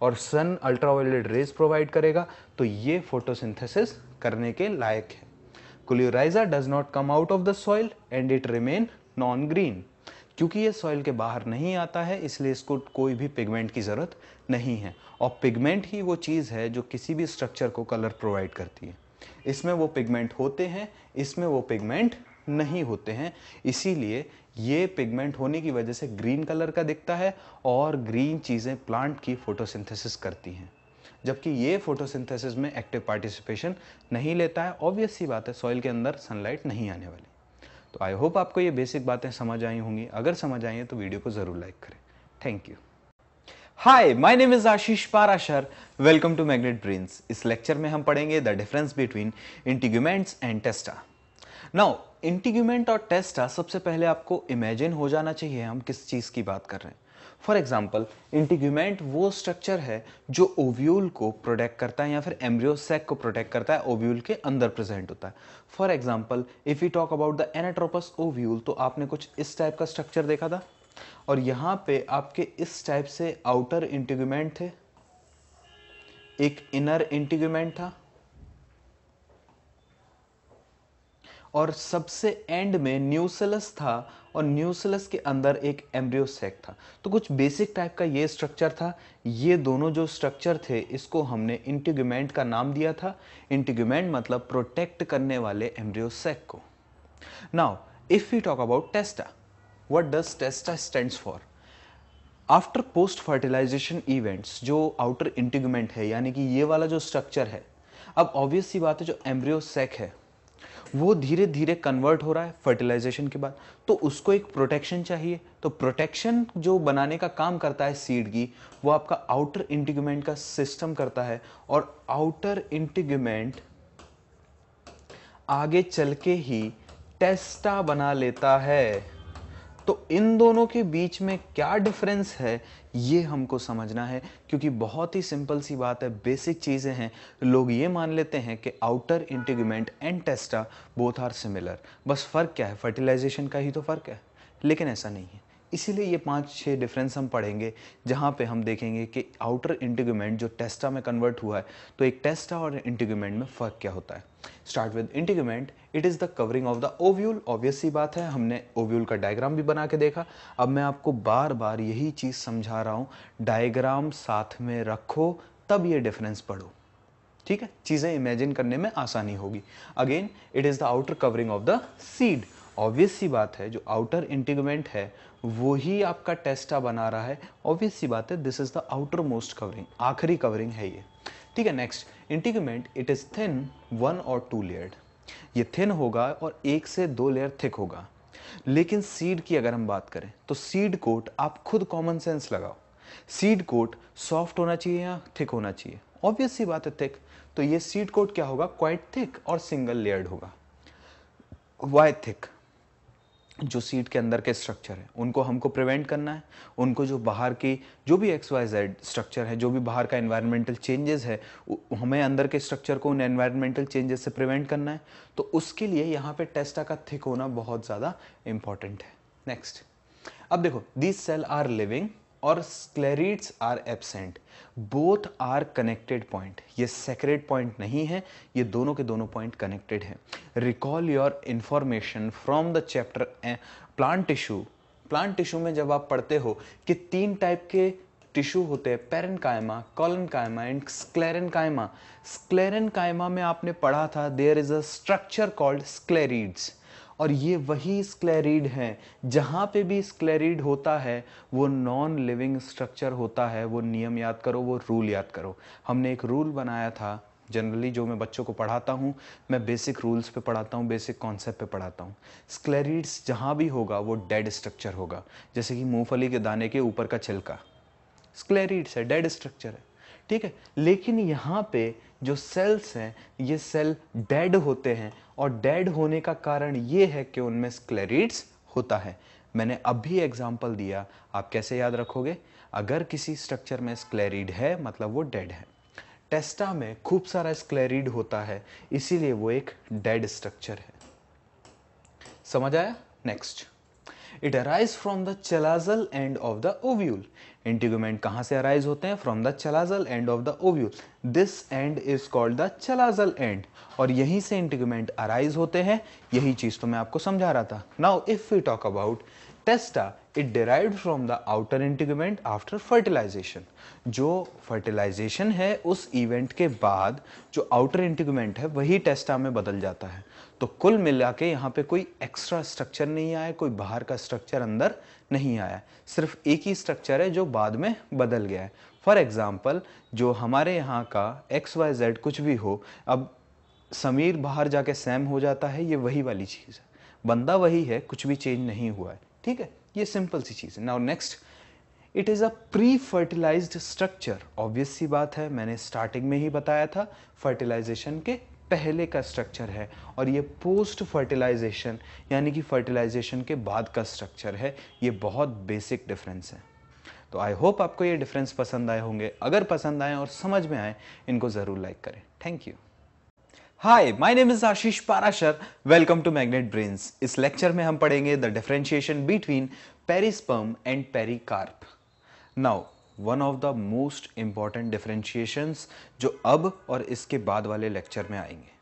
और सन अल्ट्रावायलेट रेज प्रोवाइड करेगा तो ये फोटोसिंथेसिस करने के लायक है coleorhiza does not come out of the soil and it remain non green क्योंकि ये सॉइल के बाहर नहीं आता है इसलिए इसको कोई भी पिगमेंट की ज़रूरत नहीं है और पिगमेंट ही वो चीज़ है जो किसी भी स्ट्रक्चर को कलर प्रोवाइड करती है इसमें वो पिगमेंट होते हैं इसमें वो पिगमेंट नहीं होते हैं इसीलिए ये पिगमेंट होने की वजह से ग्रीन कलर का दिखता है और ग्रीन चीज़ें प्लांट की फोटोसिंथेसिस करती हैं जबकि ये फोटोसिंथेसिस में एक्टिव पार्टिसिपेशन नहीं लेता है ऑब्वियस सी बात है सॉइल के अंदर सनलाइट नहीं आने वाली तो आई होप आपको ये बेसिक बातें समझ आई होंगी अगर समझ आई हैं तो वीडियो को ज़रूर लाइक करें thank you hi my name is Ashish Parashar welcome to magnet brains इस लेक्चर में हम पढ़ेंगे the difference between integuments and testa now integument और आ सबसे पहले आपको इमेजिन हो जाना चाहिए हम किस चीज़ की बात कर रहे हैं फॉर एग्जाम्पल इंटीग्यूमेंट वो स्ट्रक्चर है जो ओव्यूल को प्रोटेक्ट करता है या फिर एम्ब्रियोसेक को प्रोटेक्ट करता है ओव्यूल के अंदर प्रेजेंट होता है for example if you talk about the anatropous ovule तो आपने कुछ इस टाइप का स्ट्रक्चर देखा था और यहाँ पे आपके इस टाइप से आउटर इंटीग्यूमेंट थे एक इनर इंटीग्यूमेंट था और सबसे एंड में न्यूसेलस था और न्यूसेलस के अंदर एक एम्ब्रियोसेक था तो कुछ बेसिक टाइप का ये स्ट्रक्चर था ये दोनों जो स्ट्रक्चर थे इसको हमने इंटीग्यूमेंट का नाम दिया था इंटीग्यूमेंट मतलब प्रोटेक्ट करने वाले एम्ब्रियोसेक को now if you talk about testa what does testa stand for after post fertilization events जो आउटर इंटीग्यूमेंट है यानी कि ये वाला जो स्ट्रक्चर है अब ऑब्वियस सी बात है जो एम्ब्रियो सेक है वो धीरे धीरे कन्वर्ट हो रहा है फर्टिलाइजेशन के बाद तो उसको एक प्रोटेक्शन चाहिए तो प्रोटेक्शन जो बनाने का काम करता है सीड की वो आपका आउटर इंटीग्यूमेंट का सिस्टम करता है और आउटर इंटीग्यूमेंट आगे चल के ही टेस्टा बना लेता है तो इन दोनों के बीच में क्या डिफरेंस है ये हमको समझना है क्योंकि बहुत ही सिंपल सी बात है बेसिक चीज़ें हैं लोग ये मान लेते हैं कि outer integument and testa both are similar बस फ़र्क क्या है फर्टिलाइजेशन का ही तो फ़र्क है लेकिन ऐसा नहीं है इसीलिए ये पाँच छः डिफरेंस हम पढ़ेंगे जहाँ पे हम देखेंगे कि आउटर इंटीग्यूमेंट जो टेस्टा में कन्वर्ट हुआ है तो एक टेस्टा और इंटीग्यूमेंट में फ़र्क क्या होता है start with integument it is the covering of the ovule obvious सी बात है हमने ओव्यूल का डायग्राम भी बना के देखा अब मैं आपको बार बार यही चीज़ समझा रहा हूँ डायग्राम साथ में रखो तब ये डिफरेंस पढ़ो ठीक है चीज़ें इमेजिन करने में आसानी होगी again it is the outer covering of the seed obvious सी बात है जो आउटर इंटीगमेंट है वो ही आपका टेस्टा बना रहा है ऑब्वियस सी बात है this is the outermost covering आखिरी कवरिंग है ये ठीक है next integument it is thin one और टू लेयर्ड ये थिन होगा और एक से दो लेयर थिक होगा लेकिन सीड की अगर हम बात करें तो सीड कोट आप खुद कॉमन सेंस लगाओ सीड कोट सॉफ्ट होना चाहिए या थिक होना चाहिए ऑब्वियस सी बात है थिक तो ये सीड कोट क्या होगा क्वाइट थिक और सिंगल लेयर्ड होगा वाई थिक जो सीट के अंदर के स्ट्रक्चर हैं उनको हमको प्रिवेंट करना है उनको जो बाहर की जो भी एक्स वाई जेड स्ट्रक्चर है जो भी बाहर का एनवायरमेंटल चेंजेस है हमें अंदर के स्ट्रक्चर को उन एनवायरमेंटल चेंजेस से प्रिवेंट करना है तो उसके लिए यहाँ पे टेस्टा का थिक होना बहुत ज़्यादा इंपॉर्टेंट है नेक्स्ट अब देखो दीज सेल आर लिविंग और sclereids are absent both are connected point ये सेक्रेट पॉइंट नहीं है ये दोनों के दोनों पॉइंट कनेक्टेड हैं recall your information from the chapter plant tissue plant tissue में जब आप पढ़ते हो कि तीन टाइप के टिश्यू होते हैं पेरन कायमा कॉलन कायमा एंड स्क्लेरन कायमा स्क्लेरन कायमा में आपने पढ़ा था there is a structure called sclereids और ये वही स्क्लेरिड हैं जहाँ पे भी स्क्लेरिड होता है वो नॉन लिविंग स्ट्रक्चर होता है वो नियम याद करो वो रूल याद करो हमने एक रूल बनाया था जनरली जो मैं बच्चों को पढ़ाता हूँ मैं बेसिक रूल्स पे पढ़ाता हूँ बेसिक कॉन्सेप्ट पे पढ़ाता हूँ स्क्लेरिड्स जहाँ भी होगा वो डेड स्ट्रक्चर होगा जैसे कि मूंगफली के दाने के ऊपर का छिलका स्क्लेरिड्स है डेड स्ट्रक्चर है ठीक है लेकिन यहाँ पे जो सेल्स हैं ये सेल डेड होते हैं और डेड होने का कारण ये है कि उनमें स्क्लेरिट्स होता है मैंने अभी एग्जाम्पल दिया आप कैसे याद रखोगे अगर किसी स्ट्रक्चर में स्क्लेरिड है मतलब वो डेड है टेस्टा में खूब सारा स्क्लेरिड होता है इसीलिए वो एक डेड स्ट्रक्चर है समझ आया next it arise from the chalazal end of the ovule integument कहाँ से अराइज होते हैं from the chalazal end of the ovule this end is called the chalazal end और यहीं से इंटीगोमेंट अराइज होते हैं यही चीज़ तो मैं आपको समझा रहा था now if we talk about testa it derive from the outer integument after fertilization जो फर्टिलाइजेशन है उस इवेंट के बाद जो आउटर इंटीगोमेंट है वही टेस्टा में बदल जाता है तो कुल मिला के यहाँ पे कोई एक्स्ट्रा स्ट्रक्चर नहीं आया कोई बाहर का स्ट्रक्चर अंदर नहीं आया सिर्फ एक ही स्ट्रक्चर है जो बाद में बदल गया है फॉर एग्ज़ाम्पल जो हमारे यहाँ का एक्स वाई जेड कुछ भी हो अब समीर बाहर जाके सेम हो जाता है ये वही वाली चीज़ है बंदा वही है कुछ भी चेंज नहीं हुआ है ठीक है ये सिंपल सी चीज़ है now next it is a pre fertilized structure obvious सी बात है मैंने स्टार्टिंग में ही बताया था फर्टिलाइजेशन के पहले का स्ट्रक्चर है और ये पोस्ट फर्टिलाइजेशन यानी कि फर्टिलाइजेशन के बाद का स्ट्रक्चर है ये बहुत बेसिक डिफरेंस है तो आई होप आपको ये डिफरेंस पसंद आए होंगे अगर पसंद आए और समझ में आए इनको ज़रूर लाइक करें thank you hi my name is Ashish Parashar welcome to magnet brains इस लेक्चर में हम पढ़ेंगे the differentiation between perisperm and pericarp now one of the most important differentiations जो अब और इसके बाद वाले लेक्चर में आएंगे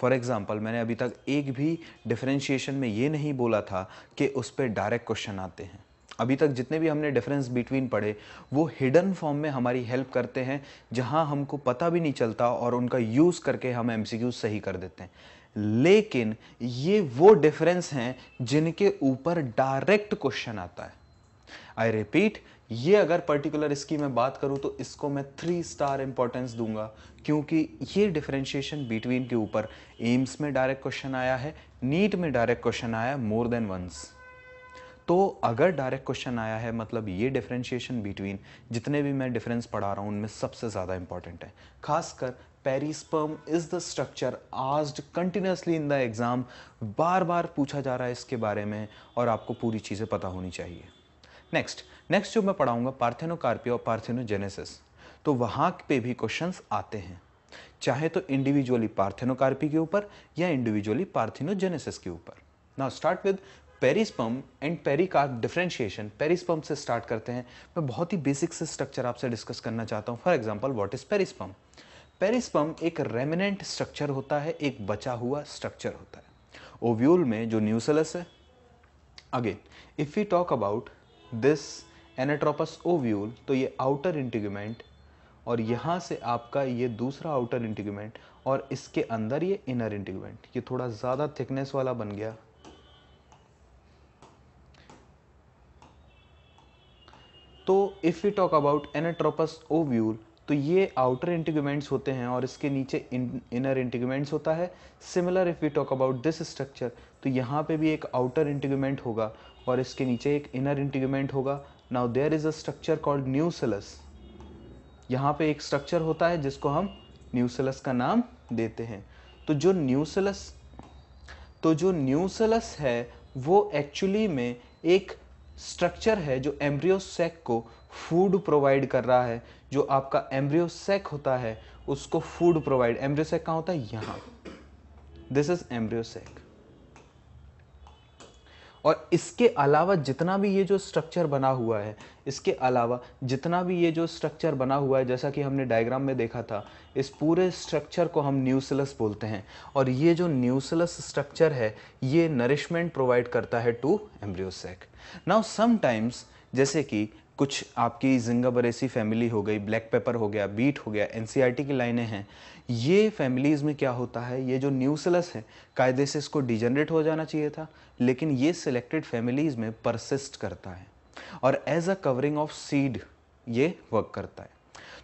फॉर एग्ज़ाम्पल मैंने अभी तक एक भी डिफ्रेंशिएशन में ये नहीं बोला था कि उस पर डायरेक्ट क्वेश्चन आते हैं अभी तक जितने भी हमने डिफरेंस बिटवीन पढ़े वो हिडन फॉर्म में हमारी हेल्प करते हैं जहां हमको पता भी नहीं चलता और उनका यूज़ करके हम एम सही कर देते हैं लेकिन ये वो डिफरेंस हैं जिनके ऊपर डायरेक्ट क्वेश्चन आता है आई रिपीट ये अगर पर्टिकुलर इसकी मैं बात करूँ तो इसको मैं थ्री स्टार इंपॉर्टेंस दूंगा क्योंकि ये डिफ्रेंशिएशन बिटवीन के ऊपर एम्स में डायरेक्ट क्वेश्चन आया है नीट में डायरेक्ट क्वेश्चन आया मोर देन वंस तो अगर डायरेक्ट क्वेश्चन आया है मतलब ये डिफरेंशिएशन बिटवीन जितने भी मैं डिफरेंस पढ़ा रहा हूँ उनमें सबसे ज़्यादा इंपॉर्टेंट है खासकर पेरिस्पर्म इज़ द स्ट्रक्चर आज कंटिन्यूसली इन द एग्ज़ाम बार बार पूछा जा रहा है इसके बारे में और आपको पूरी चीज़ें पता होनी चाहिए नेक्स्ट नेक्स्ट जो मैं पढ़ाऊंगा पार्थेनोकार्पिया और पार्थेनोजेनेसिस तो वहां पे भी क्वेश्चंस आते हैं चाहे तो इंडिविजुअली पार्थेनोकार्पी के ऊपर या इंडिविजुअली पार्थेनोजेनेसिस के ऊपर now start with perisperm and pericarp differentiation perisperm से स्टार्ट करते हैं मैं बहुत ही बेसिक से स्ट्रक्चर आपसे डिस्कस करना चाहता हूँ for example what is perisperm perisperm एक रेमिनेंट स्ट्रक्चर होता है एक बचा हुआ स्ट्रक्चर होता है ओव्यूल में जो न्यूसलस है again if you talk about this anatropous ovule तो ये आउटर इंटीग्यूमेंट और यहाँ से आपका ये दूसरा आउटर इंटीग्यूमेंट और इसके अंदर ये इनर इंटीग्यूमेंट ये थोड़ा ज़्यादा थिकनेस वाला बन गया तो if you talk about anatropous ovule तो ये आउटर इंटीग्यूमेंट्स होते हैं और इसके नीचे इनर इंटीग्यूमेंट्स होता है similar if you talk about this structure तो यहाँ पे भी एक आउटर इंटीग्यूमेंट होगा और इसके नीचे एक इनर इंटीग्रमेंट होगा now there is a structure called nucellus यहाँ पे एक स्ट्रक्चर होता है जिसको हम न्यूसेलस का नाम देते हैं तो जो न्यूसलस तो जो न्यूसेलस है वो एक्चुअली में एक स्ट्रक्चर है जो एम्ब्रियो सेक को फूड प्रोवाइड कर रहा है जो आपका एम्ब्रियो सेक होता है उसको फूड प्रोवाइड एम्ब्रियो सेक कहाँ होता है यहाँ दिस इज एम्ब्रियो सेक और इसके अलावा जितना भी ये जो स्ट्रक्चर बना हुआ है इसके अलावा जितना भी ये जो स्ट्रक्चर बना हुआ है जैसा कि हमने डायग्राम में देखा था इस पूरे स्ट्रक्चर को हम न्यूसलस बोलते हैं और ये जो न्यूसलस स्ट्रक्चर है ये नरिशमेंट प्रोवाइड करता है टू एम्ब्रियोसेक नाउ समटाइम्स जैसे कि कुछ आपकी जिंगा बरेसी फैमिली हो गई ब्लैक पेपर हो गया बीट हो गया एन e की लाइनें हैं ये फैमिलीज़ में क्या होता है ये जो न्यूसलस है कायदे से इसको डिजनरेट हो जाना चाहिए था लेकिन ये सिलेक्टेड फैमिलीज़ में परसिस्ट करता है और as a covering of seed ये वर्क करता है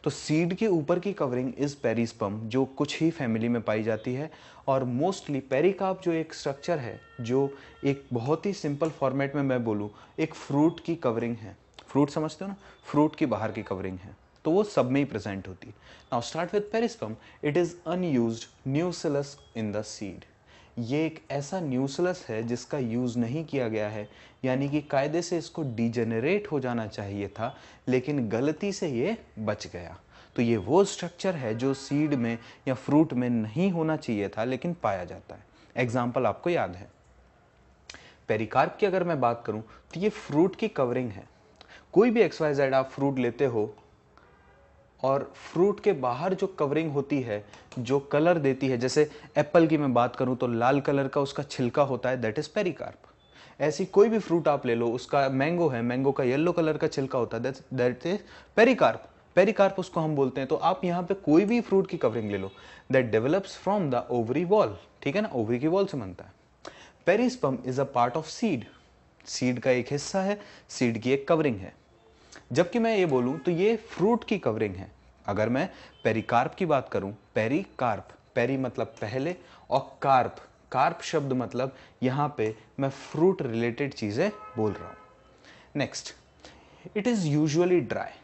तो सीड के ऊपर की कवरिंग इज पेरिस्पम जो कुछ ही फैमिली में पाई जाती है और मोस्टली पेरिकाप जो एक स्ट्रक्चर है जो एक बहुत ही सिंपल फॉर्मेट में मैं बोलूँ एक फ्रूट की कवरिंग है फ्रूट समझते हो ना फ्रूट की बाहर की कवरिंग है तो वो सब में ही प्रेजेंट होती है now start with perisperm it is unused nucellus in the seed ये एक ऐसा न्यूसलस है जिसका यूज़ नहीं किया गया है यानी कि कायदे से इसको डिजेनरेट हो जाना चाहिए था लेकिन गलती से ये बच गया तो ये वो स्ट्रक्चर है जो सीड में या फ्रूट में नहीं होना चाहिए था लेकिन पाया जाता है एग्जाम्पल आपको याद है पेरिकार्प की अगर मैं बात करूं तो ये फ्रूट की कवरिंग है कोई भी एक्सवाइजेड आप फ्रूट लेते हो और फ्रूट के बाहर जो कवरिंग होती है जो कलर देती है जैसे एप्पल की मैं बात करूं तो लाल कलर का उसका छिलका होता है दैट इज़ पेरिकार्प ऐसी कोई भी फ्रूट आप ले लो उसका मैंगो है मैंगो का येलो कलर का छिलका होता है दैट इज पेरिकार्प पेरिकार्प उसको हम बोलते हैं तो आप यहाँ पे कोई भी फ्रूट की कवरिंग ले लो that develops from the ovary wall ठीक है ना ओवरी की वॉल से बनता है perisperm is a part of seed seed का एक हिस्सा है सीड की एक कवरिंग है जबकि मैं ये बोलूँ तो ये फ्रूट की कवरिंग है अगर मैं पेरिकार्प की बात करूँ पेरिकार्प पेरी मतलब पहले और कार्प कार्प शब्द मतलब यहाँ पे मैं फ्रूट रिलेटेड चीज़ें बोल रहा हूँ next it is usually dry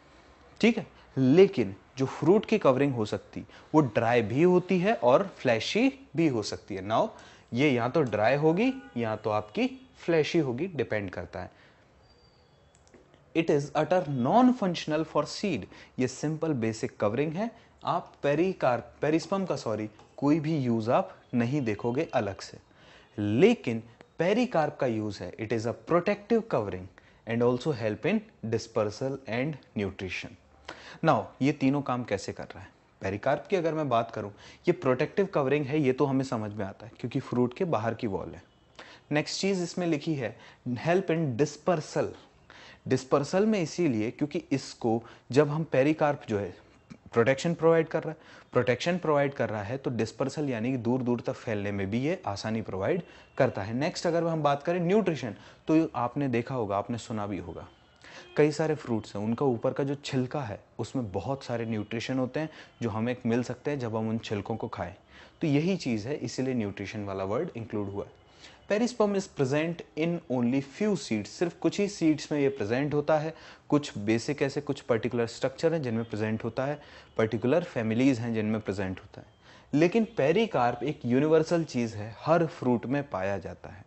ठीक है लेकिन जो फ्रूट की कवरिंग हो सकती वो ड्राई भी होती है और फ्लैशी भी हो सकती है नाउ ये या तो ड्राई होगी या तो आपकी फ्लैशी होगी डिपेंड करता है it is utter non functional for seed ये सिंपल बेसिक कवरिंग है आप पेरिकार पेरिस्पम का सॉरी कोई भी यूज़ आप नहीं देखोगे अलग से लेकिन कार्प का यूज़ है it is a protective covering and also help in dispersal and nutrition now ये तीनों काम कैसे कर रहा है पेरिकार्प की अगर मैं बात करूं ये प्रोटेक्टिव कवरिंग है ये तो हमें समझ में आता है क्योंकि फ्रूट के बाहर की वॉल है नेक्स्ट चीज़ इसमें लिखी है हेल्प इन डिस्पर्सल डिस्पर्सल में इसीलिए क्योंकि इसको जब हम पेरिकार्प जो है प्रोटेक्शन प्रोवाइड कर रहा है प्रोटेक्शन प्रोवाइड कर रहा है तो डिस्पर्सल यानी कि दूर दूर तक फैलने में भी ये आसानी प्रोवाइड करता है नेक्स्ट अगर हम बात करें न्यूट्रिशन तो आपने देखा होगा आपने सुना भी होगा कई सारे फ्रूट्स हैं उनका ऊपर का जो छिलका है उसमें बहुत सारे न्यूट्रिशन होते हैं जो हमें मिल सकते हैं जब हम उन छिलकों को खाएं तो यही चीज़ है इसीलिए न्यूट्रिशन वाला वर्ड इंक्लूड हुआ है perisperm is present in only few seeds सिर्फ कुछ ही सीड्स में ये प्रेजेंट होता है कुछ बेसिक ऐसे कुछ पर्टिकुलर स्ट्रक्चर हैं जिनमें प्रेजेंट होता है पर्टिकुलर फैमिलीज़ हैं जिनमें प्रेजेंट होता है लेकिन पेरिकार्प एक यूनिवर्सल चीज़ है हर फ्रूट में पाया जाता है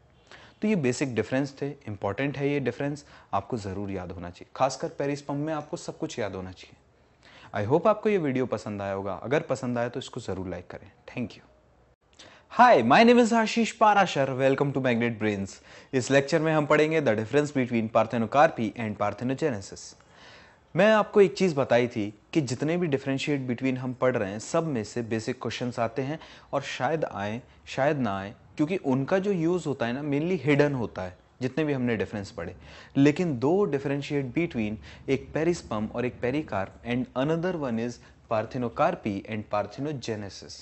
तो ये बेसिक डिफरेंस थे इंपॉर्टेंट है ये डिफरेंस आपको ज़रूर याद होना चाहिए खासकर पेरिस्पम में आपको सब कुछ याद होना चाहिए आई होप आपको ये वीडियो पसंद आया होगा अगर पसंद आया तो इसको ज़रूर लाइक करें thank you hi my name is Ashish Parashar welcome to magnet brains इस लेक्चर में हम पढ़ेंगे the difference between parthenocarpy and parthenogenesis मैं आपको एक चीज़ बताई थी कि जितने भी डिफरेंशिएट बिटवीन हम पढ़ रहे हैं सब में से बेसिक क्वेश्चंस आते हैं और शायद आए शायद ना आए क्योंकि उनका जो यूज़ होता है ना मेनली हिडन होता है जितने भी हमने डिफरेंस पढ़े लेकिन दो डिफरेंशिएट बिटवीन एक पेरिस्पम और एक pericarp and another one is parthenocarpy and parthenogenesis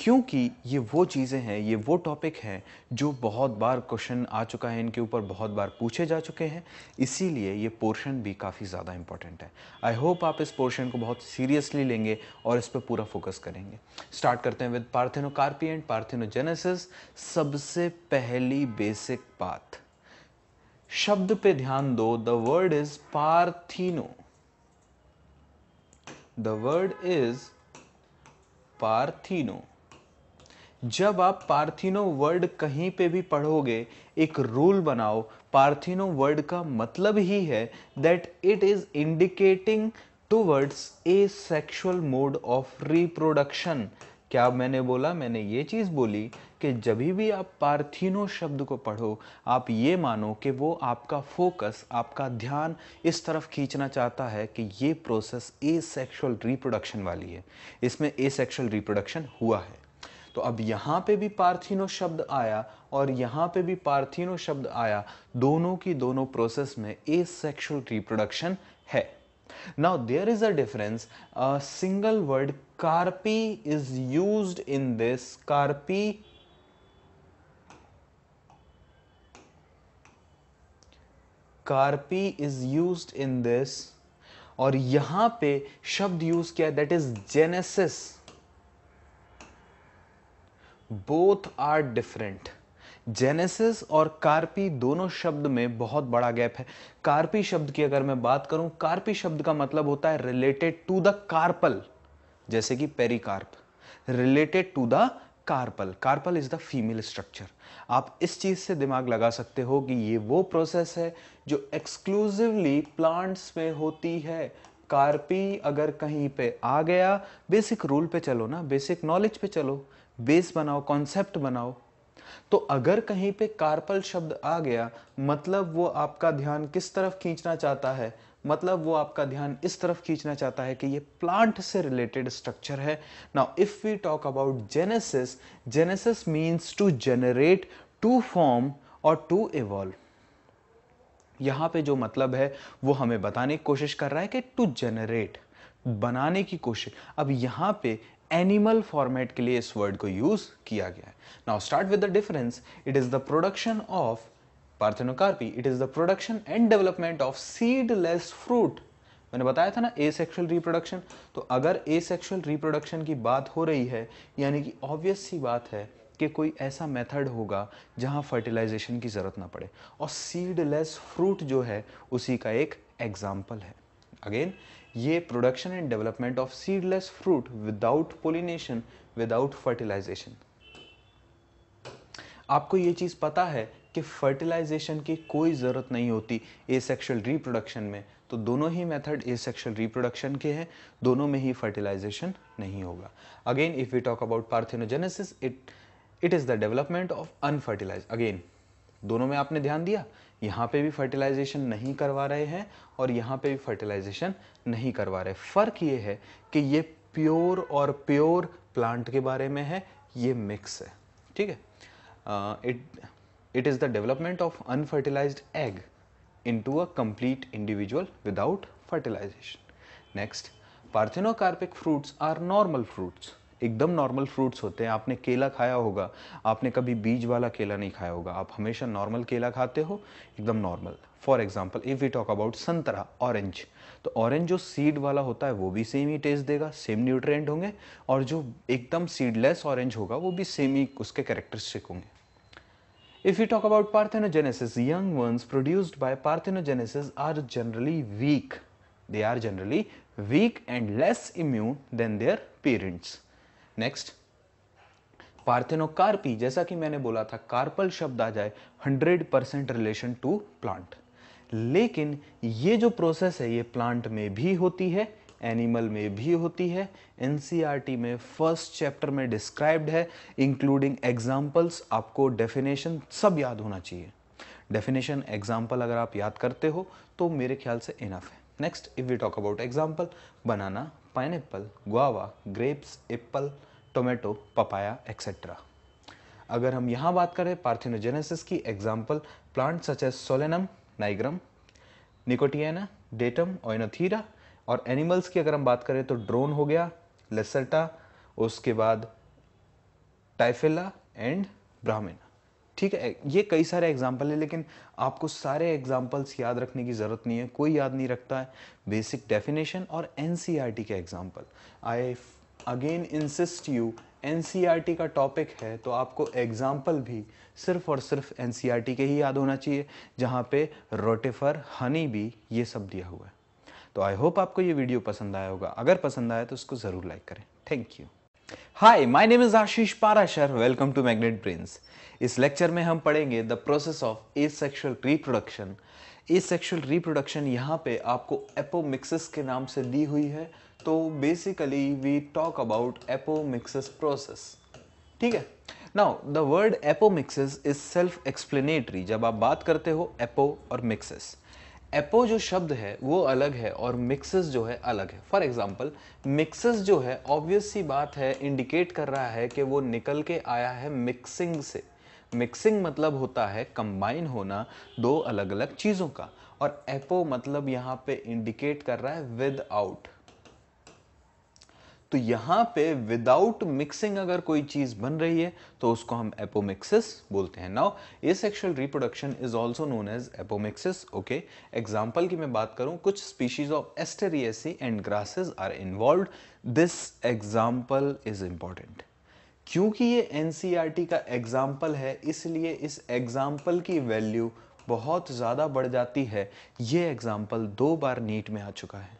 क्योंकि ये वो चीज़ें हैं ये वो टॉपिक है जो बहुत बार क्वेश्चन आ चुका है इनके ऊपर बहुत बार पूछे जा चुके हैं इसीलिए ये पोर्शन भी काफ़ी ज़्यादा इंपॉर्टेंट है आई होप आप इस पोर्शन को बहुत सीरियसली लेंगे और इस पर पूरा फोकस करेंगे स्टार्ट करते हैं विद पार्थेनोकार्पी एंड पार्थिनोजेनेसिस सबसे पहली बेसिक बात शब्द पे ध्यान दो the word is partheno the word is partheno जब आप पार्थिनो वर्ड कहीं पे भी पढ़ोगे एक रूल बनाओ पार्थिनो वर्ड का मतलब ही है that it is indicating towards asexual mode of reproduction क्या मैंने बोला मैंने ये चीज़ बोली कि जब भी आप पार्थिनो शब्द को पढ़ो आप ये मानो कि वो आपका फोकस आपका ध्यान इस तरफ खींचना चाहता है कि ये प्रोसेस ए सेक्शुअल रिप्रोडक्शन वाली है इसमें ए सेक्शुअल रिप्रोडक्शन हुआ है तो अब यहां पे भी पार्थिनो शब्द आया और यहां पे भी पार्थिनो शब्द आया दोनों की दोनों प्रोसेस में ए सेक्शुअल रिप्रोडक्शन है now there is a difference single word carpy is use in this carpy carpy is use in this और यहां पे शब्द यूज किया that is genesis both are different genesis और कार्पी दोनों शब्द में बहुत बड़ा गैप है कार्पी शब्द की अगर मैं बात करूं कार्पी शब्द का मतलब होता है रिलेटेड टू द कार्पल जैसे कि pericarp related to the carpel carpel is the female structure आप इस चीज से दिमाग लगा सकते हो कि ये वो प्रोसेस है जो एक्सक्लूसिवली प्लांट्स में होती है कार्पी अगर कहीं पे आ गया बेसिक रूल पे चलो ना बेसिक नॉलेज पे चलो बेस बनाओ कॉन्सेप्ट बनाओ तो अगर कहीं पे कार्पल शब्द आ गया मतलब वो आपका ध्यान किस तरफ खींचना चाहता है मतलब वो आपका ध्यान इस तरफ खींचना चाहता है कि ये प्लांट से रिलेटेड स्ट्रक्चर है now if we talk about genesis genesis means to generate to form और टू इवॉल्व यहां पे जो मतलब है वो हमें बताने की कोशिश कर रहा है कि टू जनरेट बनाने की कोशिश अब यहां पे एनिमल फॉर्मेट के लिए इस वर्ड को यूज किया गया है now start with the difference it is the production of parthenocarpy it is the production and development of seedless fruit मैंने बताया था ना ए सेक्शुअल रिप्रोडक्शन तो अगर ए सेक्शुअल रिप्रोडक्शन की बात हो रही है यानी कि ऑब्वियस सी बात है कि कोई ऐसा मेथड होगा जहां फर्टिलाइजेशन की ज़रूरत ना पड़े और सीडलेस फ्रूट जो है उसी का एक एग्जाम्पल है अगेन ये production and development of seedless fruit without pollination without fertilization आपको ये चीज़ पता है कि फर्टिलाइजेशन की कोई ज़रूरत नहीं होती ए सेक्शुअल रिप्रोडक्शन में तो दोनों ही मेथड ए सेक्शुअल रिप्रोडक्शन के हैं दोनों में ही फर्टिलाइजेशन नहीं होगा again if we talk about parthenogenesis it it is the development of unfertilize again दोनों में आपने ध्यान दिया यहाँ पे भी फर्टिलाइजेशन नहीं करवा रहे हैं और यहाँ पे भी फर्टिलाइजेशन नहीं करवा रहे फ़र्क ये है कि ये प्योर और प्योर प्लांट के बारे में है ये मिक्स है ठीक है it it is the development of unfertilize egg to a complete individual without fertilization next parthenocarpic fruits are normal fruits एकदम नॉर्मल फ्रूट्स होते हैं आपने केला खाया होगा आपने कभी बीज वाला केला नहीं खाया होगा आप हमेशा नॉर्मल केला खाते हो एकदम normal for example if we talk about संतरा ऑरेंज तो ऑरेंज जो सीड वाला होता है वो भी सेम ही टेस्ट देगा सेम न्यूट्रेंट होंगे और जो एकदम सीडलेस ऑरेंज होगा वो भी सेम ही उसके कैरेक्टरिस्टिक होंगे If we talk about parthenogenesis, young ones produced by parthenogenesis are generally weak. They are generally weak and less immune than their parents. Next parthenocarpy जैसा कि मैंने बोला था कार्पल शब्द आ जाए 100 परसेंट रिलेशन टू प्लांट लेकिन ये जो प्रोसेस है ये प्लांट में भी होती है एनिमल में भी होती है एनसीईआरटी e में फर्स्ट चैप्टर में डिस्क्राइब्ड है इंक्लूडिंग एग्जाम्पल्स आपको डेफिनेशन सब याद होना चाहिए डेफिनेशन एग्जाम्पल अगर आप याद करते हो तो मेरे ख्याल से इनफ है next if we talk about example banana pineapple guava grapes apple tomato papaya etcetera अगर हम यहाँ बात करें पार्थिनोजेनेसिस की example plant such as Solanum nigrum Nicotiana datum Oenothera और एनिमल्स की अगर हम बात करें तो ड्रोन हो गया लेसर्टा उसके बाद टाइफेला एंड ब्राह्मणा ठीक है ये कई सारे एग्जाम्पल है लेकिन आपको सारे एग्जाम्पल्स याद रखने की ज़रूरत नहीं है कोई याद नहीं रखता है बेसिक डेफिनेशन और एन e के example I again insist you N का टॉपिक है तो आपको एग्जाम्पल भी सिर्फ और सिर्फ एन e के ही याद होना चाहिए जहाँ पे रोटेफर हनी भी ये सब दिया हुआ है तो आई होप आपको ये वीडियो पसंद आया होगा अगर पसंद आया तो उसको ज़रूर लाइक करें thank you hi my name is Ashish Parashar welcome to magnet brains इस लेक्चर में हम पढ़ेंगे the process of asexual reproduction asexual reproduction यहाँ पे आपको एपोमिक्सिस के नाम से दी हुई है तो basically we talk about apomixis process ठीक है now the word apomixis is self explanatory जब आप बात करते हो एपो और मिक्सिस एपो जो शब्द है वो अलग है और मिक्सिस जो है अलग है फॉर एग्जाम्पल मिक्सिस जो है ऑब्वियस सी बात है इंडिकेट कर रहा है कि वो निकल के आया है मिक्सिंग से मिक्सिंग मतलब होता है कंबाइन होना दो अलग अलग चीज़ों का और एपो मतलब यहाँ पे इंडिकेट कर रहा है विद आउट तो यहां पे विदाउट मिक्सिंग अगर कोई चीज़ बन रही है तो उसको हम एपोमिक्सिस बोलते हैं now asexual reproduction is also known as apomixis okay example की मैं बात करूं कुछ species of Asteraceae and grasses are involve this example is important क्योंकि ये एन e का एग्जाम्पल है इसलिए इस एग्जाम्पल की वैल्यू बहुत ज़्यादा बढ़ जाती है ये एग्जाम्पल दो बार नीट में आ चुका है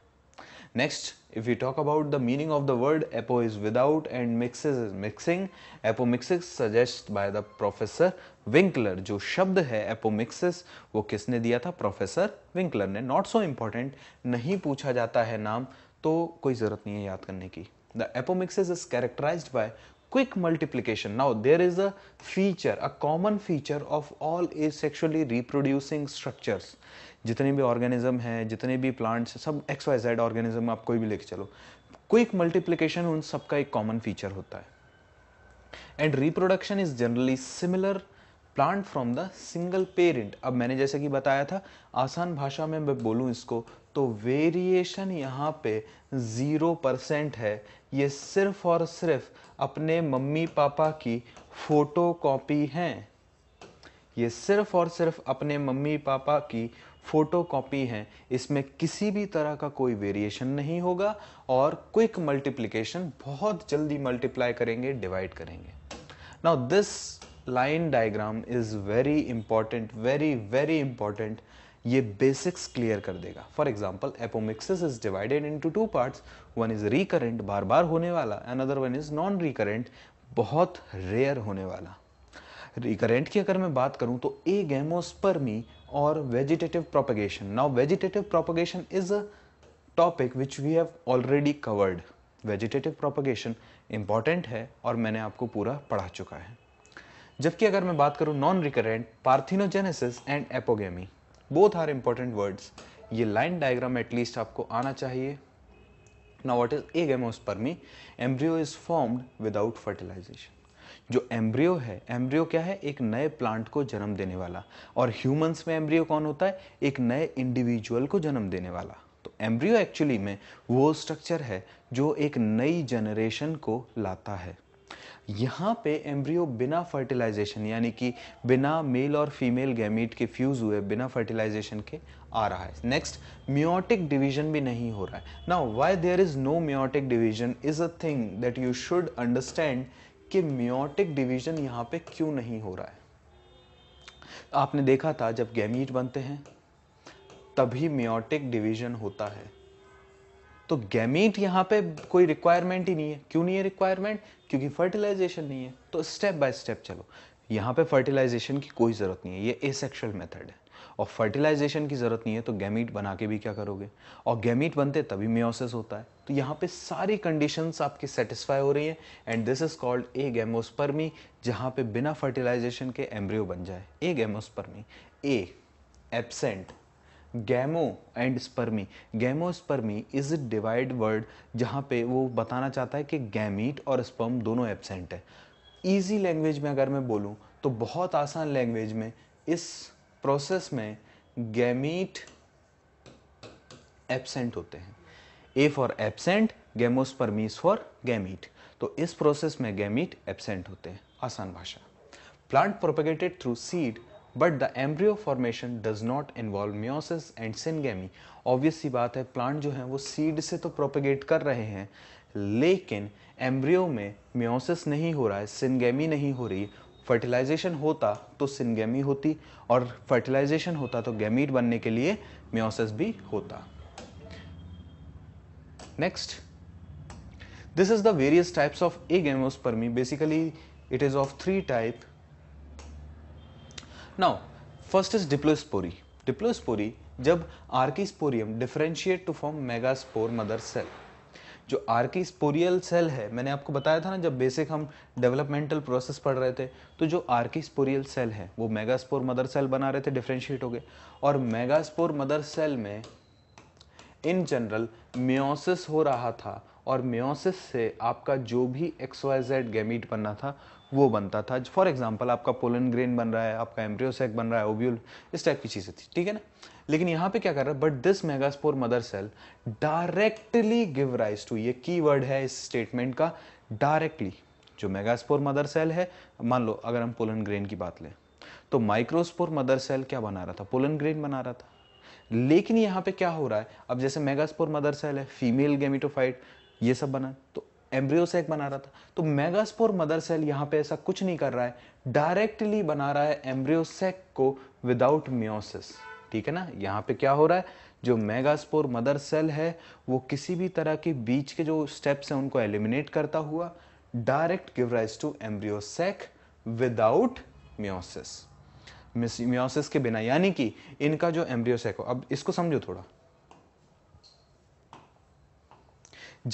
next If we talk about the meaning of the word, apo is without and mixes is mixing. Apomixis suggests by the professor Winkler जो शब्द है एपोमिक्सिस वो किसने दिया था प्रोफेसर विंकलर ने नॉट सो इम्पॉर्टेंट नहीं पूछा जाता है नाम तो कोई ज़रूरत नहीं है याद करने की the apomixis is characterized by quick multiplication now there is a feature a common feature of all asexually reproducing structures जितने भी ऑर्गेनिज्म हैं जितने भी प्लांट्स सब एक्स वाई जेड ऑर्गेनिज्म आप कोई भी लेके चलो क्विक मल्टीप्लिकेशन उन सबका एक कॉमन फीचर होता है and reproduction is generally similar plant from the single parent अब मैंने जैसे कि बताया था आसान भाषा में मैं बोलूँ इसको तो वेरिएशन यहाँ पे ज़ीरो परसेंट है ये सिर्फ और सिर्फ अपने मम्मी पापा की फ़ोटो कॉपी हैं ये सिर्फ और सिर्फ अपने मम्मी पापा की फ़ोटो कॉपी हैं इसमें किसी भी तरह का कोई वेरिएशन नहीं होगा और क्विक मल्टीप्लिकेशन बहुत जल्दी मल्टीप्लाई करेंगे डिवाइड करेंगे now this line diagram is very important very very important ये बेसिक्स क्लियर कर देगा for example apomixis is divided into two part one is recurrent बार बार होने वाला other one is non recurrent बहुत रेयर होने वाला रिकरेंट की अगर मैं बात करूं तो agamospermy or vegetative propagation. Now vegetative propagation is a topic which we have already covered. Vegetative propagation important है और मैंने आपको पूरा पढ़ा चुका है जबकि अगर मैं बात करूँ non recurrent parthenogenesis and apogamy both are important words ये लाइन डायग्राम एटलीस्ट आपको आना चाहिए now what is agamospermy embryo is formed without fertilization जो एम्ब्रियो है एम्ब्रियो क्या है एक नए प्लांट को जन्म देने वाला और ह्यूमंस में एम्ब्रियो कौन होता है एक नए इंडिविजुअल को जन्म देने वाला तो एम्ब्रियो एक्चुअली में वो स्ट्रक्चर है जो एक नई जनरेशन को लाता है यहाँ पे एम्ब्रियो बिना फर्टिलाइजेशन यानी कि बिना मेल और फीमेल गैमीट के फ्यूज़ हुए बिना फर्टिलाइजेशन के आ रहा है नेक्स्ट म्योटिक डिवीजन भी नहीं हो रहा है ना why there is no meiotic division is a thing that you should understand कि म्योटिक डिवीजन यहाँ पे क्यों नहीं हो रहा है आपने देखा था जब गैमीट बनते हैं तभी म्योटिक डिवीजन होता है तो गैमीट यहाँ पे कोई रिक्वायरमेंट ही नहीं है क्यों नहीं है रिक्वायरमेंट क्योंकि फर्टिलाइजेशन नहीं है तो स्टेप बाय स्टेप चलो यहाँ पे फर्टिलाइजेशन की कोई ज़रूरत नहीं है ये एसेक्शुअल मेथड है और फर्टिलाइजेशन की ज़रूरत नहीं है तो गैमीट बना के भी क्या करोगे और गैमीट बनते तभी मेयोसिस होता है तो यहाँ पे सारी कंडीशंस आपकी सेटिस्फाई हो रही हैं and this is called agamospermy जहाँ पे बिना फर्टिलाइजेशन के एम्ब्रियो बन जाए agamospermy a absent gamo and spermy gamo spermy is divide word जहाँ पे वो बताना चाहता है कि गैमीट और स्पर्म दोनों एबसेंट है ईजी लैंग्वेज में अगर मैं बोलूँ तो बहुत आसान लैंग्वेज में इस प्रोसेस में गैमीट एबसेंट होते हैं a for absent gamospermies for gamete तो इस प्रोसेस में गैमीट एबसेंट होते हैं आसान भाषा plant propagated through seed but the embryo formation does not involve meiosis and syngamy obvious सी बात है प्लांट जो है वो सीड से तो प्रोपेगेट कर रहे हैं लेकिन एम्ब्रियो में म्योसिस नहीं हो रहा है सिनगेमी नहीं हो रही फर्टिलाइजेशन होता तो सिनगेमी होती और फर्टिलाइजेशन होता तो गैमीट बनने के लिए म्योसिस भी होता next this is the various types of agamospermy basically it is of three type now first is diplospory diplospory जब archesporium differentiate to form megaspore mother cell जो आर्की स्पोरियल सेल है मैंने आपको बताया था ना जब बेसिक हम डेवलपमेंटल प्रोसेस पढ़ रहे थे तो जो आर्की स्पोरियल सेल है वो मेगास्पोर मदर सेल बना रहे थे डिफ्रेंशिएट हो गए और मेगास्पोर मदर सेल में इन जनरल म्योसिस हो रहा था और म्योसिस से आपका जो भी एक्स वाई जेड गैमीट बनना था वो बनता था फॉर एग्जाम्पल आपका पोलन ग्रेन बन रहा है आपका एम्ब्रियोसेक बन रहा है ओब्यूल इस टाइप की चीज़ें थी ठीक है ना लेकिन यहां पे क्या कर रहा है but this megaspore mother cell directly give rise to ये कीवर्ड है इस स्टेटमेंट का डायरेक्टली जो मेगास्पोर मदर सेल है मान लो अगर हम पोलन ग्रेन की बात लें तो माइक्रोस्पोर मदर सेल क्या बना रहा था पोलन ग्रेन बना रहा था लेकिन यहां पे क्या हो रहा है अब जैसे मेगास्पोर मदर सेल है फीमेल गेमिटोफाइट ये सब बना तो एम्ब्रियो एम्ब्रियोसेक बना रहा था तो मेगास्पोर मदर सेल यहां पे ऐसा कुछ नहीं कर रहा है डायरेक्टली बना रहा है एम्ब्रियो एम्ब्रियोसेक को विदाउट मियोसिस ठीक है ना यहाँ पे क्या हो रहा है जो मेगास्पोर मदर सेल है वो किसी भी तरह के बीच के जो स्टेप्स हैं उनको एलिमिनेट करता हुआ direct give rise to embryo sac without meiosis meiosis के बिना यानी कि इनका जो एम्ब्रियोसेक हो अब इसको समझो थोड़ा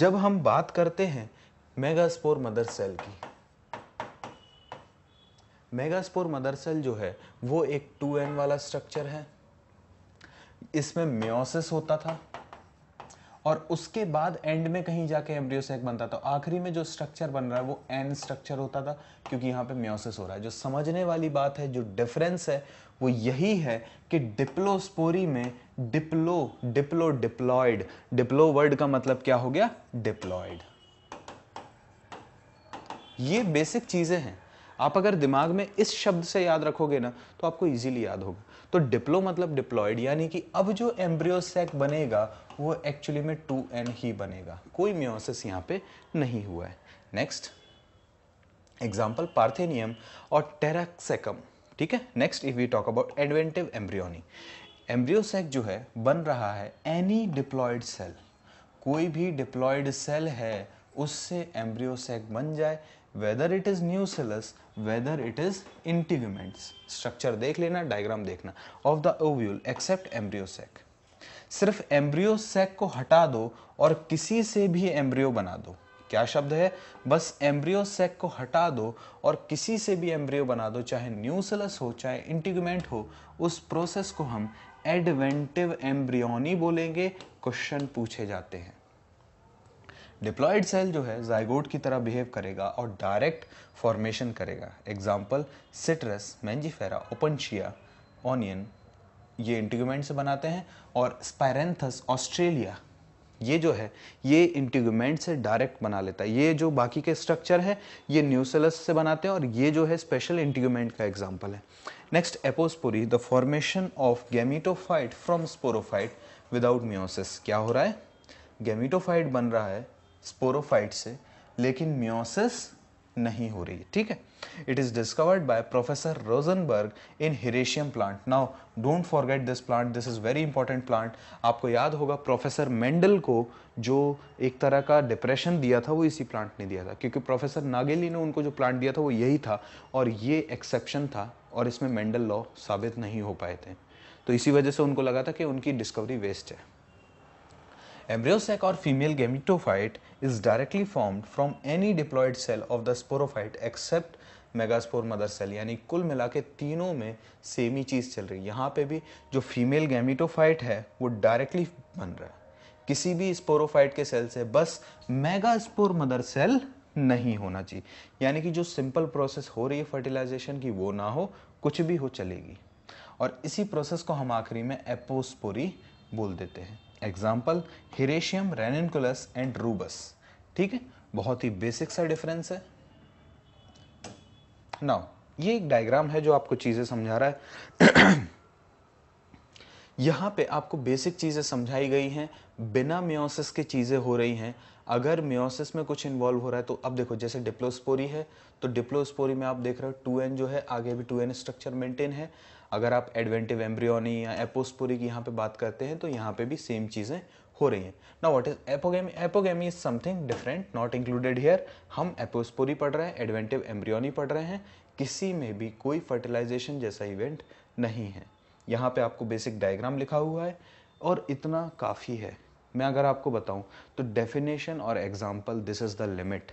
जब हम बात करते हैं मेगास्पोर मदर सेल की मेगास्पोर मदर सेल जो है वो एक टू एन वाला स्ट्रक्चर है इसमें म्योसिस होता था और उसके बाद एंड में कहीं जाके एम्ब्रियोसेक बनता था तो आखिरी में जो स्ट्रक्चर बन रहा है वो एन स्ट्रक्चर होता था क्योंकि यहाँ पे म्योसिस हो रहा है जो समझने वाली बात है जो डिफरेंस है वो यही है कि डिप्लोस्पोरी में diplo diplo diploid diplo word का मतलब क्या हो गया डिप्लॉयड ये बेसिक चीज़ें हैं आप अगर दिमाग में इस शब्द से याद रखोगे ना तो आपको इजीली याद होगा तो डिप्लो मतलब डिप्लॉयड यानी कि अब जो एम्ब्रियोसैक बनेगा वो एक्चुअली में टू एन ही बनेगा कोई म्योसिस यहाँ पे नहीं हुआ है नेक्स्ट एग्जाम्पल पार्थेनियम और टेराक्सेकम ठीक है next if we talk about adventive embryony embryo sac जो है बन रहा है एनी डिप्लॉयड सेल कोई भी डिप्लॉयड सेल है उससे एम्ब्रियोसेक बन जाए whether it is nucellus whether it is integuments structure देख लेना diagram देखना of the ovule except embryo sac सिर्फ embryo sac को हटा दो और किसी से भी embryo बना दो क्या शब्द है बस एम्ब्रियो सेक को हटा दो और किसी से भी एम्ब्रियो बना दो चाहे न्यूसलस हो चाहे इंटीग्यूमेंट हो उस प्रोसेस को हम एडवेंटिव एम्ब्रियोनी बोलेंगे क्वेश्चन पूछे जाते हैं डिप्लॉयड सेल जो है जायगोट की तरह बिहेव करेगा और डायरेक्ट फॉर्मेशन करेगा example Citrus Mangifera Opuntia onion ये इंटीगमेंट से बनाते हैं और स्पायरेंथस ऑस्ट्रेलिया ये जो है ये इंटीगमेंट से डायरेक्ट बना लेता है ये जो बाकी के स्ट्रक्चर है ये न्यूसेलस से बनाते हैं और ये जो है स्पेशल इंटीगोमेंट का एग्जाम्पल है next apospory the formation of gametophyte from sporophyte without meiosis क्या हो रहा है गेमिटोफाइट बन रहा है स्पोरोफाइट से लेकिन म्योसिस नहीं हो रही ठीक है it is discovered by professor Rosenberg in Hieracium plant now don't forget this plant this is very important plant आपको याद होगा प्रोफेसर मेंडल को जो एक तरह का डिप्रेशन दिया था वो इसी प्लांट ने दिया था क्योंकि प्रोफेसर नागेली ने उनको जो प्लांट दिया था वो यही था और ये एक्सेप्शन था और इसमें मेंडल लॉ साबित नहीं हो पाए थे तो इसी वजह से उनको लगा था कि उनकी डिस्कवरी वेस्ट है Embryosac or female gametophyte is directly formed from any diploid cell of the sporophyte except megaspore mother cell यानी कुल मिला के तीनों में सेम ही चीज़ चल रही है यहाँ पे भी जो फीमेल गैमिटोफाइट है वो डायरेक्टली बन रहा है किसी भी स्पोरोफाइट के सेल से बस मेगास्पोर मदर सेल नहीं होना चाहिए यानी कि जो सिंपल प्रोसेस हो रही है फर्टिलाइजेशन की वो ना हो कुछ भी हो चलेगी और इसी प्रोसेस को हम आखिरी में एपोस्पोरी बोल देते हैं एग्जाम्पल हिरेशियम रेनिनकुलस एंड रूबस ठीक है बहुत ही बेसिक सा डिफरेंस है नाउ ये एक डायग्राम है जो आपको चीज़ें समझा रहा है यहां पे आपको बेसिक चीज़ें समझाई गई हैं बिना म्योसिस के चीज़ें हो रही हैं अगर म्योसिस में कुछ इन्वॉल्व हो रहा है तो अब देखो जैसे डिप्लोस्पोरी है तो डिप्लोस्पोरी में आप देख रहे हो टू जो है आगे भी टू स्ट्रक्चर मेंटेन है अगर आप एडवेंटिव एम्ब्रियोनी या एपोस्पोरी की यहाँ पे बात करते हैं तो यहाँ पे भी सेम चीज़ें हो रही हैं ना what is apogamy apogamy is something different not included here हम एपोस्पोरी पढ़ रहे हैं एडवेंटिव एम्ब्रियोनी पढ़ रहे हैं किसी में भी कोई फर्टिलाइजेशन जैसा इवेंट नहीं है यहाँ पे आपको बेसिक डायग्राम लिखा हुआ है और इतना काफ़ी है मैं अगर आपको बताऊँ तो डेफिनेशन और example this is the limit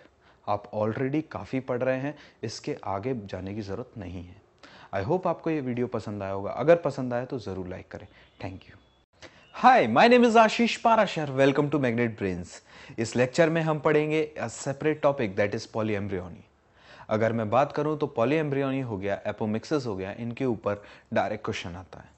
आप ऑलरेडी काफ़ी पढ़ रहे हैं इसके आगे जाने की ज़रूरत नहीं है आई होप आपको ये वीडियो पसंद आया होगा अगर पसंद आया तो ज़रूर लाइक करें thank you hi my name is Ashish Parashar welcome to magnet brains इस लेक्चर में हम पढ़ेंगे a separate topic that is polyembryony अगर मैं बात करूं तो पॉलीएम्ब्रियोनी हो गया एपोमिक्सिस हो गया इनके ऊपर डायरेक्ट क्वेश्चन आता है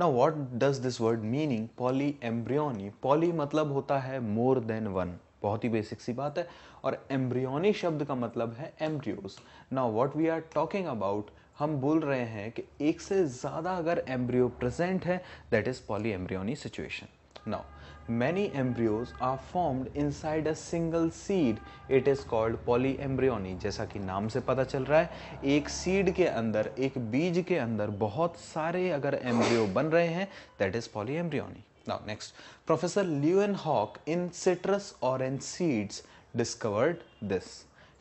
ना what does this word meaning poly embryony poly मतलब होता है मोर देन वन बहुत ही बेसिक सी बात है और एम्ब्रियोनी शब्द का मतलब है एम्ब्रियोज ना what we are talking about हम बोल रहे हैं कि एक से ज़्यादा अगर एम्ब्रियो प्रेजेंट है that is poly embryony situation now many embryos are formed side a single seed it is called poly embryony जैसा कि नाम से पता चल रहा है एक सीड के अंदर एक बीज के अंदर बहुत सारे अगर एम्ब्रियो बन रहे हैं that is poly embryony next professor Leeuwenhoek in citrus orange seeds discovered this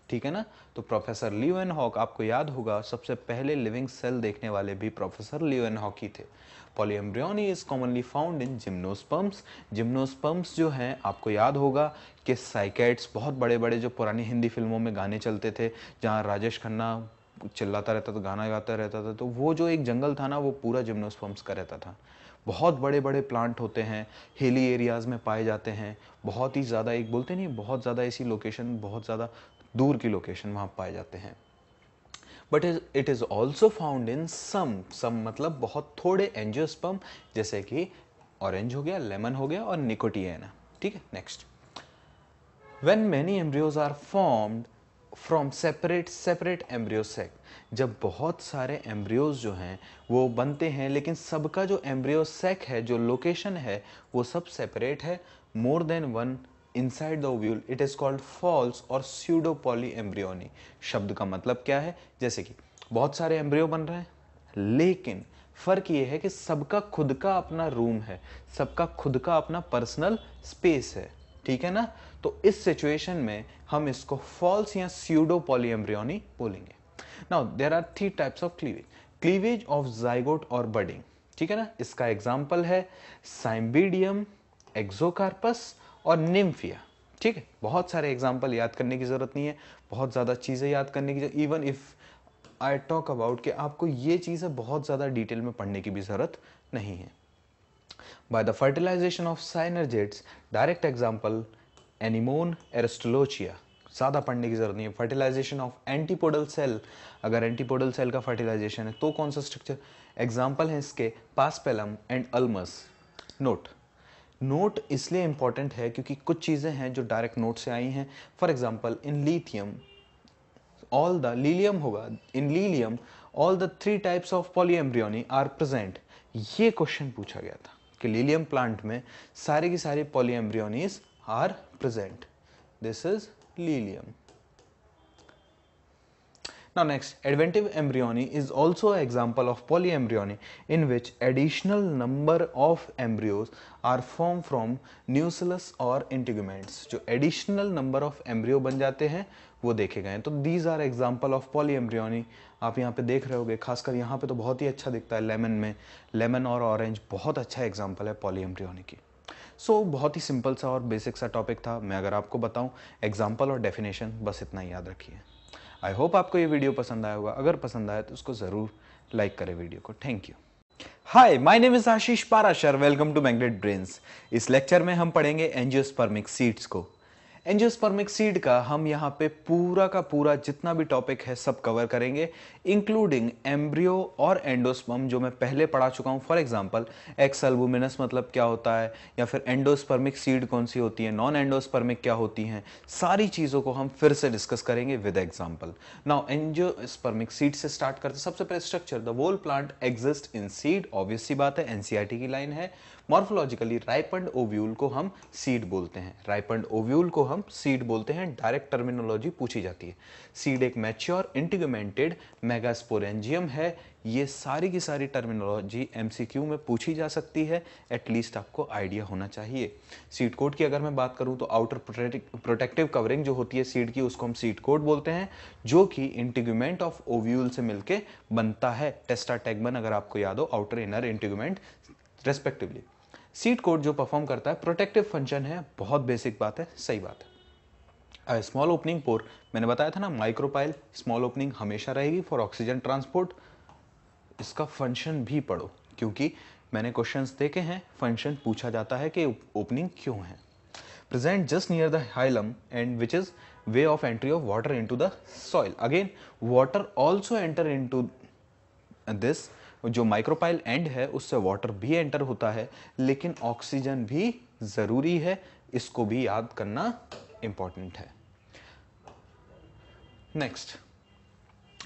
ठीक है ना तो प्रोफेसर एन हॉक आपको याद होगा सबसे पहले लिविंग सेल देखने वाले भी प्रोफेसर लियोन हॉक ही थे polyembryony is commonly found in gymnosperms gymnosperms जो हैं आपको याद होगा कि साइकेट्स बहुत बड़े बड़े जो पुरानी हिंदी फिल्मों में गाने चलते थे जहाँ राजेश खन्ना चिल्लाता रहता था गाना गाता रहता था तो वो जो एक जंगल था ना वो पूरा जिम्नोस्पम्स का रहता था बहुत बड़े बड़े प्लांट होते हैं हिली एरियाज़ में पाए जाते हैं बहुत ही ज़्यादा एक बोलते नहीं बहुत ज़्यादा ऐसी लोकेशन बहुत ज़्यादा दूर की लोकेशन वहां पाए जाते हैं but it is also found in some some मतलब बहुत थोड़े एंजियोस्पम जैसे कि ऑरेंज हो गया लेमन हो गया और निकोटियाना ठीक है next when many embryos are formed from separate separate embryo sac जब बहुत सारे एम्ब्रियोज जो हैं वो बनते हैं लेकिन सबका जो एम्ब्रियोसेक है जो लोकेशन है वो सब सेपरेट है more than one inside the ovule it is called false और स्यूडोपोली एम्ब्रियोनी शब्द का मतलब क्या है जैसे कि बहुत सारे एम्ब्रियो बन रहे हैं लेकिन फ़र्क ये है कि सबका खुद का अपना रूम है सबका खुद का अपना पर्सनल स्पेस है ठीक है ना तो इस सिचुएशन में हम इसको फॉल्स या स्यूडो एम्ब्रियोनी बोलेंगे now there are three types of cleavage cleavage of zygote और बडिंग ठीक है ना इसका एग्जाम्पल है साइम्बीडियम एक्जोकार्पस और निम्फिया ठीक है बहुत सारे एग्जाम्पल याद करने की ज़रूरत नहीं है बहुत ज़्यादा चीज़ें याद करने की even if I talk about कि आपको ये चीज़ें बहुत ज़्यादा डिटेल में पढ़ने की भी ज़रूरत नहीं है by the fertilization of synergids direct example Anemone Aristolochia ज़्यादा पढ़ने की ज़रूरत नहीं है फर्टिलाइजेशन ऑफ एंटीपोडल सेल अगर एंटीपोडल सेल का फर्टिलाइजेशन है तो कौन सा स्ट्रक्चर एग्जाम्पल है इसके Paspalum and Ulmus note note इसलिए इम्पॉर्टेंट है क्योंकि कुछ चीज़ें हैं जो डायरेक्ट नोट से आई हैं for example in lithium all the Lilium होगा in Lilium all the three types of polyembryony are present ये क्वेश्चन पूछा गया था कि लीलियम प्लांट में सारे की सारी polyembryonies are present this is Lilium Now next, adventive embryony is also an example of polyembryony in which additional number of embryos are formed from nucellus or integuments. जो additional number of embryo बन जाते हैं वो देखे गए तो these are example of polyembryony. आप यहाँ पे देख रहे होगे खासकर यहाँ पे तो बहुत ही अच्छा दिखता है lemon में lemon और orange बहुत अच्छा example है polyembryony की सो so, बहुत ही सिंपल सा और बेसिक सा टॉपिक था मैं अगर आपको बताऊं एग्जांपल और डेफिनेशन बस इतना ही याद रखिए आई होप आपको ये वीडियो पसंद आया होगा अगर पसंद आया तो उसको ज़रूर लाइक करें वीडियो को thank you hi my name is Ashish Parashar welcome to magnet brains इस लेक्चर में हम पढ़ेंगे एंजियोस्पर्मिक सीड्स को एंजियोस्पर्मिक सीड का हम यहाँ पे पूरा का पूरा जितना भी टॉपिक है सब कवर करेंगे इंक्लूडिंग एम्ब्रियो और एंडोस्पर्म जो मैं पहले पढ़ा चुका हूँ फॉर एग्जाम्पल एक्स एल्बुमिनस मतलब क्या होता है या फिर एंडोस्पर्मिक सीड कौन सी होती है नॉन एंडोस्पर्मिक क्या होती हैं सारी चीज़ों को हम फिर से डिस्कस करेंगे with example now angiospermic seed से स्टार्ट करते सबसे पहले structure the whole plant exist in seed obvious बात है एनसीईआरटी की लाइन है मॉर्फोलॉजिकली राइपंड ओव्यूल को हम सीड बोलते हैं राइपंड ओव्यूल को हम हम सीड बोलते हैं डायरेक्ट टर्मिनोलॉजी पूछी जाती है सीड एक मैच्योर इंटीगमेंटेड मेगास्पोरेंजियम है ये सारी की सारी टर्मिनोलॉजी एम में पूछी जा सकती है एटलीस्ट आपको आइडिया होना चाहिए सीड कोड की अगर मैं बात करूँ तो आउटर प्रोटेक्टिव कवरिंग जो होती है सीड की उसको हम सीड कोड बोलते हैं जो कि इंटीग्यूमेंट ऑफ ओव्यूल से मिलके बनता है टेस्टा टेगमन अगर आपको याद हो outer inner integument respectively seed coat जो परफॉर्म करता है प्रोटेक्टिव फंक्शन है बहुत बेसिक बात है सही बात है स्मॉल ओपनिंग पोर मैंने बताया था ना माइक्रोपाइल स्मॉल ओपनिंग हमेशा रहेगी फॉर ऑक्सीजन ट्रांसपोर्ट इसका फंक्शन भी पढ़ो क्योंकि मैंने क्वेश्चंस देखे हैं फंक्शन पूछा जाता है कि ओपनिंग क्यों है present just near the hilum and which is way of entry of water into the soil again water also enter into this जो माइक्रोपाइल एंड है उससे वाटर भी एंटर होता है लेकिन ऑक्सीजन भी ज़रूरी है इसको भी याद करना इम्पॉर्टेंट है नेक्स्ट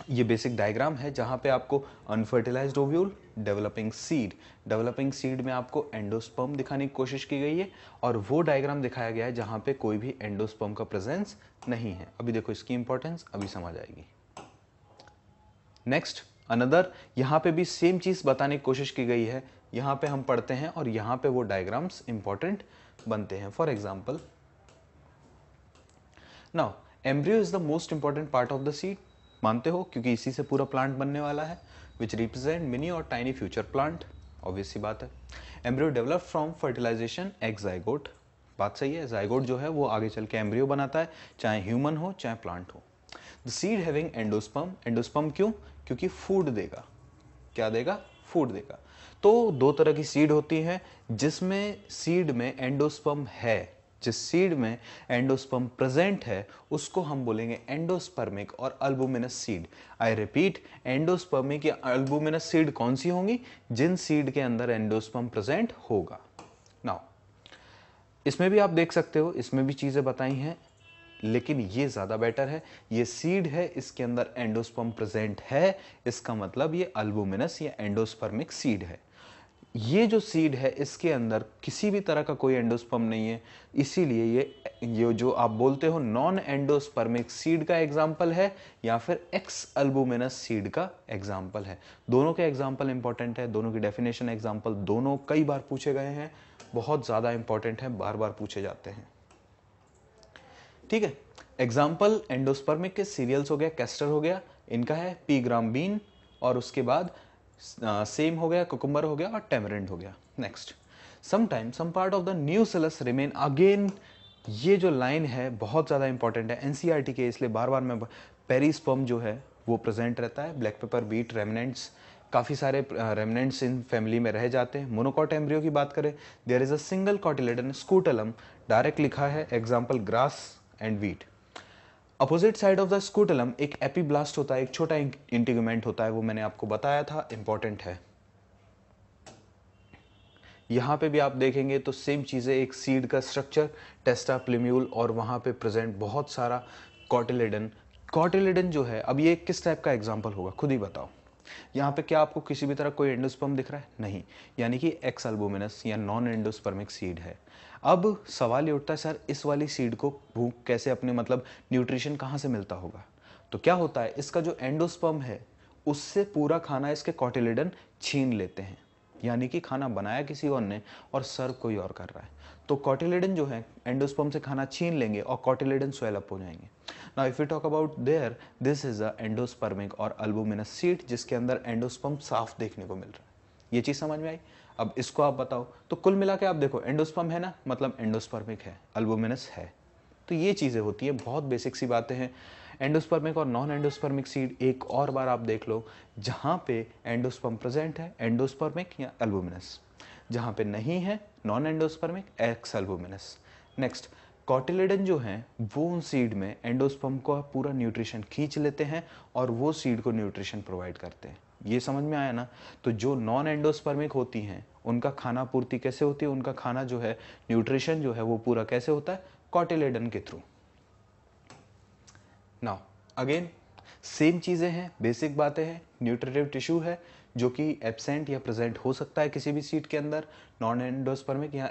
ये बेसिक डायग्राम है जहाँ पे आपको unfertilized ovule developing seed developing seed में आपको एंडोस्पर्म दिखाने की कोशिश की गई है और वो डायग्राम दिखाया गया है जहाँ पे कोई भी एंडोस्पर्म का प्रेजेंस नहीं है अभी देखो इसकी इंपॉर्टेंस अभी समझ आएगी नेक्स्ट अनदर यहाँ पे भी सेम चीज़ बताने की कोशिश की गई है यहाँ पे हम पढ़ते हैं और यहाँ पे वो डायग्राम्स इंपॉर्टेंट बनते हैं for example now embryo is the most important part of the seed मानते हो क्योंकि इसी से पूरा प्लांट बनने वाला है विच रिप्रेजेंट मिनी और टाइनी फ्यूचर प्लांट ऑब्वियस सी बात है embryo develop from fertilization egg zygote बात सही है जाइगोट जो है वो आगे चल के एम्ब्रियो बनाता है चाहे ह्यूमन हो चाहे प्लांट हो the seed having endosperm endosperm क्यों क्योंकि फूड देगा क्या देगा फूड देगा तो दो तरह की सीड होती हैं जिसमें सीड में एंडोस्पम है जिस सीड में एंडोस्पम प्रेजेंट है उसको हम बोलेंगे एंडोस्पर्मिक और albuminous seed I repeat endospermic या अल्बुमिनस सीड कौन सी होंगी जिन सीड के अंदर एंडोस्पम प्रेजेंट होगा नाउ इसमें भी आप देख सकते हो इसमें भी चीज़ें बताई हैं लेकिन ये ज़्यादा बेटर है ये सीड है इसके अंदर एंडोस्पर्म प्रेजेंट है इसका मतलब ये अल्बुमिनस या एंडोस्पर्मिक सीड है ये जो सीड है इसके अंदर किसी भी तरह का कोई एंडोस्पर्म नहीं है इसीलिए ये ये जो आप बोलते हो नॉन एंडोस्पर्मिक सीड का एग्जाम्पल है या फिर एक्स अल्बुमिनस सीड का एग्जाम्पल है दोनों के एग्जाम्पल इंपॉर्टेंट है दोनों की डेफिनेशन एग्जाम्पल दोनों कई बार पूछे गए हैं बहुत ज़्यादा इंपॉर्टेंट है बार बार पूछे जाते हैं ठीक है एग्जाम्पल एंडोस्पर्मिक के सीरियल्स हो गया कैस्टर हो गया इनका है पी ग्राम बीन और उसके बाद सेम हो गया कुकुम्बर हो गया और टेमरेंट हो गया next sometime some part of the nucellus remain again ये जो लाइन है बहुत ज़्यादा इंपॉर्टेंट है एन e के इसलिए बार बार मैं पेरिस्पर्म जो है वो प्रेजेंट रहता है ब्लैक पेपर बीट रेमनेंट्स काफ़ी सारे रेमनेंट्स इन फैमिली में रह जाते हैं मोनोकॉट एम्ब्रियो की बात करें there is a single cotyledon scutellum direct लिखा है example grass and wheat opposite side of the scutellum एक एपीब्लास्ट होता है एक छोटा इंटीग्रमेंट होता है वो मैंने आपको बताया था इंपॉर्टेंट है यहां पे भी आप देखेंगे तो सेम चीज़ें एक सीड का स्ट्रक्चर टेस्टा प्लेम्यूल और वहां पे प्रेजेंट बहुत सारा कॉटिलेडन कॉटिलेडन जो है अब ये किस टाइप का एग्जाम्पल होगा खुद ही बताओ यहां पे क्या आपको किसी भी तरह कोई एंडोस्पर्म दिख रहा है नहीं यानी कि एक्स अल्बुमिनस या नॉन एंडोस्पर्मिक सीड है अब सवाल ये उठता है सर इस वाली सीड को भूख कैसे अपने मतलब न्यूट्रिशन कहाँ से मिलता होगा तो क्या होता है इसका जो एंडोस्पर्म है उससे पूरा खाना इसके कॉटिलेडन छीन लेते हैं यानी कि खाना बनाया किसी और ने और सर्व कोई और कर रहा है तो कॉटिलेडन जो है एंडोस्पर्म से खाना छीन लेंगे और कॉटिलेडन स्वेलअप हो जाएंगे ना if you talk about there this is a endospermic और अल्बोमिनस सीट जिसके अंदर एंडोस्पर्म साफ देखने को मिल रहा है ये चीज़ समझ में आई अब इसको आप बताओ तो कुल मिला के आप देखो एंडोस्पर्म है ना मतलब एंडोस्पर्मिक है अल्बुमिनस है तो ये चीज़ें होती है बहुत बेसिक सी बातें हैं एंडोस्पर्मिक और नॉन एंडोस्पर्मिक सीड एक और बार आप देख लो जहाँ पे एंडोस्पर्म प्रेजेंट है एंडोस्पर्मिक या अल्बुमिनस जहाँ पे नहीं है non endospermic exalbuminous next cotyledon जो हैं वो उन सीड में एंडोस्पर्म को पूरा न्यूट्रिशन खींच लेते हैं और वो सीड को न्यूट्रिशन प्रोवाइड करते हैं ये समझ में आया ना तो जो नॉन एंडोस्पर्मिक होती हैं उनका खाना पूर्ति कैसे होती है उनका खाना जो है न्यूट्रिशन जो है वो पूरा कैसे होता है कॉटिलेडन के थ्रू नाउ अगेन सेम चीज़ें हैं बेसिक बातें हैं न्यूट्रेटिव टिश्यू है जो कि एबसेंट या प्रेजेंट हो सकता है किसी भी सीट के अंदर नॉन एंडोस्पर्मिक या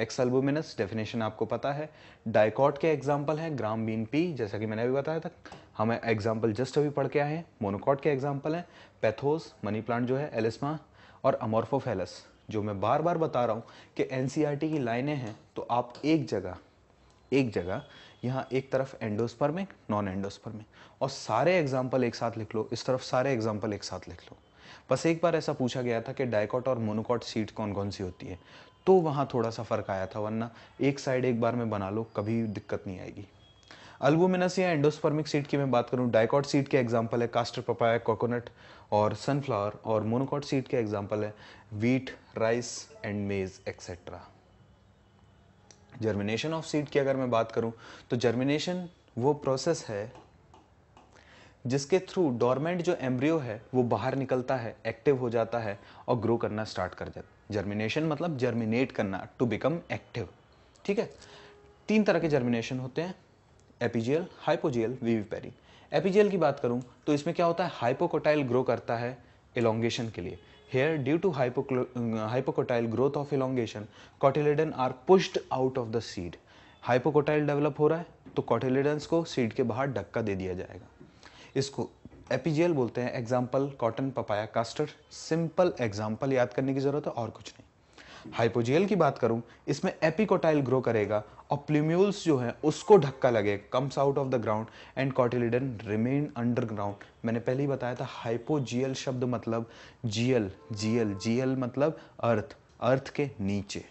एक्सल्बुमिनस डेफिनेशन आपको पता है डायकॉट के एग्जाम्पल हैं ग्राम बीन पी जैसा कि मैंने अभी बताया था हम एग्जाम्पल जस्ट अभी पढ़ के आए हैं मोनोकॉट के एग्जाम्पल हैं पैथोस मनी प्लांट जो है एलिस्मा और अमोर्फोफेलस जो मैं बार बार बता रहा हूँ कि एन e की लाइनें हैं तो आप एक जगह एक जगह यहाँ एक तरफ एंडोस्पर्मिक नॉन एंडोस्पर्मिक और सारे एग्जाम्पल एक साथ लिख लो इस तरफ सारे एग्जाम्पल एक साथ लिख लो बस एक बार ऐसा पूछा गया था कि डायकॉट और मोनोकॉट सीट कौन कौन सी होती है तो वहाँ थोड़ा सा फ़र्क आया था वरना एक साइड एक बार में बना लो कभी दिक्कत नहीं आएगी अल्बुमिनस या एंडोस्पर्मिक सीड की मैं बात करूँ डायकॉट सीड के एग्जाम्पल है कास्टर पपाया कोकोनट और सनफ्लावर और मोनोकॉट सीड के एग्जाम्पल है wheat rice and maize etcetera germination of seed की अगर मैं बात करूँ तो जर्मिनेशन वो प्रोसेस है जिसके थ्रू डॉर्मेंट जो एम्ब्रियो है वो बाहर निकलता है एक्टिव हो जाता है और ग्रो करना स्टार्ट कर जाता जर्मिनेशन मतलब जर्मिनेट करना टू बिकम एक्टिव ठीक है तीन तरह के जर्मिनेशन होते हैं एपीजियल हाइपोजियल वीवीपेरी एपीजियल की बात करूं तो इसमें क्या होता है हाइपोकोटाइल ग्रो करता है इलोंगेशन के लिए here due to hypo hypocotyl growth of elongation cotyledon are pushed out of the seed hypocotyl develop हो रहा है तो cotyledons को सीड के बाहर डक्का दे दिया जाएगा इसको एपीजीएल बोलते हैं example cotton papaya castor simple example याद करने की ज़रूरत है और कुछ नहीं हाइपोजीएल की बात करूं इसमें एपिकोटाइल ग्रो करेगा और प्लीम्यूल्स जो है उसको ढक्का लगे comes out of the ground and cotyledon remain underground मैंने पहले ही बताया था हाइपोजीएल शब्द मतलब जीएल जीएल जीएल मतलब अर्थ अर्थ के नीचे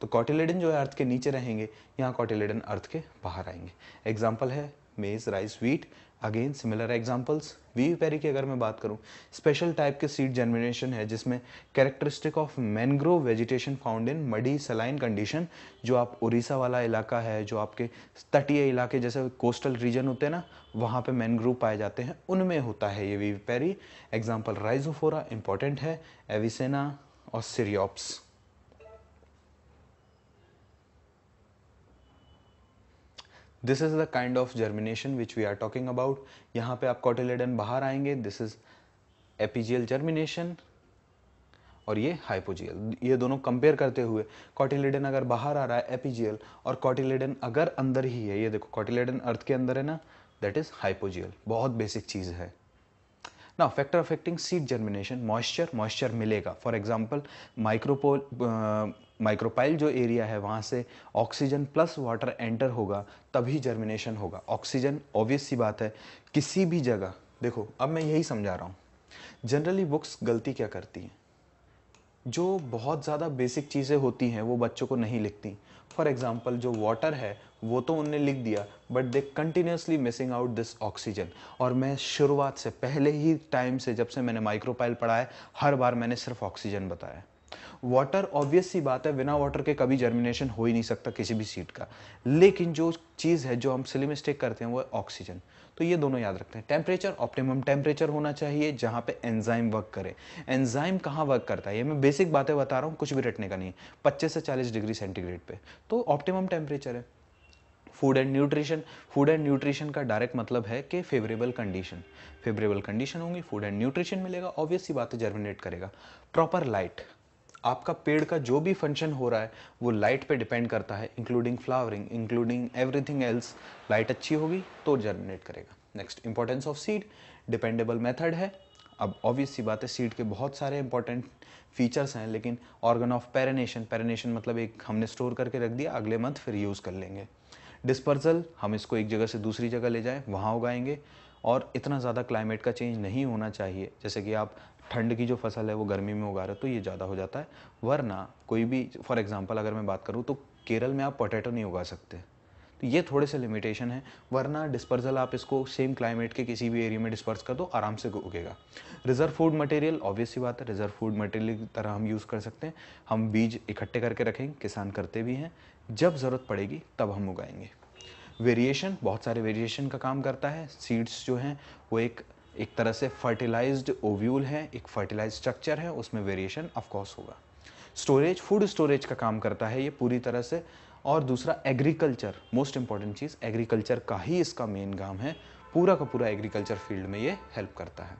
तो कॉटिलेडन जो है अर्थ के नीचे रहेंगे यहाँ कॉटिलेडन अर्थ के बाहर आएंगे एग्जाम्पल है maize rice wheat again similar examples vivipary की अगर मैं बात करूं स्पेशल टाइप के सीड जनरेशन है जिसमें characteristic of mangrove vegetation found in muddy saline condition जो आप उड़ीसा वाला इलाका है जो आपके तटीय इलाके जैसे कोस्टल रीजन होते हैं ना वहाँ पे मैनग्रोव पाए जाते हैं उनमें होता है ये vivipary example rhizophora important है एविसेना और ceriops this is the kind of germination which we are talking about यहाँ पे आप कॉटिलेडन बाहर आएंगे दिस इज़ एपीजियल जर्मिनेशन और ये हाइपोजियल ये दोनों कंपेयर करते हुए कॉटिलेडन अगर बाहर आ रहा है एपीजियल और कॉटिलेडन अगर अंदर ही है ये देखो कॉटिलेडन अर्थ के अंदर है ना दैट इज़ हाइपोजियल बहुत बेसिक चीज़ है ना factor affecting seed germination moisture moisture मिलेगा फॉर एग्जाम्पल माइक्रोपोल माइक्रोपाइल जो एरिया है वहाँ से ऑक्सीजन प्लस वाटर एंटर होगा तभी जर्मिनेशन होगा ऑक्सीजन ऑब्वियस सी बात है किसी भी जगह देखो अब मैं यही समझा रहा हूँ जनरली बुक्स गलती क्या करती हैं जो बहुत ज़्यादा बेसिक चीज़ें होती हैं वो बच्चों को नहीं लिखती फॉर एग्जाम्पल जो वाटर है वो तो उनने लिख दिया but they continuously missing out this oxygen और मैं शुरुआत से पहले ही टाइम से जब से मैंने माइक्रोपाइल पढ़ा है हर बार मैंने सिर्फ ऑक्सीजन बताया वाटर ऑब्वियस सी बात है बिना वाटर के कभी जर्मिनेशन हो ही नहीं सकता किसी भी सीट का लेकिन जो चीज़ है जो हम सिली मिस्टेक करते हैं वो है ऑक्सीजन तो ये दोनों याद रखते हैं टेम्परेचर ऑप्टिमम टेम्परेचर होना चाहिए जहाँ पे एंजाइम वर्क करे एंजाइम कहाँ वर्क करता है ये मैं बेसिक बातें बता रहा हूँ कुछ भी रटने का नहीं है पच्चीस से चालीस डिग्री सेंटीग्रेड पे तो ऑप्टिमम टेम्परेचर है food and nutrition food and nutrition का डायरेक्ट मतलब है कि फेवरेबल कंडीशन फेवरेबल कंडीशन होंगी फूड एंड न्यूट्रिशन मिलेगा ऑब्वियसली बातें जर्मिनेट करेगा प्रॉपर लाइट आपका पेड़ का जो भी फंक्शन हो रहा है वो लाइट पे डिपेंड करता है including flowering including everything else light अच्छी होगी तो जर्मिनेट करेगा next importance of seed dependable method है अब ऑब्वियस सी बात है सीड के बहुत सारे इंपॉर्टेंट फीचर्स हैं लेकिन ऑर्गन ऑफ पेरेनेशन पेरेनेशन मतलब एक हमने स्टोर करके रख दिया अगले मंथ फिर यूज़ कर लेंगे डिस्पर्जल हम इसको एक जगह से दूसरी जगह ले जाएं वहाँ उगाएंगे और इतना ज़्यादा क्लाइमेट का चेंज नहीं होना चाहिए जैसे कि आप ठंड की जो फसल है वो गर्मी में उगा रहे तो ये ज़्यादा हो जाता है वरना कोई भी फॉर एग्ज़ाम्पल अगर मैं बात करूँ तो केरल में आप पोटैटो नहीं उगा सकते तो ये थोड़े से लिमिटेशन है वरना डिस्पर्जल आप इसको सेम क्लाइमेट के किसी भी एरिया में डिस्पर्स कर दो आराम से उगेगा रिजर्व फूड मटेरियल ऑब्वियस ही बात है रिजर्व फूड मटेरियल की तरह हम यूज़ कर सकते हैं हम बीज इकट्ठे करके रखेंगे किसान करते भी हैं जब ज़रूरत पड़ेगी तब हम उगाएंगे वेरिएशन बहुत सारे वेरिएशन का काम करता है सीड्स जो हैं वो एक एक तरह से फर्टिलाइज्ड ओव्यूल है एक फर्टिलाइज स्ट्रक्चर है उसमें वेरिएशन ऑफकोर्स होगा स्टोरेज फूड स्टोरेज का काम करता है ये पूरी तरह से और दूसरा एग्रीकल्चर मोस्ट इंपॉर्टेंट चीज़ एग्रीकल्चर का ही इसका मेन काम है पूरा का पूरा एग्रीकल्चर फील्ड में ये हेल्प करता है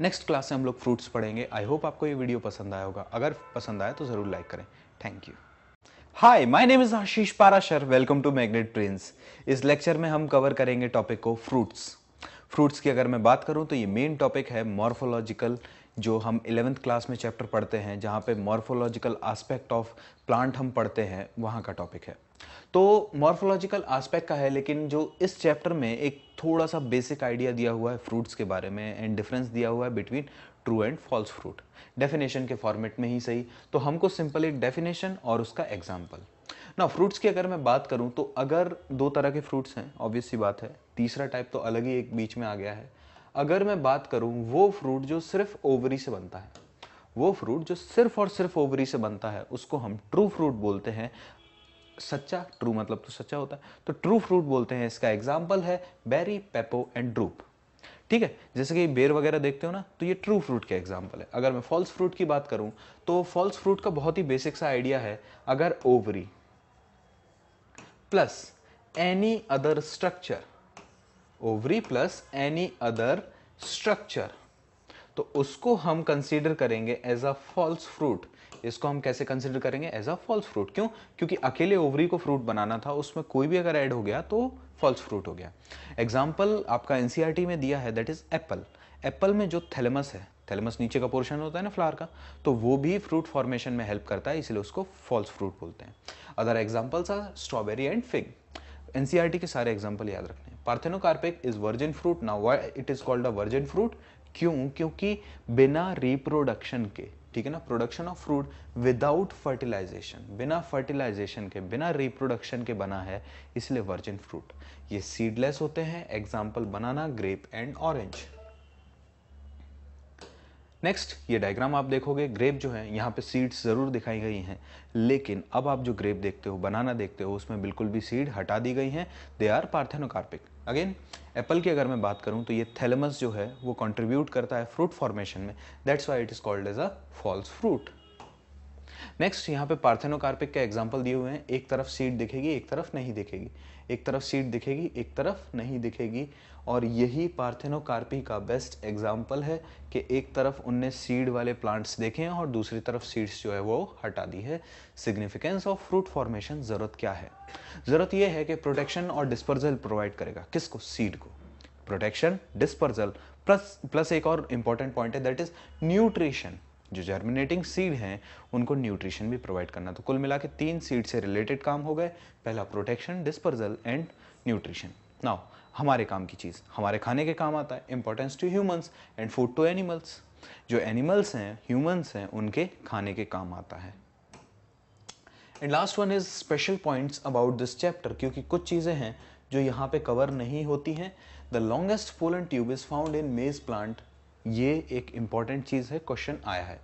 नेक्स्ट क्लास में हम लोग फ्रूट्स पढ़ेंगे आई होप आपको ये वीडियो पसंद आया होगा अगर पसंद आया तो ज़रूर लाइक करें thank you hi my name is Ashish Parashar welcome to Magnet Brains इस लेक्चर में हम कवर करेंगे टॉपिक को फ्रूट्स फ्रूट्स की अगर मैं बात करूँ तो ये मेन टॉपिक है मॉर्फोलॉजिकल जो हम इलेवेंथ क्लास में चैप्टर पढ़ते हैं जहाँ पे मॉर्फोलॉजिकल आस्पेक्ट ऑफ प्लांट हम पढ़ते हैं वहाँ का टॉपिक है तो मॉर्फोलॉजिकल आस्पेक्ट का है लेकिन जो इस चैप्टर में एक थोड़ा सा बेसिक आइडिया दिया हुआ है फ्रूट्स के बारे में एंड डिफरेंस दिया हुआ है between true and false fruit definition के फॉर्मेट में ही सही तो हमको सिंपल एक डेफिनेशन और उसका एग्जाम्पल ना फ्रूट्स की अगर मैं बात करूँ तो अगर दो तरह के फ्रूट्स हैं ऑब्वियस सी बात है तीसरा टाइप तो अलग ही एक बीच में आ गया है अगर मैं बात करूँ वो फ्रूट जो सिर्फ ओवरी से बनता है वो फ्रूट जो सिर्फ और सिर्फ ओवरी से बनता है उसको हम ट्रू फ्रूट बोलते हैं सच्चा ट्रू मतलब तो सच्चा होता है तो ट्रू फ्रूट बोलते हैं इसका एग्जाम्पल है बेरी पेपो एंड ड्रूप ठीक है जैसे कि बेर वगैरह देखते हो ना तो ये ट्रू फ्रूट का एग्जाम्पल है अगर मैं फॉल्स फ्रूट की बात करूँ तो फॉल्स फ्रूट का बहुत ही बेसिक सा आइडिया है अगर ovary plus any other structure ovary plus any other structure तो उसको हम कंसीडर करेंगे एज अ फॉल्स फ्रूट इसको हम कैसे कंसीडर करेंगे एज अ फॉल्स फ्रूट क्यों क्योंकि अकेले ओवरी को फ्रूट बनाना था उसमें कोई भी अगर ऐड हो गया तो फॉल्स फ्रूट हो गया एग्जाम्पल आपका एनसीआरटी e में दिया है दैट इज एप्पल एप्पल में जो थैलेमस है थैलेमस नीचे का पोर्शन होता है ना फ्लावर का तो वो भी फ्रूट फॉर्मेशन में हेल्प करता है इसलिए उसको फॉल्स फ्रूट बोलते हैं other examples are strawberry and fig एन के सारे एग्जाम्पल याद रखने हैं is virgin fruit now it is called a virgin fruit क्यों क्योंकि बिना रिप्रोडक्शन के ठीक है ना production of fruit without fertilization बिना फर्टिलाइजेशन के बिना रिप्रोडक्शन के बना है इसलिए वर्जिन फ्रूट ये सीडलेस होते हैं example banana grape and orange next ये डायग्राम आप देखोगे ग्रेप जो है यहाँ पे सीड्स ज़रूर दिखाई गई हैं लेकिन अब आप जो ग्रेप देखते हो बनाना देखते हो उसमें बिल्कुल भी सीड हटा दी गई हैं they are parthenocarpic again apple की अगर मैं बात करूँ तो ये थैलेमस जो है वो कंट्रीब्यूट करता है फ्रूट फॉर्मेशन में that's why it is called as a false fruit next यहाँ पे पार्थेनोकार्पिक का एग्जाम्पल दिए हुए हैं एक तरफ सीड दिखेगी एक तरफ नहीं दिखेगी एक तरफ सीट दिखेगी एक तरफ नहीं दिखेगी और यही पार्थेनोकार्पी का बेस्ट एग्जाम्पल है कि एक तरफ उनने सीड वाले प्लांट्स देखे हैं और दूसरी तरफ सीड्स जो है वो हटा दी है सिग्निफिकेंस ऑफ फ्रूट फॉर्मेशन ज़रूरत क्या है ज़रूरत यह है कि प्रोटेक्शन और डिस्पर्जल प्रोवाइड करेगा किसको सीड को प्रोटेक्शन डिस्पर्जल प्लस प्लस एक और इंपॉर्टेंट पॉइंट है दैट इज न्यूट्रिशन जो जर्मिनेटिंग सीड हैं उनको न्यूट्रिशन भी प्रोवाइड करना तो कुल मिला के तीन सीड से रिलेटेड काम हो गए पहला protection dispersal and nutrition now हमारे काम की चीज़ हमारे खाने के काम आता है importance to humans and food to animals जो एनिमल्स हैं ह्यूमंस हैं उनके खाने के काम आता है and last one is special points about this chapter क्योंकि कुछ चीज़ें हैं जो यहाँ पे कवर नहीं होती हैं the longest pollen tube is found in maize plant ये एक इंपॉर्टेंट चीज़ है क्वेश्चन आया है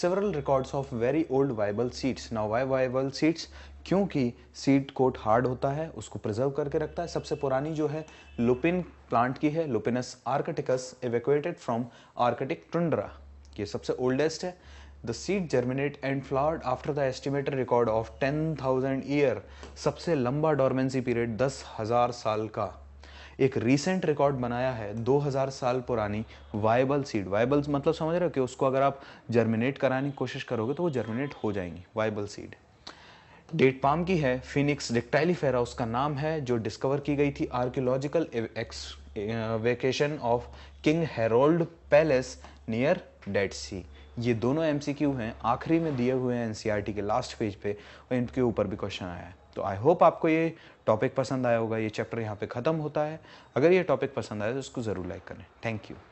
several records of very old viable seeds now why viable seeds क्योंकि सीड कोट हार्ड होता है उसको प्रिजर्व करके रखता है सबसे पुरानी जो है लुपिन प्लांट की है lupinus arcticus evacuated from arctic tundra ये सबसे ओल्डेस्ट है the seed germinate and flowered after the estimated record of ten thousand year सबसे लंबा डॉर्मेंसी पीरियड दस हज़ार साल का एक रिसेंट रिकॉर्ड बनाया है 2000 साल पुरानी वाइबल सीड वाइबल्स मतलब समझ रहे हो कि उसको अगर आप जर्मिनेट कराने की कोशिश करोगे तो वो जर्मिनेट हो जाएंगी वाइबल सीड डेट पाम की है फिनिक्स डिक्टाइलीफेरा उसका नाम है जो डिस्कवर की गई थी archaeological excavation of king Herod palace near Dead Sea ये दोनों एम हैं आखिरी में दिए हुए हैं एन e के लास्ट पेज पे और इनके ऊपर भी क्वेश्चन आया है तो आई होप आपको ये टॉपिक पसंद आया होगा ये चैप्टर यहाँ पे ख़त्म होता है अगर ये टॉपिक पसंद आया तो इसको ज़रूर लाइक करें थैंक यू